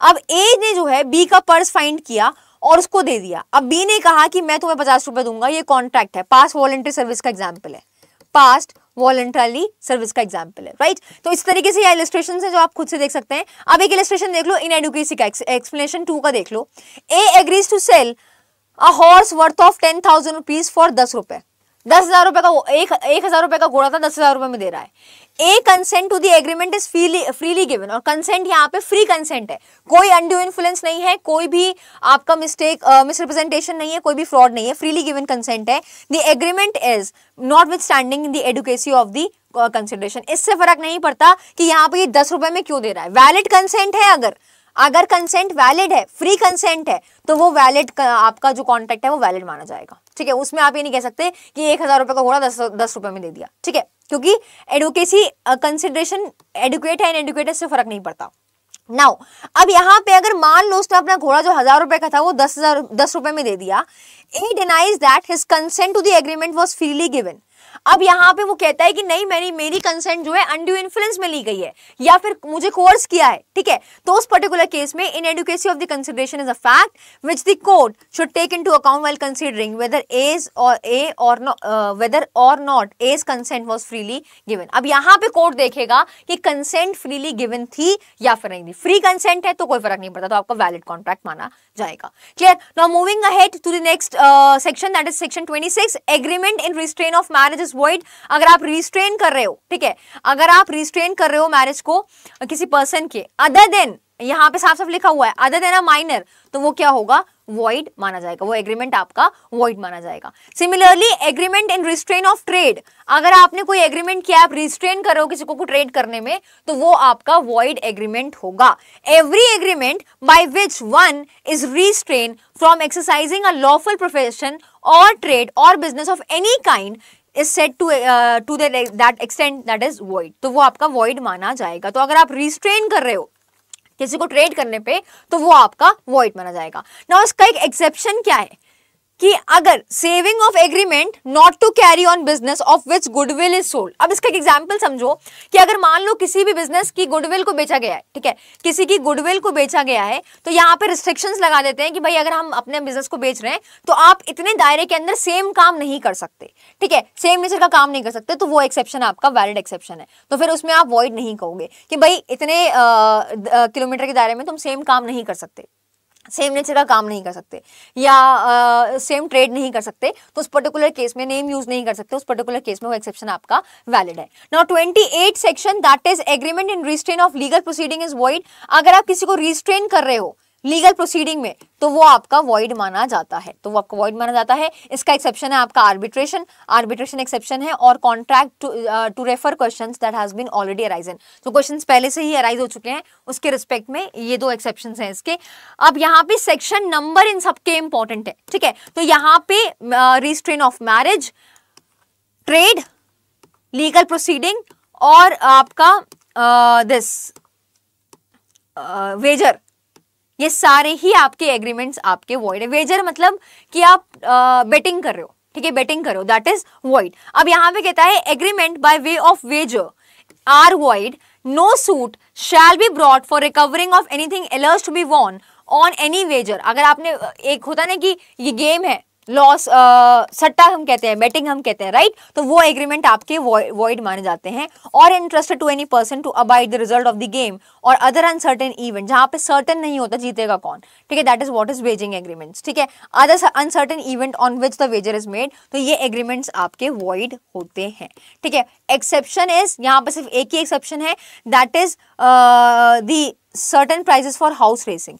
अब ए ने जो है बी का पर्स फाइंड किया और उसको दे दिया अब बी ने कहा कि मैं तुम्हें पचास रुपए दूंगा ये कॉन्ट्रैक्ट है पास वॉलेंट्री सर्विस का एग्जाम्पल है पास्ट वॉलेंट्रली सर्विस का एग्जाम्पल है राइट तो इस तरीके से ये इलेस्ट्रेशन है जो आप खुद से देख सकते हैं अब एक इलेस्ट्रेशन देख लो इन एडुकेसी का एक्सप्लेनेशन टू का देख लो A agrees to sell a horse worth of ten thousand rupees for दस रुपए दस हजार रुपए का एक एक हजार रुपए का घोड़ा था दस हजार रुपए में दे रहा है A consent to the agreement is freely given और कंसेंट यहाँ पे फ्री कंसेंट है कोई अनड्यू इन्फ्लुएंस नहीं है कोई भी आपका मिस्टेक मिसरिप्रेजेंटेशन नहीं है कोई भी फ्रॉड नहीं है फ्रीली गिवन कंसेंट है the agreement is notwithstanding the adequacy of the consideration इससे फर्क नहीं पड़ता कि यहाँ पे ये दस रुपए में क्यों दे रहा है वैलिड कंसेंट है अगर अगर कंसेंट वैलिड है फ्री कंसेंट है तो वो वैलिड आपका जो कॉन्ट्रैक्ट है वो वैलिड माना जाएगा ठीक है उसमें आप ये नहीं कह सकते कि एक हजार रुपए का घोड़ा दस दस रुपए में दे दिया ठीक है क्योंकि एडवोकेसी कंसिडरेशन एडुकेट है एडुकेटेड से फर्क नहीं पड़ता नाउ अब यहाँ पे अगर मान लो उसने अपना घोड़ा जो हजार रुपए का था वो दस हजार दस रुपए में दे दिया A denies that his consent to the agreement was freely given अब यहाँ पे वो कहता है कि नहीं मैंने मेरी कंसेंट जो है अनड्यू इन्फ्लुएंस में ली गई है या फिर मुझे कोर्स किया है ठीक है तो उस पर्टिकुलर केस में inadequacy of the consideration is a fact which the court should take into account well considering whether A's or A or whether or not A's consent was freely given अब यहाँ पे कोर्ट देखेगा कि कंसेंट फ्रीली गिवन थी या फिर नहीं थी फ्री कंसेंट है तो कोई फर्क नहीं पड़ता तो आपका वैलिड कॉन्ट्रैक्ट माना जाएगा clear now moving ahead to the next section that is section 26 agreement in restraint of marriage is void अगर आप रिस्ट्रेन कर रहे हो ठीक है अगर आप रिस्ट्रेन कर रहे हो मैरिज को किसी पर्सन के अदर देन यहाँ पे साफ साफ लिखा हुआ है अदर देन अ माइनर तो वो क्या होगा वॉइड माना जाएगा वो एग्रीमेंट आपका वॉइड माना जाएगा similarly agreement in restraint of trade अगर आपने कोई एग्रीमेंट किया आप रिस्ट्रेन कर रहे हो किसी को ट्रेड करने में तो वो आपका वॉइड एग्रीमेंट होगा every agreement by which one is restrain from exercising a lawful profession or trade or business of any kind is set to to that extent that is void तो वो आपका वॉइड माना जाएगा तो अगर आप रिस्ट्रेन कर रहे हो किसी को ट्रेड करने पे तो वो आपका वॉइड माना जाएगा ना उसका एक एक्सेप्शन क्या है कि अगर saving of agreement not to carry on business of which goodwill is sold अब इसका एक एग्जाम्पल समझो कि अगर मान लो किसी भी बिजनेस की गुडविल को बेचा गया है ठीक है किसी की गुडविल को बेचा गया है तो यहाँ पे रिस्ट्रिक्शंस लगा देते हैं कि भाई अगर हम अपने बिजनेस को बेच रहे हैं तो आप इतने दायरे के अंदर सेम काम नहीं कर सकते ठीक है सेम नेचर का काम नहीं कर सकते तो वो एक्सेप्शन आपका वैलिड एक्सेप्शन है तो फिर उसमें आप वॉइड नहीं कहोगे कि भाई इतने किलोमीटर के दायरे में तुम सेम काम नहीं कर सकते सेम नेचर का काम नहीं कर सकते या सेम ट्रेड नहीं कर सकते तो उस पर्टिकुलर केस में नेम यूज नहीं कर सकते उस पर्टिकुलर केस में वो एक्सेप्शन आपका वैलिड है now 28 section that is agreement in restraint of legal proceeding is void अगर आप किसी को रिस्ट्रेन कर रहे हो लीगल प्रोसीडिंग में तो वो आपका वॉइड माना जाता है तो वो आपका वॉइड माना जाता है इसका एक्सेप्शन है आपका आर्बिट्रेशन आर्बिट्रेशन एक्सेप्शन है और contract to refer question that has been already arisen तो क्वेश्चन पहले से ही अराइज हो चुके हैं उसके रिस्पेक्ट में ये दो एक्सेप्शन हैं इसके अब यहाँ पे सेक्शन नंबर इन सबके इंपॉर्टेंट है ठीक है तो यहाँ पे restraint of marriage trade legal proceeding और आपका दिस uh, वेजर ये सारे ही आपके एग्रीमेंट्स आपके वॉइड है वेजर मतलब कि आप बेटिंग कर रहे हो ठीक है बेटिंग करो दैट इज वॉइड अब यहाँ पे कहता है agreement by way of wager are void no suit shall be brought for recovering of anything alleged to be won on any wager अगर आपने एक होता ना कि ये गेम है लॉस सट्टा हम कहते हैं बेटिंग हम कहते हैं राइट तो वो एग्रीमेंट आपके वॉइड माने जाते हैं और interested to any person to abide the result of the game or other uncertain event जहां पे सर्टन नहीं होता जीतेगा कौन ठीक है that is what is wagering agreements ठीक है other uncertain event on which the wager is made तो ये एग्रीमेंट्स आपके वॉइड होते हैं ठीक है एक्सेप्शन इज यहाँ पे सिर्फ एक ही एक्सेप्शन है that is certain prizes for horse racing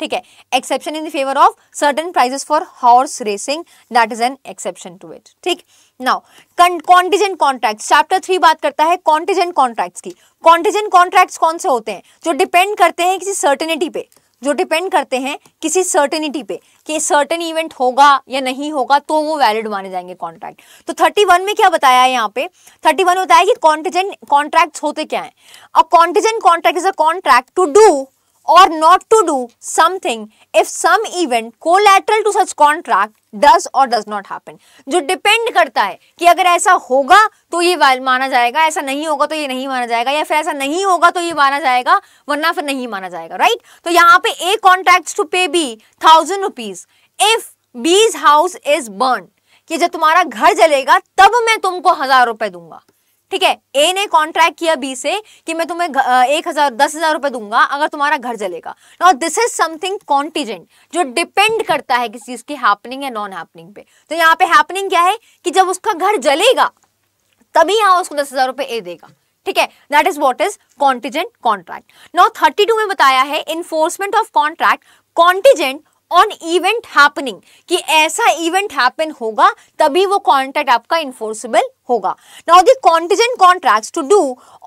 ठीक है exception in favour of certain prizes for horse racing that is an exception to it ठीक now contingent contract chapter three बात करता है कॉन्टिजेंट कॉन्ट्रैक्ट्स की कॉन्टिजेंट कॉन्ट्रैक्ट्स कौन से होते हैं जो डिपेंड करते हैं किसी सर्टेनिटी पे जो डिपेंड करते हैं किसी सर्टेनिटी पे कि सर्टेन इवेंट होगा या नहीं होगा तो वो वैलिड माने जाएंगे कॉन्ट्रैक्ट तो 31 में क्या बताया है यहाँ पे 31 वन बताया कि कॉन्टिजेंट कॉन्ट्रैक्ट्स होते क्या हैं a contingent contract is a contract to do or not to do something if some event collateral to such contract does or does not happen जो depend करता है कि अगर ऐसा होगा तो ये माना जाएगा ऐसा नहीं होगा तो ये नहीं माना जाएगा या फिर ऐसा नहीं होगा तो ये माना जाएगा वरना फिर नहीं माना जाएगा राइट तो यहाँ पे A contract to pay B thousand rupees if B's house is burn कि जब तुम्हारा घर जलेगा तब मैं तुमको हजार रुपए दूंगा ठीक है ए ने कॉन्ट्रैक्ट किया बी से कि मैं तुम्हें एक हजार दस हजार रुपए दूंगा अगर तुम्हारा घर जलेगा और दिस इज समथिंग कॉन्टीजेंट जो डिपेंड करता है किसी चीज की हैपनिंग या नॉन हैपनिंग पे तो यहाँ पे हैपनिंग क्या है कि जब उसका घर जलेगा तभी यहां उसको दस हजार रुपए ए देगा ठीक है that is what is contingent contract now thirty two में बताया है enforcement of contract contingent on event happening कि ऐसा इवेंट हैपन होगा तभी वो कॉन्ट्रैक्ट आपका इन्फोर्सिबल होगा now the contingent contracts to do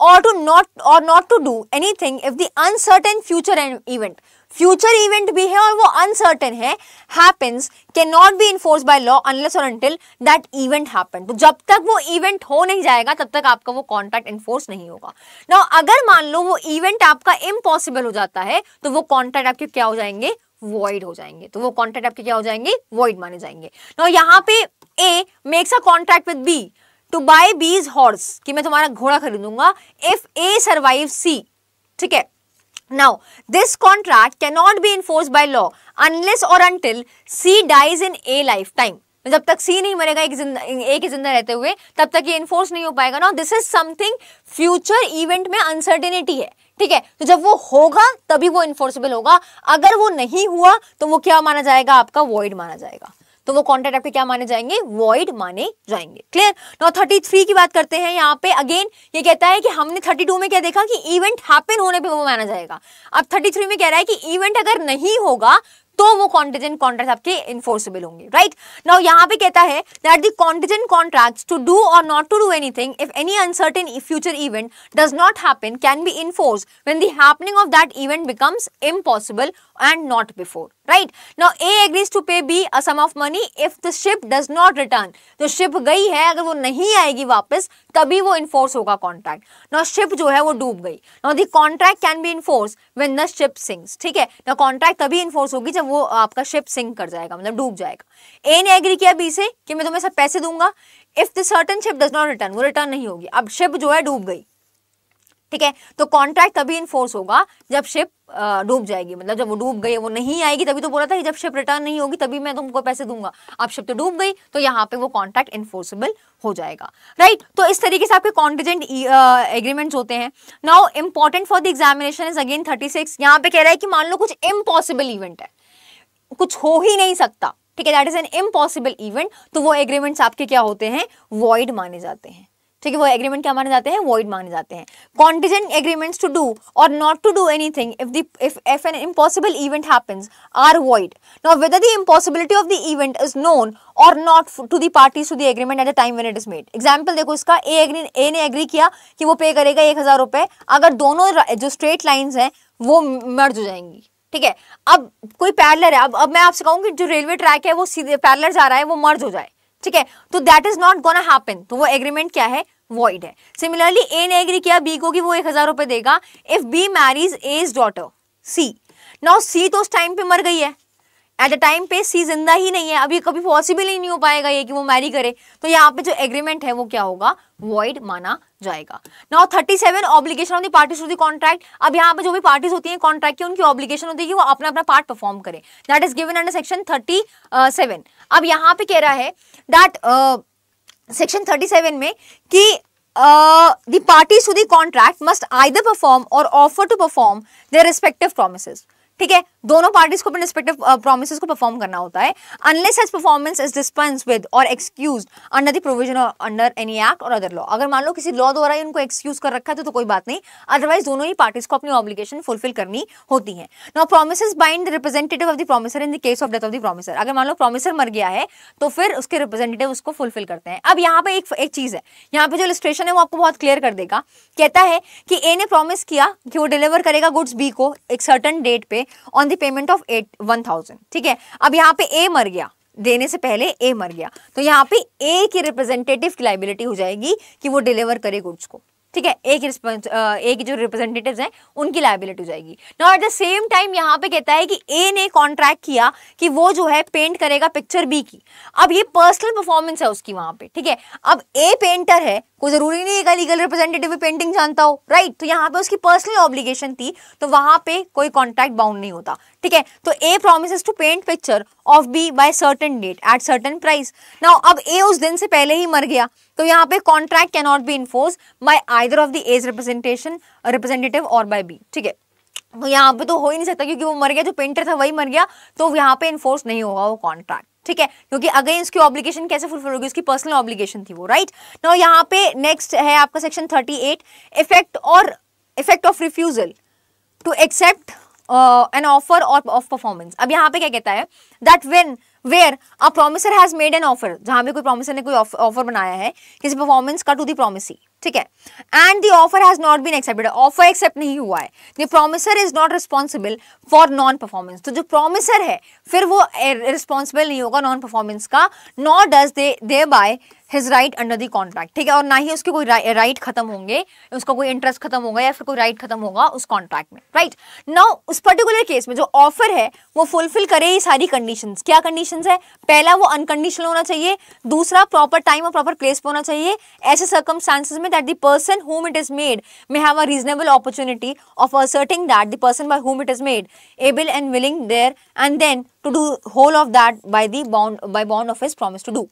or to not or not to do anything if the uncertain future event future event भी है और वो अनसर्टेन है happens can not be enforce by law unless और अनटिल दैट इवेंट हैपन तो जब तक वो इवेंट हो नहीं जाएगा तब तक आपका वो कॉन्ट्रैक्ट इन्फोर्स नहीं होगा ना अगर मान लो वो इवेंट आपका इम्पॉसिबल हो जाता है तो वो कॉन्ट्रैक्ट आपके क्या हो जाएंगे वॉइड हो जाएंगे तो वो कॉन्ट्रैक्ट आपके क्या हो जाएंगे वॉइड माने जाएंगे नो यहाँ पे A makes a contract with B to buy B's horse कि मैं तुम्हारा घोड़ा खरीदूंगा इफ ए सर्वाइव सी ठीक है now this contract can not be enforce by law unless और until C dies in A जब तक सी नहीं मरेगा एक ए के जिंदा रहते हुए तब तक ये इन्फोर्स नहीं हो पाएगा ना this is something future event में अनसर्टेनिटी है ठीक है तो जब वो होगा तभी वो इन्फोर्सेबल होगा अगर वो नहीं हुआ तो वो क्या माना जाएगा आपका वॉइड माना जाएगा तो वो कॉन्ट्रैक्ट आपके क्या माने जाएंगे वॉइड माने जाएंगे क्लियर नो थर्टी थ्री की बात करते हैं यहाँ पे अगेन ये कहता है कि हमने थर्टी टू में क्या देखा कि इवेंट हैपन होने पे वो माना जाएगा अब थर्टी थ्री में कह रहा है कि इवेंट अगर नहीं होगा तो वो कॉन्टेजेंट कॉन्ट्रैक्ट आपके इन्फोर्सेबल होंगे राइट नाउ यहाँ पे कहता है that the contingent contract to do or not to do anything if any uncertain future event does not happen can be enforce when the happening of that event becomes impossible and not before right now A agrees to pay B a sum of money if the ship does not return जो शिप गई है अगर वो नहीं आएगी वापस तभी वो इन्फोर्स होगा कॉन्ट्रैक्ट नाउ शिप जो है वो डूब गई now the contract can be enforce when the ship sinks ठीक है नाउ कॉन्ट्रैक्ट तभी इन्फोर्स होगी जब ना वो आपका शिप सिंक कर जाएगा मतलब डूब जाएगा ए ने एग्री किया बी से कि मैं तुम्हें सब पैसे दूंगा if the certain ship does not return वो रिटर्न नहीं होगी अब शिप जो है डूब गई ठीक है तो कॉन्ट्रैक्ट तभी इन्फोर्स होगा जब शिप डूब जाएगी मतलब जब वो डूब गई वो नहीं आएगी तभी तो बोला था कि जब शिप रिटर्न नहीं होगी तभी मैं तुमको पैसे दूंगा अब शिप तो डूब गई तो यहाँ पे वो कॉन्ट्रैक्ट इन्फोर्सेबल हो जाएगा राइट right? तो इस तरीके से आपके कॉन्टिजेंट एग्रीमेंट्स e, होते हैं now important for the examination is again thirty six यहाँ पे कह रहा है कि मान लो कुछ इम्पॉसिबल इवेंट है कुछ हो ही नहीं सकता ठीक है that is an impossible event तो वो एग्रीमेंट्स आपके क्या होते हैं वॉइड माने जाते हैं ठीक है वो एग्रीमेंट क्या माने जाते हैं वॉइड माने जाते हैं contingent agreements to do or not to do anything if the if if an impossible event happens are void not whether the impossibility of the event is known or not to the parties to the agreement at the time when it is made example देखो इसका ए एग्री ए ने एग्री किया कि वो पे करेगा एक हज़ार रुपए अगर दोनों जो स्ट्रेट लाइन्स हैं वो मर्ज हो जाएंगी ठीक है अब कोई पैरलर है अब अब मैं आपसे कहूंगी जो रेलवे ट्रैक है वो सीधे पैरलर जा रहा है वो मर्ज हो जाए ठीक है तो that is not gonna happen तो वो एग्रीमेंट क्या है वॉइड है सिमिलरली ए ने एग्री किया बी को कि वो एक हजार रुपए देगा if B marriage A's daughter C now C तो उस टाइम पे मर गई है एट अ टाइम पे सी जिंदा ही नहीं है अभी कभी पॉसिबल ही नहीं हो पाएगा ये कि वो मैरी करे तो यहाँ पे जो एग्रीमेंट है वो क्या होगा वॉइड माना जाएगा now 37 seven obligation of parties to the contract अब यहाँ पे जो भी पार्टीज होती हैं कॉन्ट्रैक्ट की उनकी ऑब्लिगेशन होती है कि वो अपना अपना पार्ट परफॉर्म करें that is given under section thirty seven अब यहाँ पे कह रहा है दैट सेक्शन थर्टी सेवन में कि parties to the contract must I must either perform or offer to perform their respective ठीक है दोनों पार्टीज को अपने रिस्पेक्टिव प्रोमिस uh, को परफॉर्म करना होता है unless as performance is dispense with or excuse under the provision under any act or other law अगर मान लो किसी लॉ द्वारा ही उनको एक्सक्यूज कर रखा है तो, तो कोई बात नहीं अदरवाइज दोनों ही पार्टीज को अपनी ऑब्लिगेशन फुलफिल करनी होती है now promise bind representative of the promisor in the case of death of the promisor अगर मान लो प्रोमिसर मर गया है तो फिर उसके रिप्रेजेंटेटिव उसको फुलफिल करते हैं अब यहाँ पे एक, एक चीज है यहाँ पे जो रिस्ट्रेशन है वो आपको बहुत क्लियर कर देगा कहता है कि ए ने प्रोमिस किया कि वो डिलीवर करेगा गुड्स बी को एक सर्टन डेट पे on the payment of at one thousand ठीक है अब यहाँ पे ए मर गया देने से पहले ए मर गया तो यहाँ पे ए की रिप्रेजेंटेटिव की लाइबिलिटी हो जाएगी कि वो डिलीवर करे गुड्स को ठीक है एक रिस्पॉन्स एक जो रिप्रेजेंटेटिव हैं उनकी लाइबिलिटी हो जाएगी now at the same time यहाँ पे कहता है कि ए ने कॉन्ट्रैक्ट किया कि वो जो है पेंट करेगा पिक्चर बी की अब ये पर्सनल परफॉर्मेंस है उसकी वहाँ पे ठीक है अब ए पेंटर है कोई जरूरी नहीं है लीगल रिप्रेजेंटेटिव पेंटिंग जानता हो राइट तो यहाँ पे उसकी पर्सनल ऑब्लिगेशन थी तो वहाँ पे कोई कॉन्ट्रैक्ट बाउंड नहीं होता ठीक है तो A promise to paint picture of B by certain date at certain price now अब ए उस दिन से पहले ही मर गया तो यहाँ पे contract can not be enforce by either of the A's representation representative or by B ठीक है तो यहाँ पे तो हो ही नहीं सकता क्योंकि वो मर गया जो पेंटर था वही मर गया तो यहाँ पे इन्फोर्स नहीं होगा वो कॉन्ट्रैक्ट ठीक है क्योंकि अगेन इसकी ऑब्लिगेशन कैसे फुलफिल होगी उसकी पर्सनल ऑब्लिगेशन थी वो राइट नाउ यहाँ पे नेक्स्ट है आपका section thirty eight effect or effect of refusal to accept an offer of performance अब यहाँ पे क्या कहता है that when where a promisor has made an offer जहां पे कोई प्रोमिसर ने कोई ऑफर बनाया है किसी परफॉर्मेंस का टू दी प्रोमिसी ठीक है and the offer has not been accepted offer accept नहीं हुआ है the promisor is not responsible for non performance तो जो प्रोमिसर है फिर वो रिस्पॉन्सिबल नहीं होगा नॉन परफॉर्मेंस का not does they by his right under the contract ठीक है और ना ही उसके कोई राइट खत्म होंगे उसका कोई इंटरेस्ट खत्म होगा या फिर कोई राइट खत्म होगा उस कॉन्ट्रैक्ट में राइट right? नाउ उस पर्टिकुलर केस में जो ऑफर है वो फुलफिल करे ये सारी कंडीशन क्या कंडीशन है पहला वो अनकंडीशनल होना चाहिए दूसरा प्रॉपर टाइम और प्रॉपर प्लेस पर होना चाहिए ऐसे सर्कमस्टांसिस में that the person whom it is made may have a reasonable opportunity of ascertaining that the person by whom it is made able and willing there and then to do whole of that by the bound by bound of is promise to do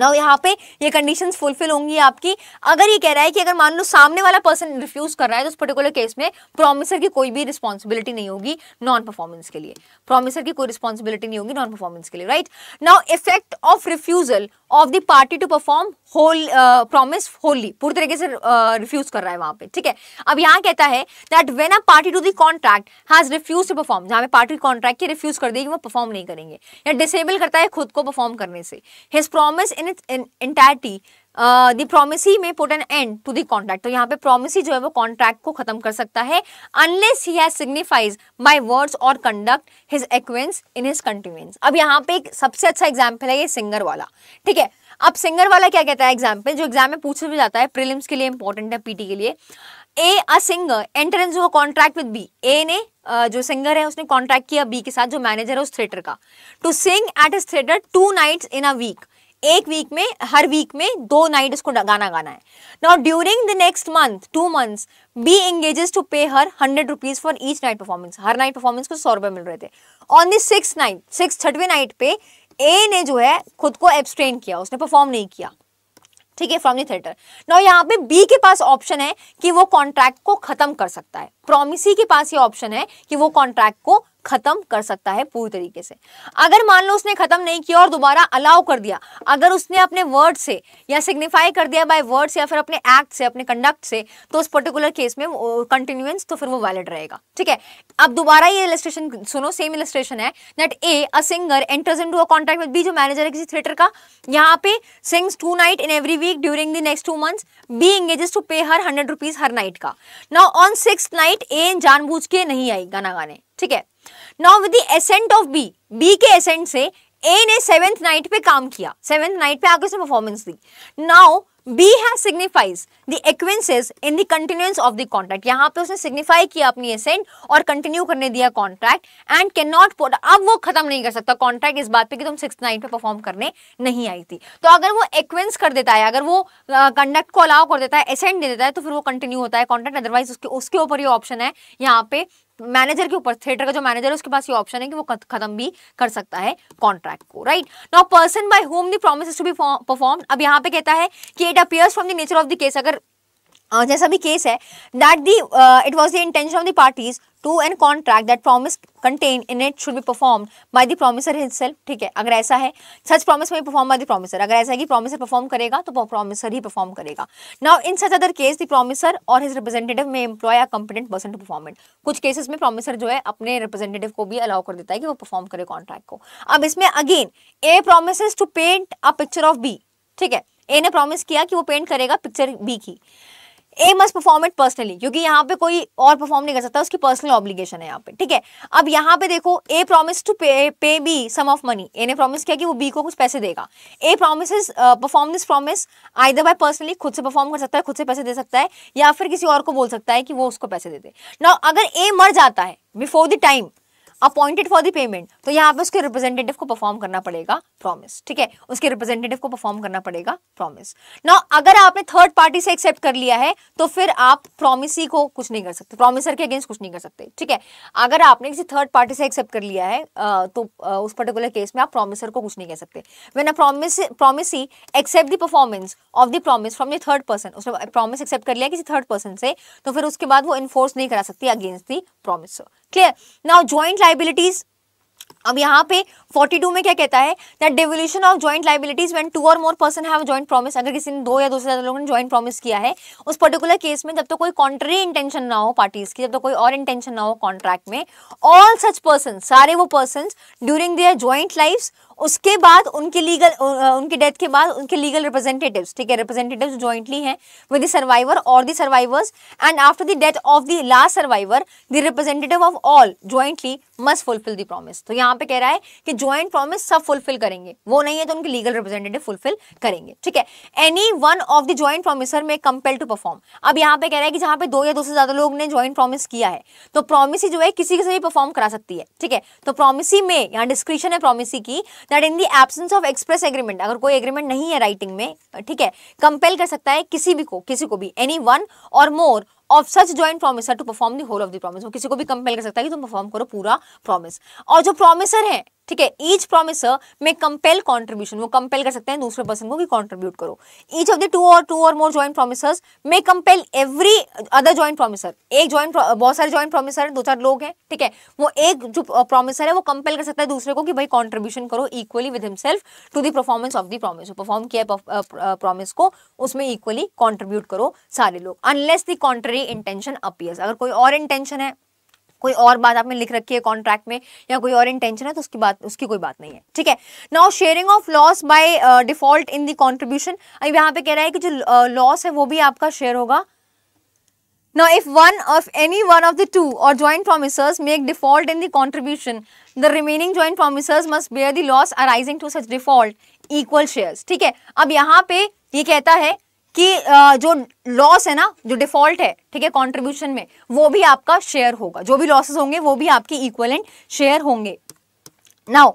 now यहाँ पे ये कंडीशन फुलफिल होंगी आपकी अगर ये कह रहा है कि अगर मान लो सामने वाला पर्सन रिफ्यूज कर रहा है तो उस पर्टिकुलर केस में प्रोमिसर की कोई भी रिस्पॉन्सिबिलिटी नहीं होगी नॉन परफॉर्मेंस के लिए प्रोमिसर की कोई रिस्पॉन्सिबिलिटी नहीं होगी नॉन परफॉर्मेंस के लिए right now effect of refusal of the party to perform whole promise wholly पूरी तरीके से रिफ्यूज uh, कर रहा है वहां पर ठीक है अब यहाँ कहता है that when a party to the contract has refuse to perform जहां पे पार्टी कॉन्ट्रैक्ट की रिफ्यूज कर देगी वो परफॉर्म नहीं करेंगे या डिसेबल करता है खुद को परफॉर्म करने से his promise in its in entirety the promisee may put an end to the contract तो यहाँ पे प्रोमिसी जो है वो कॉन्ट्रैक्ट को खत्म कर सकता है unless he has signifies my words or conduct his acquiescence in his continuance अब यहाँ पे एक सबसे अच्छा एग्जाम्पल है ये सिंगर वाला ठीक है अब सिंगर वाला क्या कहता है एग्जाम्पल जो एग्जाम में पूछा भी जाता है प्रिलिम्स के लिए इंपॉर्टेंट है पीटी के लिए ए अ सिंगर एंटर इन जो कॉन्ट्रैक्ट विद बी ए ने जो सिंगर है उसने कॉन्ट्रैक्ट किया बी के साथ जो मैनेजर है उस थिएटर का to sing at is theatre two nights in a week एक वीक में हर वीक में दो नाइट उसको गाना गाना है now during the next month two months B engages to pay her hundred rupees for each night performance हर नाइट परफॉर्मेंस को सौ रुपए मिल रहे थे on this six night six छठवीं नाइट पे ए ने जो है खुद को एब्सटेन किया उसने परफॉर्म नहीं किया ठीक है फ्रॉम थिएटर नाउ यहाँ पे बी के पास ऑप्शन है कि वो कॉन्ट्रैक्ट को खत्म कर सकता है प्रोमिसी के पास ये ऑप्शन है कि वो कॉन्ट्रैक्ट को खत्म कर सकता है पूरी तरीके से अगर मान लो उसने खत्म नहीं किया और दोबारा अलाउ कर दिया अगर उसने अपने वर्ड से या सिग्निफाई कर दिया बाय वर्ड से या फिर अपने एक्ट से अपने कंडक्ट से तो उस पर्टिकुलर केस में कंटिन्यूएंस तो फिर वो वैलिड रहेगा ठीक है अब दोबारा ये इलेस्ट्रेशन सुनो सेम इलस्ट्रेशन है net A a singer enters to a contract with B जो मैनेजर है किसी थिएटर का यहाँ पे sings two night in every week during the next two months B engages to pay her hundred rupees हर नाइट का now on six night A जानबूझ के नहीं आई गाना गाने ठीक है now with the assent of B B के एसेंट से ए ने सेवेंथ नाइट पे काम किया सेवेंथ नाइट पे आगे से परफॉर्मेंस दी now B has signifies the acquiescences in the continuance of the contract यहाँ पे उसने सिग्निफाई किया अपनी एसेंट और कंटिन्यू करने दिया contract and can not put अब वो खत्म नहीं कर सकता कॉन्ट्रैक्ट इस बात पे कि तुम सिक्स नाइट पे परफॉर्म करने नहीं आई थी तो अगर वो एक्वेंस कर देता है अगर वो कंडक्ट uh, को अलाउ कर देता है एसेंट दे देता है तो फिर वो कंटिन्यू होता है कॉन्ट्रैक्ट अदरवाइज उसके उसके ऊपर ये ऑप्शन है यहाँ पे मैनेजर के ऊपर थिएटर का जो मैनेजर है उसके पास ये ऑप्शन है कि वो खत्म भी कर सकता है कॉन्ट्रैक्ट को right now person by whom the promise to be perform अब यहाँ पे कहता है कि it appears from the nature of the case अगर जैसा भी केस है that the it was the intention of the parties to and contract that promise contain in it should be perform by the promisor himself ठीक है अगर ऐसा है सच प्रॉमिस में परफॉर्म बाय द प्रोमिसर अगर ऐसा है कि प्रोमिसर परफॉर्म करेगा तो प्रोमिसर ही परफॉर्म करेगा now in such other case the promisor or his representative may employ a competent person to perform it कुछ केसेस में प्रोमिसर जो है अपने रिप्रेजेंटेटिव को भी अलाउ कर देता है कि वो परफॉर्म करे कॉन्ट्रैक्ट को अब इसमें again A promise to paint a picture of B ठीक है ए ने प्रॉमिस किया कि वो पेंट करेगा पिक्चर बी की A must perform it personally क्योंकि यहाँ पे कोई और परफॉर्म नहीं कर सकता उसकी पर्सनल ऑब्लिगेशन है यहाँ पे ठीक है अब यहाँ पे देखो ए promise to pay pay B sum of money A ने प्रॉमिस किया कि वो बी को कुछ पैसे देगा A promise perform this promise I by personally खुद से परफॉर्म कर सकता है खुद से पैसे दे सकता है या फिर किसी और को बोल सकता है कि वो उसको पैसे दे दे ना अगर ए मर जाता है before the time appointed for the payment तो यहाँ पे उसके रिप्रेजेंटेटिव को परफॉर्म करना पड़ेगा प्रॉमिस ठीक है उसके रिप्रेजेंटेटिव को परफॉर्म करना पड़ेगा प्रॉमिस ना अगर आपने थर्ड पार्टी से एक्सेप्ट कर लिया है तो फिर आप प्रोमिसी को कुछ नहीं कर सकते प्रोमिसर के अगेंस्ट कुछ नहीं कर सकते ठीक है अगर आपने किसी थर्ड पार्टी से एक्सेप्ट कर लिया है तो उस पर्टिकुलर केस में आप प्रोमिसर को कुछ नहीं कह सकते when a promise promisee accept the performance of the promise from the third person उसने प्रॉमिस एक्सेप्ट कर लिया किसी थर्ड पर्सन से तो फिर उसके बाद वो इन्फोर्स नहीं करा सकती against the promisor clear now joint liabilities अब यहाँ पे 42 में क्या कहता है that devolution of joint liabilities when two और more person have joint promise अगर किसी ने दो या दो से ज्यादा लोगों ने जॉइंट प्रॉमिस किया है उस पर्टिकुलर केस में जब तक तो कोई कॉन्ट्री इंटेंशन ना हो पार्टीज की जब तक तो कोई और इंटेंशन ना हो कॉन्ट्रैक्ट में ऑल सच पर्सन सारे वो person during their joint life उसके बाद उनके लीगल उनके डेथ के बाद उनके लीगल रिप्रेजेंटेटिव्स ठीक है रिप्रेजेंटेटिव्स जॉइंटली हैं with the survivor or the survivors and after the death of the last survivor the representative of all jointly must fulfil the promise तो यहाँ पे कह रहा है कि ज्वाइंट प्रॉमिस सब फुलफिल करेंगे वो नहीं है तो उनके लीगल रिप्रेजेंटेटिव फुलफिल करेंगे ठीक है any one of the joint promisor may compel to perform अब यहाँ पे कह रहा है कि जहाँ पे दो या दो से ज्यादा लोग ने ज्वाइंट प्रॉमिस किया है तो प्रोमिस जो है किसी से भी परफॉर्म करा सकती है ठीक है तो प्रॉमिसी में यहाँ डिस्क्रिप्शन है प्रॉमिसी की that in the absence of express agreement अगर कोई एग्रीमेंट नहीं है राइटिंग में ठीक है कंपेल कर सकता है किसी भी को किसी को भी any one or more of such joint promisor to perform the whole of the promise वो किसी को भी कंपेल कर सकता है कि तुम परफॉर्म करो पूरा प्रोमिस और जो प्रोमिसर है ठीक है each promisor may compel contribution वो कंपेल कर सकते हैं दूसरे पर्सन को कि कॉन्ट्रीब्यूट करो each of the two or two और more joint promisors may compel every other joint promisor एक ज्वाइंट बहुत सारे ज्वाइंट प्रोमिसर दो चार लोग हैं ठीक है वो एक जो प्रोमिसर है वो कंपेल कर सकता है दूसरे को कि भाई कॉन्ट्रीब्यूशन करो equally with himself to the performance of the promise perform किया प्रोमिस को उसमें इक्वली कॉन्ट्रीब्यूट करो सारे लोग unless the contrary intention appears अगर कोई और इंटेंशन है कोई और बात आपने लिख रखी है कॉन्ट्रैक्ट में या कोई और इंटेंशन है तो उसकी बात उसकी कोई बात नहीं है ठीक है now sharing of loss by default in the contribution अब यहाँ पे कह रहा है कि जो लॉस uh, है वो भी आपका शेयर होगा Now, if one of any one of the two or joint promisors make default in the contribution, the remaining joint promisors must bear the loss arising to such default equal shares. ठीक है अब यहाँ पे ये कहता है कि जो लॉस है ना जो डिफॉल्ट है ठीक है कंट्रीब्यूशन में वो भी आपका शेयर होगा जो भी लॉसेस होंगे वो भी आपके इक्वलेंट शेयर होंगे नाउ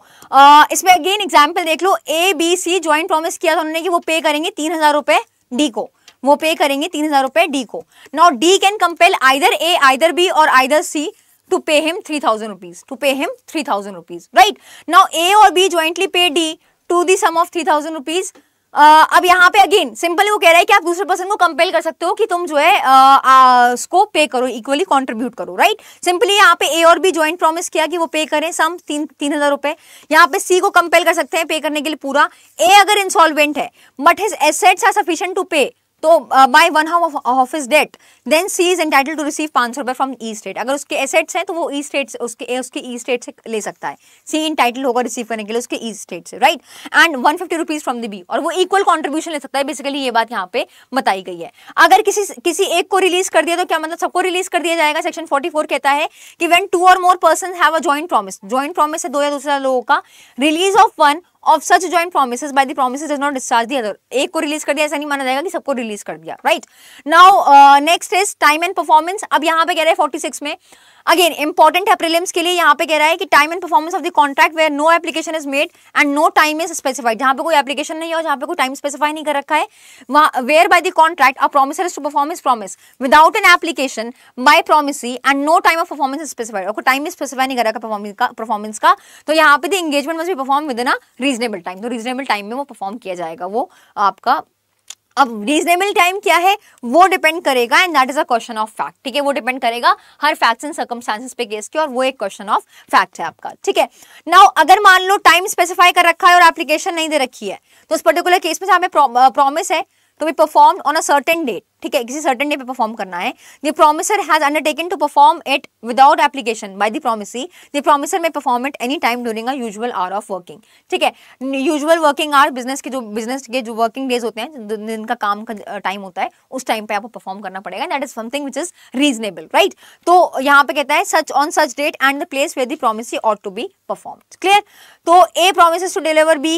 इसमें अगेन एग्जाम्पल देख लो A B C joint promise किया था उन्होंने कि वो पे करेंगे तीन हजार रुपए डी को वो पे करेंगे तीन हजार रुपए डी को now D can compel either A either B or either C to pay him three thousand rupees to pay him three thousand rupees right now A और B jointly pay D to the sum of three thousand rupees Uh, अब यहाँ पे अगेन सिंपली वो कह रहा है कि आप दूसरे पर्सन को कंपेयर कर सकते हो कि तुम जो है उसको पे करो इक्वली कंट्रीब्यूट करो राइट सिंपली यहाँ पे ए और बी ज्वाइंट प्रॉमिस किया कि वो पे करें सम तीन तीन हजार रुपए यहाँ पे सी को कंपेयर कर सकते हैं पे करने के लिए पूरा ए अगर इंसॉल्वेंट है but his assets are sufficient to pay तो by one half of his debt then C is entitled to receive पांच सौ रुपए फ्रॉम ई स्टेट अगर उसके एसेट्स हैं तो वो ई e स्टेट उसके उसके ई e स्टेट से ले सकता है सी इंटाइटल होगा रिसीव करने के लिए उसके ई e स्टेट से right and one fifty rupees from the B और वो इक्वल कॉन्ट्रीब्यूशन ले सकता है बेसिकली ये बात यहाँ पे बताई गई है अगर किसी किसी एक को रिलीज कर दिया तो क्या मतलब सबको रिलीज कर दिया जाएगा सेक्शन फोर्टी फोर कहता है कि वेन टू और more person have a joint promise joint promise है दो या दूसरा लोगों का release of one of such joint promise by the promise does not discharge the other एक को रिलीज कर दिया ऐसा नहीं माना जाएगा कि सबको रिलीज कर दिया right now next is time and performance अब यहाँ पे कह रहे हैं फोर्टी सिक्स में अगेन इंपॉर्टेंट है प्रीलिम्स के लिए यहाँ पे कह रहा है कि time and performance of the contract where no application is made and no time is specified जहां पे कोई एप्लीकेशन नहीं और जहां पे कोई टाइम स्पेसिफाई नहीं कर रखा है where by the contract a promisor is to perform his promise without an application by promisee and no time of performance is specified और टाइम स्पेसिफाई नहीं कर रखा परफॉर्मेंस का परफॉर्मेंस का तो यहाँ पे the engagement must be perform within a reasonable time तो रीजनेबल टाइम में वो परफॉर्म किया जाएगा वो आपका अब रीजनेबल टाइम क्या है वो डिपेंड करेगा and that is a question of fact ठीक है वो डिपेंड करेगा हर फैक्ट्स एंड सर्कमस्टांसिस पे केस के और वो एक क्वेश्चन ऑफ फैक्ट है आपका ठीक है नाउ अगर मान लो टाइम स्पेसिफाई कर रखा है और एप्लीकेशन नहीं दे रखी है तो उस पर्टिकुलर केस में जहां प्रॉमिस है to be perform on a certain date ठीक है किसी सर्टन डे पे परफॉर्म करना है the promisor has undertaken to perform it without application by the promisee the promisor may perform it any time during a usual hour of working ठीक है यूजुअल वर्किंग आवर बिजनेस के जो बिजनेस के जो वर्किंग डेज होते हैं जिनका काम का टाइम होता है उस टाइम पे आपको परफॉर्म करना पड़ेगा that is something which is reasonable right तो यहाँ पे कहता है such on such date and the place where the promisee ought to be perform clear तो A promise to deliver B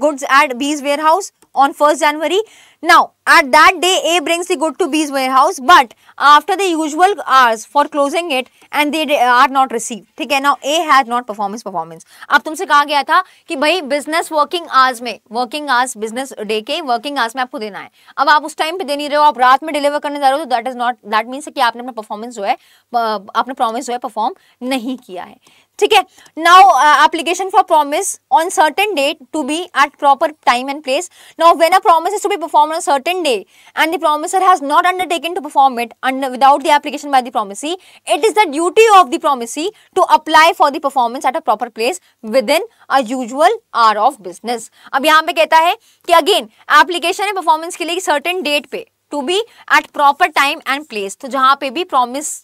goods at B's warehouse on first January Now, at that day, A brings the good to B's warehouse, but after the usual hours for closing it, and they are not received. ठीक है now A has not performed his performance. अब तुमसे कहा गया था कि भाई business working hours में working hours business day के working hours में आपको देना है अब आप उस time पे दे नहीं रहे हो आप रात में deliver करने जा रहे हो तो that is not that means कि आपने अपना performance जो है आपने promise जो है perform नहीं किया है ठीक है now application for promise on certain day to be at proper time and place now when a promise to be perform on certain day and the promisor has not undertaken to perform it without the application by the promisee it is the duty of the promisee to apply for the performance at a proper place within a usual hour of business अब यहाँ पे कहता है कि अगेन एप्लीकेशन है परफॉर्मेंस के लिए सर्टेन डेट पे to be at proper time and place तो जहां पे भी promise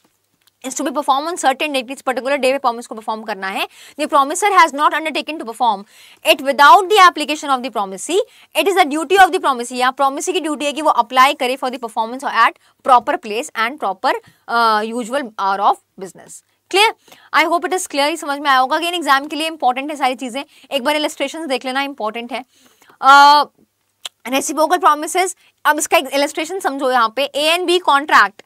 is to be performed on certain date this particular day पे promise ko perform karna hai the promisor has not undertaken to perform it without the application of the promisee it is the duty of the promisee ya promisee ki duty hai ki wo apply kare for the performance at proper place and proper uh, usual hour of business clear I hope it is clear ही समझ में आया होगा अगेन एग्जाम के लिए इंपॉर्टेंट है सारी चीज़ें एक बार इलेस्ट्रेशन देख लेना इंपॉर्टेंट है रेसिपोकल uh, प्रोमिस अब इसका एक इलेस्ट्रेशन समझो यहाँ पे A and B contract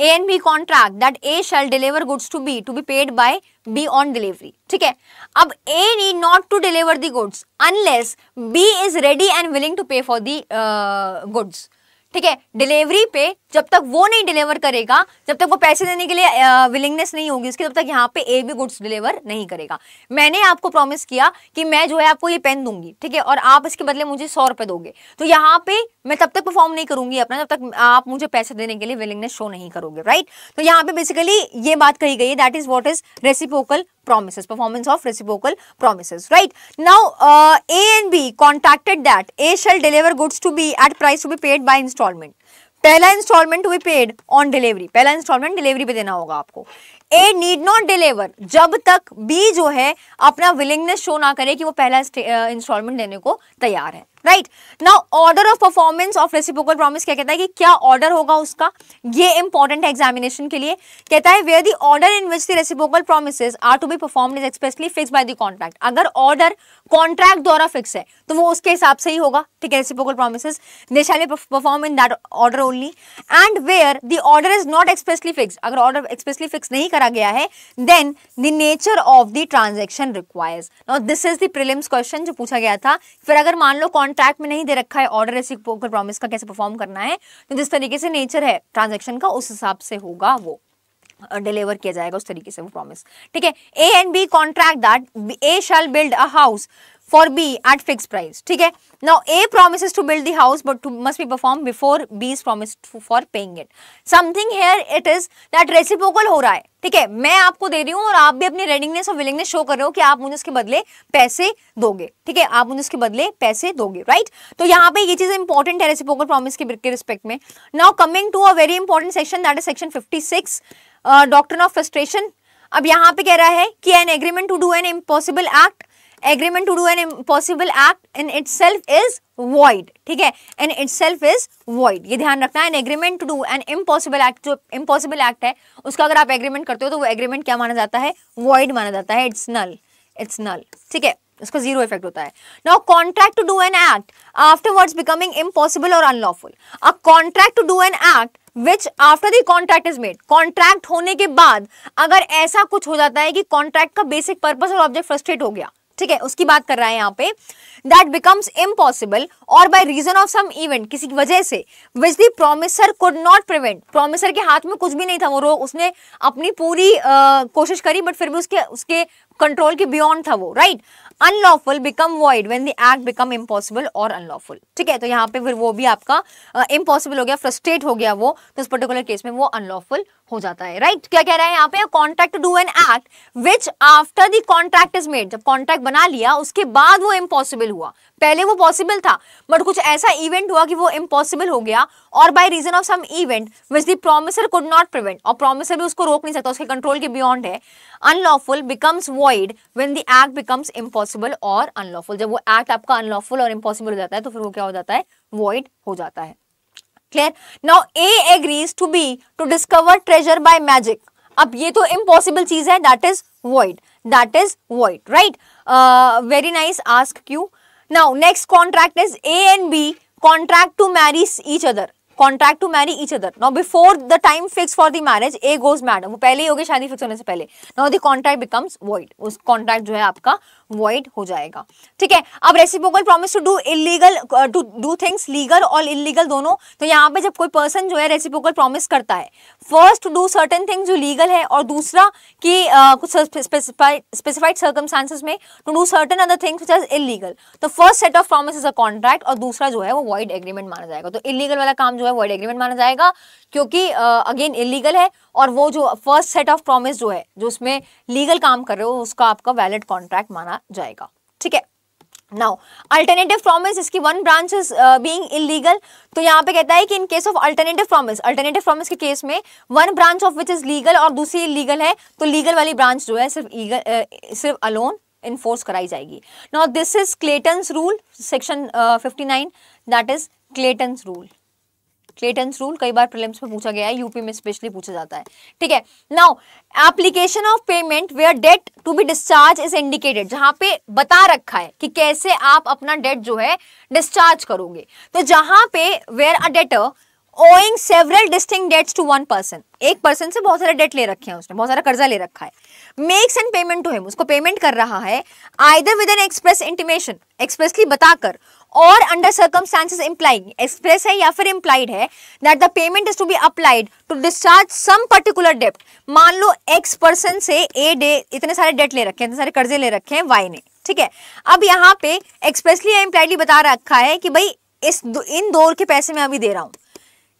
A and B contract that A shall deliver goods to B to be paid by B on delivery. Okay. Now A need not to deliver the goods unless B is ready and willing to pay for the uh, goods. Okay. Delivery pay जब तक वो नहीं डिलीवर करेगा जब तक वो पैसे देने के लिए विलिंगनेस नहीं होगी उसकी तब तक यहाँ पे ए भी गुड्स डिलीवर नहीं करेगा मैंने आपको प्रॉमिस किया कि मैं जो है आपको ये पेन दूंगी ठीक है और आप इसके बदले मुझे सौ रुपए दोगे तो यहाँ पे मैं तब तक परफॉर्म नहीं करूंगी अपना जब तक आप मुझे पैसे देने के लिए विलिंगनेस शो नहीं करोगे राइट तो यहाँ पे बेसिकली ये बात कही गई है that is what is reciprocal promises performance of reciprocal promises right now uh, a and b that that a shall deliver goods to b at price to be paid by installment पहला instalment be paid on delivery पहला इंस्टॉलमेंट डिलीवरी पे देना होगा आपको ए नीड नॉट डिलीवर जब तक बी जो है अपना विलिंगनेस शो ना करे कि वो पहला इंस्टॉलमेंट देने को तैयार है right now order of performance of reciprocal promise क्या कहता है कि क्या ऑर्डर होगा उसका ये इंपॉर्टेंट है एग्जामिनेशन के लिए कहता है where the order in which the reciprocal promises are to be perform is expressly fix by the contract अगर ऑर्डर कॉन्ट्रैक्ट द्वारा फिक्स है तो वो उसके हिसाब से ही होगा ठीक है reciprocal promises they shall perform in that order only and where the order is not expressly fix अगर ऑर्डर एक्सप्रेसली फिक्स नहीं करा गया है then the nature of the transaction requires now this is the prelims question जो पूछा गया था फिर अगर मान लो कॉन्ट्रैक्ट में नहीं दे रखा है ऑर्डर पोकर प्रॉमिस का कैसे परफॉर्म करना है तो जिस तरीके से नेचर है ट्रांजेक्शन का उस हिसाब से होगा वो डिलीवर किया जाएगा उस तरीके से वो प्रॉमिस ठीक है A and B contract that A shall build a house for B at fixed price. ठीक है? Now A promises to build the house but to, must be performed before B's promise to, for paying it. Something here it is that reciprocal हो रहा है. ठीक है? मैं आपको दे रही हूँ और आप भी अपनी readiness और willingness show कर रहे हो कि आप मुझे उसके बदले पैसे दोगे. ठीक है? आप मुझे उसके बदले पैसे दोगे. Right? तो यहाँ पे ये चीज़ important है reciprocal promise के, के respect में. Now coming to a very important section that is section 56 uh, doctrine of frustration. अब यहाँ पे कह रहा है कि an agreement to do an impossible act agreement to do an impossible act in itself is void ठीक है in itself is void ये ध्यान रखना है an agreement to do an impossible act जो इम्पॉसिबल एक्ट है उसका अगर आप एग्रीमेंट करते हो तो वो एग्रीमेंट क्या माना जाता है वॉइड माना जाता है इट्स नल इट्स नल ठीक है उसका जीरो इफेक्ट होता है now contract to do an act afterwards becoming impossible or unlawful a contract to do an act which after the contract is made contract होने के बाद अगर ऐसा कुछ हो जाता है कि कॉन्ट्रैक्ट का बेसिक पर्पज और ऑब्जेक्ट फ्रस्ट्रेट हो गया ठीक है उसकी बात कर रहा है यहाँ पे that becomes impossible or by reason of some event किसी की वजह से which the promisor could not prevent promisor के हाथ में कुछ भी नहीं था वो रो उसने अपनी पूरी uh, कोशिश करी बट फिर भी उसके उसके कंट्रोल के बियॉन्ड था वो right unlawful become void when the act become impossible or unlawful ठीक है तो यहाँ पे फिर वो भी आपका इम्पॉसिबल uh, हो गया फ्रस्ट्रेट हो गया वो तो इस पर्टिकुलर केस में वो अनलॉफुल हो जाता है राइट right? क्या कह रहे हैं यहाँ पे contract do an act which after the contract is made जब कॉन्ट्रैक्ट बना लिया उसके बाद वो इम्पॉसिबल हुआ पहले वो पॉसिबल था बट कुछ ऐसा इवेंट हुआ कि वो इम्पॉसिबल हो गया और by reason of some event which the promisor could not prevent और प्रोमिसर भी उसको रोक नहीं सकता उसके कंट्रोल के बियॉन्ड है unlawful becomes void when the act becomes impossible or unlawful जब वो एक्ट आपका अनलॉफुल और इम्पॉसिबल हो जाता है तो फिर वो क्या हो जाता है वॉइड हो जाता है clear now A agrees to B to discover treasure by magic अब ये तो इम्पॉसिबल चीज है that is void that is void right very nice ask you now next contract is A and B contract to marry each other contract to marry each other now before the time fix for the marriage A goes mad वो पहले ही हो गए शादी फिक्स होने से पहले now the contract becomes void उस कॉन्ट्रैक्ट जो है आपका वॉइड हो जाएगा ठीक है अब reciprocal promise to do illegal to do things legal और इलीगल दोनों तो यहाँ पे जब कोई पर्सन जो है रेसिप्रोकल प्रॉमिस करता है first to do certain thing जो लीगल है और दूसरा कि uh, कुछ स्पेसिफाइड सर्कमस्टांसिस में to do certain other things which is illegal तो first set of promise is a contract और दूसरा जो है वो वॉइड एग्रीमेंट माना जाएगा तो इलीगल वाला काम जो है वॉइड एग्रीमेंट माना जाएगा क्योंकि अगेन uh, इलीगल है और वो जो फर्स्ट सेट ऑफ प्रॉमिस जो है जो उसमें लीगल काम कर रहे हो उसका आपका वैलिड कॉन्ट्रैक्ट माना माना जाएगा ठीक है नाउ अल्टरनेटिव प्रॉमिस इसकी one branch is being illegal तो यहाँ पे कहता है कि in case of alternative promise alternative promise के केस में one branch of which is legal और दूसरी इलीगल है तो लीगल वाली ब्रांच जो है सिर्फ ईगल uh, सिर्फ अलोन इन्फोर्स कराई जाएगी now this is Clayton's rule section fifty nine that is Clayton's rule Clayton rule कई बार प्रिलिम्स में पूछा गया है यूपी में स्पेशली पूछा जाता है ठीक है now application of payment where debt to be discharge is indicated जहां पे बता रखा है कि कैसे आप अपना डेट जो है डिस्चार्ज करोगे तो जहां पे where a debtor owing several distinct debts to one person एक पर्सन से बहुत सारे डेट ले रखे हैं उसने बहुत सारा कर्जा ले रखा है makes and payment to him उसको पेमेंट कर रहा है either with an express intimation expressly बताकर or under circumstances implying express है या फिर इम्प्लाइड है that the payment is to be applied to discharge some particular डेप्ट मान लो एक्स पर्सन से ए डे इतने सारे डेट ले रखे हैं इतने सारे कर्जे ले रखे हैं वाई ने ठीक है अब यहाँ पे एक्सप्रेसली या इम्प्लाइडली बता रखा है कि भाई इस इन दो के पैसे मैं अभी दे रहा हूँ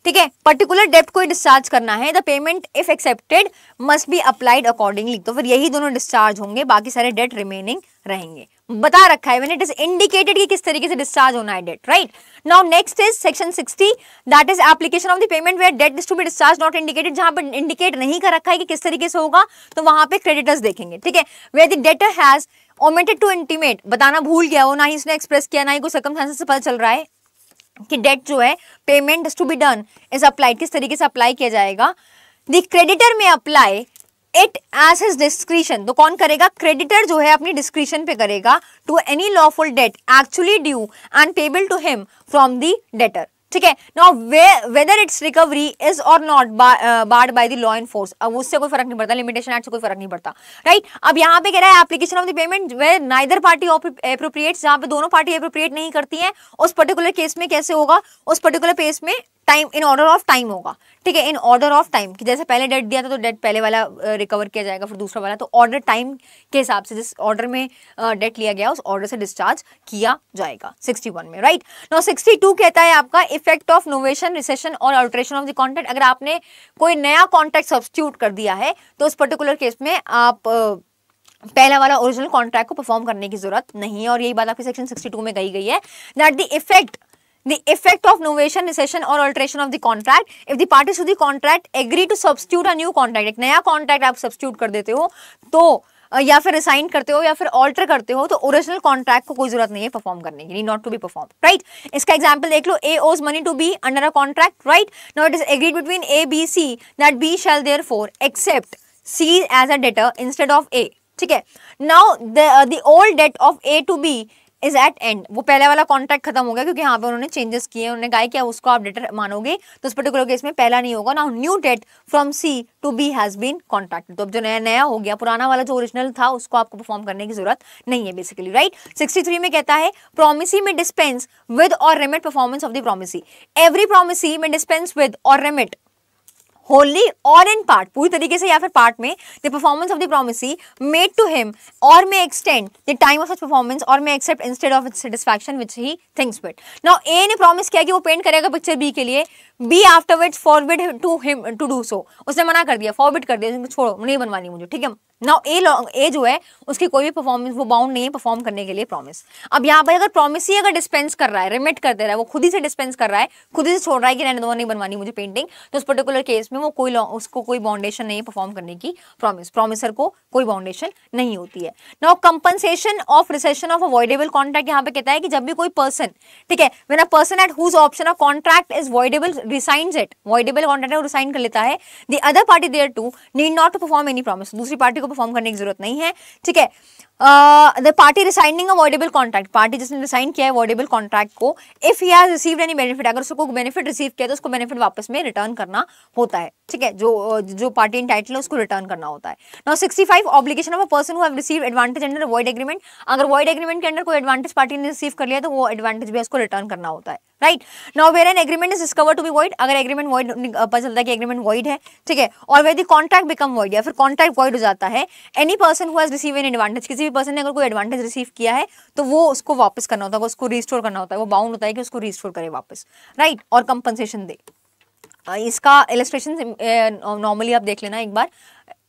ठीक है पर्टिकुलर डेप्ट को डिस्चार्ज करना है the payment if accepted must be applied accordingly तो फिर यही दोनों डिस्चार्ज होंगे बाकी सारे डेट रिमेनिंग रहेंगे बता रखा है इट इज इंडिकेटेड कि किस तरीके से डिस्चार्ज होना है debt right now next is section 60 that is application of the payment where debt is to be discharge not indicated जहां पर इंडिकेट नहीं कर रखा है कि किस तरीके से होगा तो वहां पे क्रेडिटर्स देखेंगे ठीक है where the debtor has omitted to intimate बताना भूल गया हो ना ही इसने एक्सप्रेस किया ना ही कोई सर्कम से पता चल रहा है कि डेट जो है payment to be done is applied किस तरीके से अप्लाई किया जाएगा the creditor may apply it as his description तो कौन करेगा क्रेडिटर जो है अपनी डिस्क्रिप्शन पे करेगा to any lawful debt actually due and payable to him from the debtor ठीक है now whether its recovery is or not barred by the law and force अब उससे कोई फर्क नहीं पड़ता लिमिटेशन एक्ट से कोई फर्क नहीं पड़ता राइट right? अब यहाँ पे कह रहा है application of the payment where neither party appropriate जहाँ पे दोनों पार्टी अप्रोप्रिएट नहीं करती है उस पर्टिकुलर केस में कैसे होगा उस पर्टिकुलर केस में time in order of time होगा ठीक है इन ऑर्डर ऑफ टाइम कि जैसे पहले डेट दिया था तो डेट पहले वाला रिकवर किया जाएगा फिर दूसरा वाला तो ऑर्डर टाइम के हिसाब से जिस ऑर्डर में डेट लिया गया उस ऑर्डर से डिस्चार्ज किया जाएगा 61 में राइट नो 62 कहता है आपका इफेक्ट ऑफ नोवेशन रिसेशन और अल्ट्रेशन ऑफ द कॉन्टेक्ट अगर आपने कोई नया कॉन्टेक्ट सब्सिट्यूट कर दिया है तो उस पर्टिकुलर केस में आप uh, पहला वाला ओरिजिनल कॉन्ट्रैक्ट को परफॉर्म करने की जरूरत नहीं है और यही बात आपकी सेक्शन 62 में कही गई है that the effect the effect of novation, recession or alteration of the contract. If the parties to the contract agree to substitute a new contract, ek नया contract aap substitute kar dete हो तो या फिर रिसाइन करते हो या फिर ऑल्टर करते हो तो ओरिजिनल कॉन्ट्रैक्ट को कोई जरूरत नहीं है परफॉर्म करने की not to be perform right इसका एग्जांपल देख लो A owes money to B under a contract right now it is agreed between A B C that B shall therefore accept C as a debtor instead of A ठीक है now the old debt of A to B is at end वो पहले वाला कॉन्ट्रैक्ट खत्म हो गया क्योंकि यहाँ पे उन्होंने चेंजेस किए उन्होंने कहा कि उसको आप डेटर मानोगे तो उस पर्टिकुलर केस में पहला नहीं होगा ना new debt from C to B has been contract तो अब जो नया नया हो गया पुराना वाला जो ओरिजिनल था उसको आपको परफॉर्म करने की जरूरत नहीं है बेसिकली राइट सिक्सटी थ्री में कहता है promisee may dispense with or remit performance of the promisee every promisee may dispense with or remit wholly or in part पूरी तरीके से या फिर पार्ट में the performance of the promisee made to him or may extend the time of such performance or may accept instead of satisfaction which he things fit now A ने प्रॉमिस किया कि वो पेंट करेगा पिक्चर बी के लिए B after which forbid to him to do so उसने मना कर दिया फॉरविड कर दिया छोड़ो नहीं बनवानी मुझे ठीक है ना ए लॉन्ग ए जो है उसकी कोई भी परफॉर्मेंस वो बाउंड नहीं है परफॉर्म करने के लिए प्रॉमिस अब यहाँ पर अगर प्रॉमिस ही अगर डिस्पेंस कर रहा है रिमिट कर दे रहा है वो खुद ही से डिस्पेंस कर रहा है खुद ही से छोड़ रहा है कि रहने दो नहीं बनवानी मुझे पेंटिंग तो उस पर्टिकुलर केस में वो कोई उसको कोई बाउंडेशन नहीं परफॉर्म करने की प्रॉमिस प्रॉमिसर को कोई बाउंडेशन नहीं होती है ना compensation of rescission of a voidable contract यहाँ पे कहता है कि जब भी कोई पर्सन ठीक है when a person at whose option of contract is voidable rescind it voidable contract है रिसाइन कर लेता है the other party thereto need not to perform any promise दूसरी पार्टी परफॉर्म करने की जरूरत नहीं है ठीक है the party rescinding a voidable contract party जिसने रिसाइन किया है अवॉइडेबल कॉन्ट्रैक्ट को if he has received any benefit अगर उसको बेनिफिट रिसीव किया तो उसको बेनिफिट वापस में रिटर्न करना होता है ठीक है जो uh, जो पार्टी इंटाइटल है उसको रिटर्न करना होता है now 65 obligation of a person who have receive advantage under void agreement अगर वॉइड एग्रीमेंट के अंडर कोई एडवांटेज पार्टी ने रिसीव कर लिया तो वो एडवांटेज भी उसको रिटर्न करना होता है right now where an agreement is discover to be void अगर एग्रीमेंट वॉइड पता चलता है कि एग्रीमेंट वॉइड है ठीक है और वेद कॉन्ट्रैक्ट बिकम वॉइड या फिर कॉन्ट्रैक्ट वॉइड हो जाता है any person who has receive an advantage किसी भी पर्सन ने अगर कोई एडवांटेज रिसीव किया है तो वो उसको वापस करना होता है उसको रिस्टोर करना होता है वो बाउंड होता है कि उसको रिस्टोर करे वापस राइट और कंपनसेशन दे इसका इलेस्ट्रेशन नॉर्मली आप देख लेना एक बार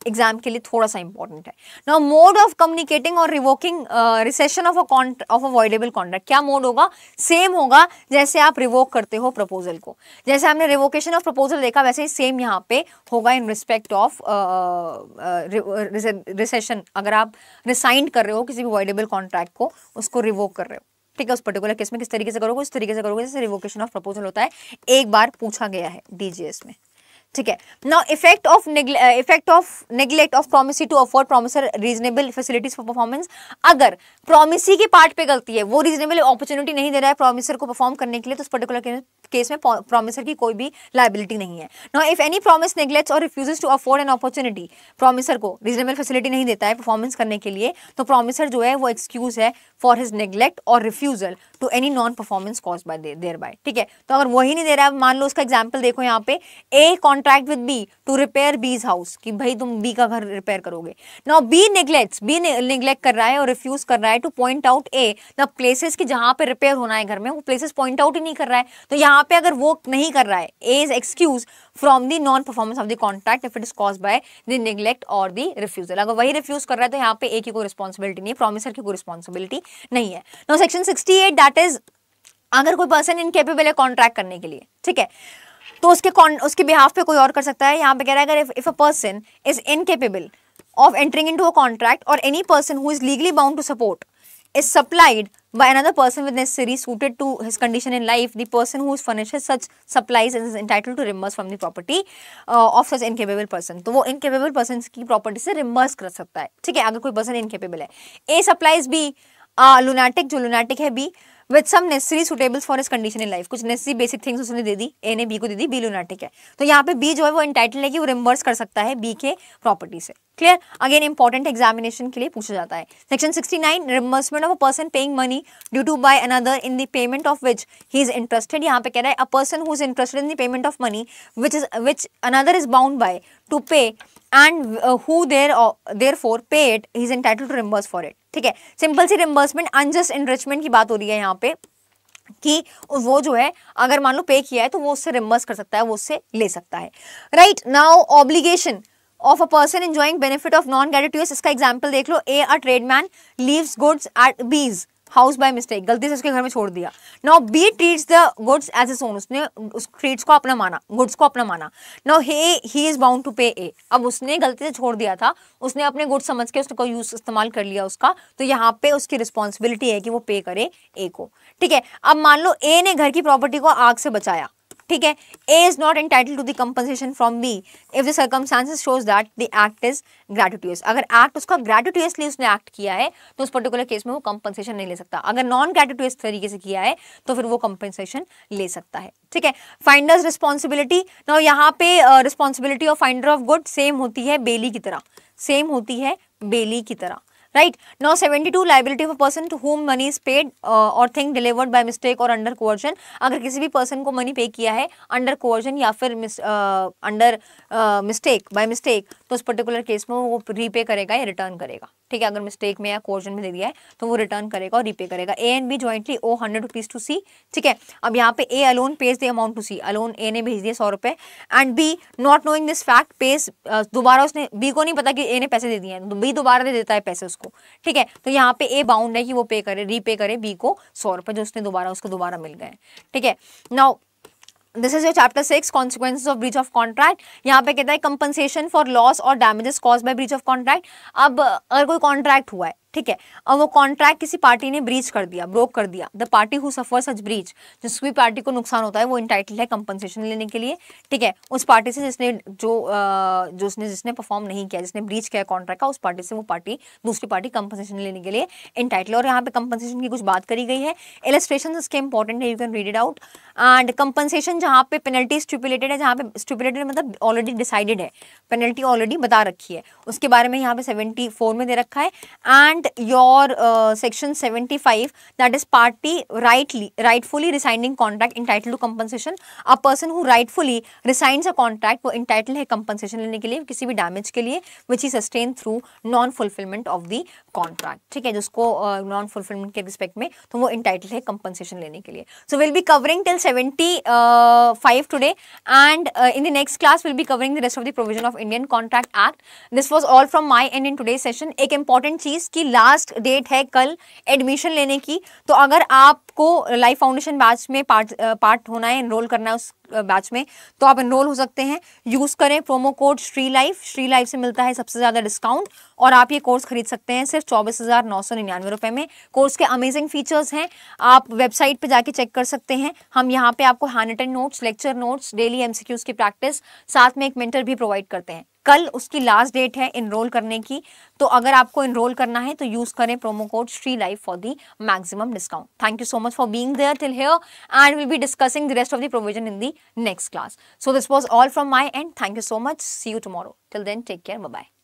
एग्जाम के लिए थोड़ा सा इंपॉर्टेंट है ना mode of communicating or revoking rescission of of a voidable contract क्या मोड होगा सेम होगा जैसे आप रिवोक करते हो प्रपोजल को जैसे हमने रिवोकेशन ऑफ प्रपोजल देखा वैसे ही सेम यहाँ पे होगा इन रिस्पेक्ट ऑफ रिसेशन अगर आप रिसाइन कर रहे हो किसी भी अवॉइडेबल कॉन्ट्रैक्ट को उसको रिवोक कर रहे हो ठीक है उस पर्टिकुलर केस में किस तरीके से करोगे उस तरीके से करोगे जैसे रिवोकेशन ऑफ प्रपोजल होता है एक बार पूछा गया है डीजीएस में ठीक है now effect of effect of neglect of promisee to afford promisor reasonable facilities for performance अगर प्रोमिसी के पार्ट पे गलती है वो रीजनेबल अपॉर्चुनिटी नहीं दे रहा है प्रोमिसर को परफॉर्म करने के लिए तो उस पर्टिकुलर केस में प्रोमिसर की कोई भी लाइबिलिटी नहीं है no if any promise neglects or refuse to afford an opportunity promisor को रीजनेबल फैसिलिटी नहीं देता है परफॉर्मेंस करने के लिए तो प्रोमिसर जो है वो एक्सक्यूज है for his neglect or refusal to any non performance cause by thereby ठीक है तो अगर वही नहीं दे रहा है मान लो उसका एग्जाम्पल देखो यहाँ पे A contract with B to repair B's house कि भाई तुम बी का घर रिपेयर करोगे now B neglect B neglect कर रहा है और रिफ्यूज कर रहा है to point out A the places की जहां पर रिपेयर होना है घर में वो प्लेसेस पॉइंट आउट ही नहीं कर रहा है तो यहाँ यहाँ पे अगर वो नहीं कर रहा है A is excuse from the non performance of the contract if it is cause by the neglect or the refusal अगर वही रिफ्यूज कर रहा है तो यहाँ पे ए की कोई रिस्पॉन्सिबिलिटी नहीं प्रोमिसर की कोई रिस्पॉन्सिबिलिटी नहीं है no section sixty eight that is अगर कोई पर्सन इनकेपेबल है कॉन्ट्रैक्ट करने के लिए ठीक है तो उसके कौन उसके बिहाफ पे कोई और कर सकता है यहाँ पे कह रहा है अगर if a person is incapable of entering into a contract or any person who is legally bound to support is supplied by another person with necessary suited to his condition in life the person who is furnished such supplies is entitled to reimburse from the property uh, of such incapable person to wo incapable persons ki property se reimburse kar sakta hai theek hai agar koi person incapable hai A supplies B a uh, lunatic jo lunatic hai B with some necessary suitables for his condition in life कुछ नेसेसरी बेसिक थिंग्स उसने दे दी ए ने बी को दे दी बी लूनाटिक है तो यहाँ पे बी जो है वो इंटाइटल है कि वो रिम्बर्स कर सकता है बी के प्रॉपर्टी से क्लियर अगेन इंपॉर्टेंट एग्जामिनेशन के लिए पूछा जाता है section 69 reimbursement of a person paying money due to by another in the payment of which he is interested यहाँ पे कह रहा है a person who is interested in the payment of money which is which another is bound by to pay and who there therefore pay it he is entitle to reimburse for it ठीक है सिंपल सी रिमबर्समेंट अनजस्ट इनरिचमेंट की बात हो रही है यहाँ पे कि वो जो है अगर मान लो पे किया है तो वो उससे रिमबर्स कर सकता है वो उससे ले सकता है right now obligation of a person enjoying benefit of non gratuitous इसका एग्जाम्पल देख लो A a tradesman leaves goods at B's house by mistake गलती से उसके घर में छोड़ दिया no B treats the goods as his own उसने उस ट्रीट्स को अपना माना गुड्स को अपना माना no hey he is bound to pay A अब उसने गलती से छोड़ दिया था उसने अपने गुड्स समझ के उसको यूज इस्तेमाल कर लिया उसका तो यहाँ पे उसकी रिस्पॉन्सिबिलिटी है कि वो पे करे ए को ठीक है अब मान लो ए ने घर की प्रॉपर्टी को आग से बचाया ठीक है A is not entitle to the compensation from B if the circumstances shows that the act is gratuitous अगर एक्ट उसका ग्रेटिट्यूसली उसने एक्ट किया है तो उस पर्टिकुलर केस में वो कंपनसेशन नहीं ले सकता अगर नॉन ग्रेटिट्यूस तरीके से किया है तो फिर वो कंपनसेशन ले सकता है ठीक है फाइंडर्स रिस्पॉन्सिबिलिटी ना यहाँ पे responsibility of finder of good same होती है बेली की तरह सेम होती है बेली की तरह right now 72 liability of a person to whom money is paid uh, or thing delivered by mistake or under coercion अगर किसी भी person को money pay किया है under coercion या फिर mis, uh, under uh, mistake by mistake तो उस particular case में वो repay करेगा या return करेगा ठीक है अगर मिस्टेक में या कोर्जन में दे दिया है तो वो रिटर्न करेगा और रीपे करेगा A and B jointly owe hundred rupees to C ठीक है अब यहाँ पे A alone pays the amount to C alone A ने भेज दिया सौ रुपए and B not knowing this fact pays दोबारा उसने बी को नहीं पता कि ए ने पैसे दे दिए हैं बी दोबारा दे देता है पैसे उसको उसको ठीक है तो यहाँ पे ए बाउंड है कि वो पे करे रीपे करे बी को सौ रुपए जो उसने दोबारा उसको दोबारा मिल गए ठीक है now this is your chapter six consequence of breach of contract यहाँ पे कहता है compensation for loss or damages cause by breach of contract अब अगर कोई कॉन्ट्रैक्ट हुआ है ठीक है और वो कॉन्ट्रैक्ट किसी पार्टी ने ब्रीच कर दिया ब्रोक कर दिया the party who suffer such breach जिस भी पार्टी को नुकसान होता है वो इंटाइटल है कंपनसेशन लेने के लिए ठीक है उस पार्टी से जिसने जो जो उसने जिसने परफॉर्म नहीं किया जिसने ब्रीच किया कॉन्ट्रैक्ट का उस पार्टी से वो पार्टी दूसरी पार्टी कंपनसेशन लेने के लिए इंटाइटल और यहाँ पे कंपनसेशन की कुछ बात करी गई है इलेस्ट्रेशन इसके इंपॉर्टेंट है you can read it out and compensation जहाँ पे पेनल्टी स्टिपुलेटेड है जहाँ पे स्टिपुलेटेड मतलब ऑलरेडी डिसाइडेड है पेनल्टी ऑलरेडी बता रखी है उसके बारे में यहाँ पे सेवेंटी फोर में दे रखा है and implement your uh, section 75 that is party rightly rightfully resigning contract entitled to compensation a person who rightfully resigns a contract who entitled hai compensation lene ke liye kisi bhi damage ke liye which is sustained through non fulfillment of the contract theek hai jisko uh, non fulfillment ke respect mein to wo entitled hai compensation lene ke liye so we'll be covering till 75 uh, today and uh, in the next class we'll be covering the rest of the provision of Indian Contract Act this was all from my end in today's session ek important चीज की लास्ट डेट है कल एडमिशन लेने की तो अगर आपको लाइफ फाउंडेशन बैच में पार्ट पार्ट होना है एनरोल करना है उस बैच में तो आप एनरोल हो सकते हैं यूज़ करें promo code Shri life Shri life से मिलता है सबसे ज़्यादा डिस्काउंट और आप ये कोर्स खरीद सकते हैं सिर्फ चौबीस हज़ार नौ सौ निन्यानवे में कोर्स के अमेजिंग फीचर्स हैं आप वेबसाइट पे जाके चेक कर सकते हैं हम यहाँ पे आपको hand written notes lecture notes daily MCQs की प्रैक्टिस साथ में एक मेंटर भी प्रोवाइड करते हैं कल उसकी लास्ट डेट है इनरोल करने की तो अगर आपको इनरोल करना है तो यूज़ करें promo code Shri life for the maximum discount thank you so much for being there till here and will be discussing the rest of the provision in the next class so this was all from my and thank you so much see you tomorrow till then take care bye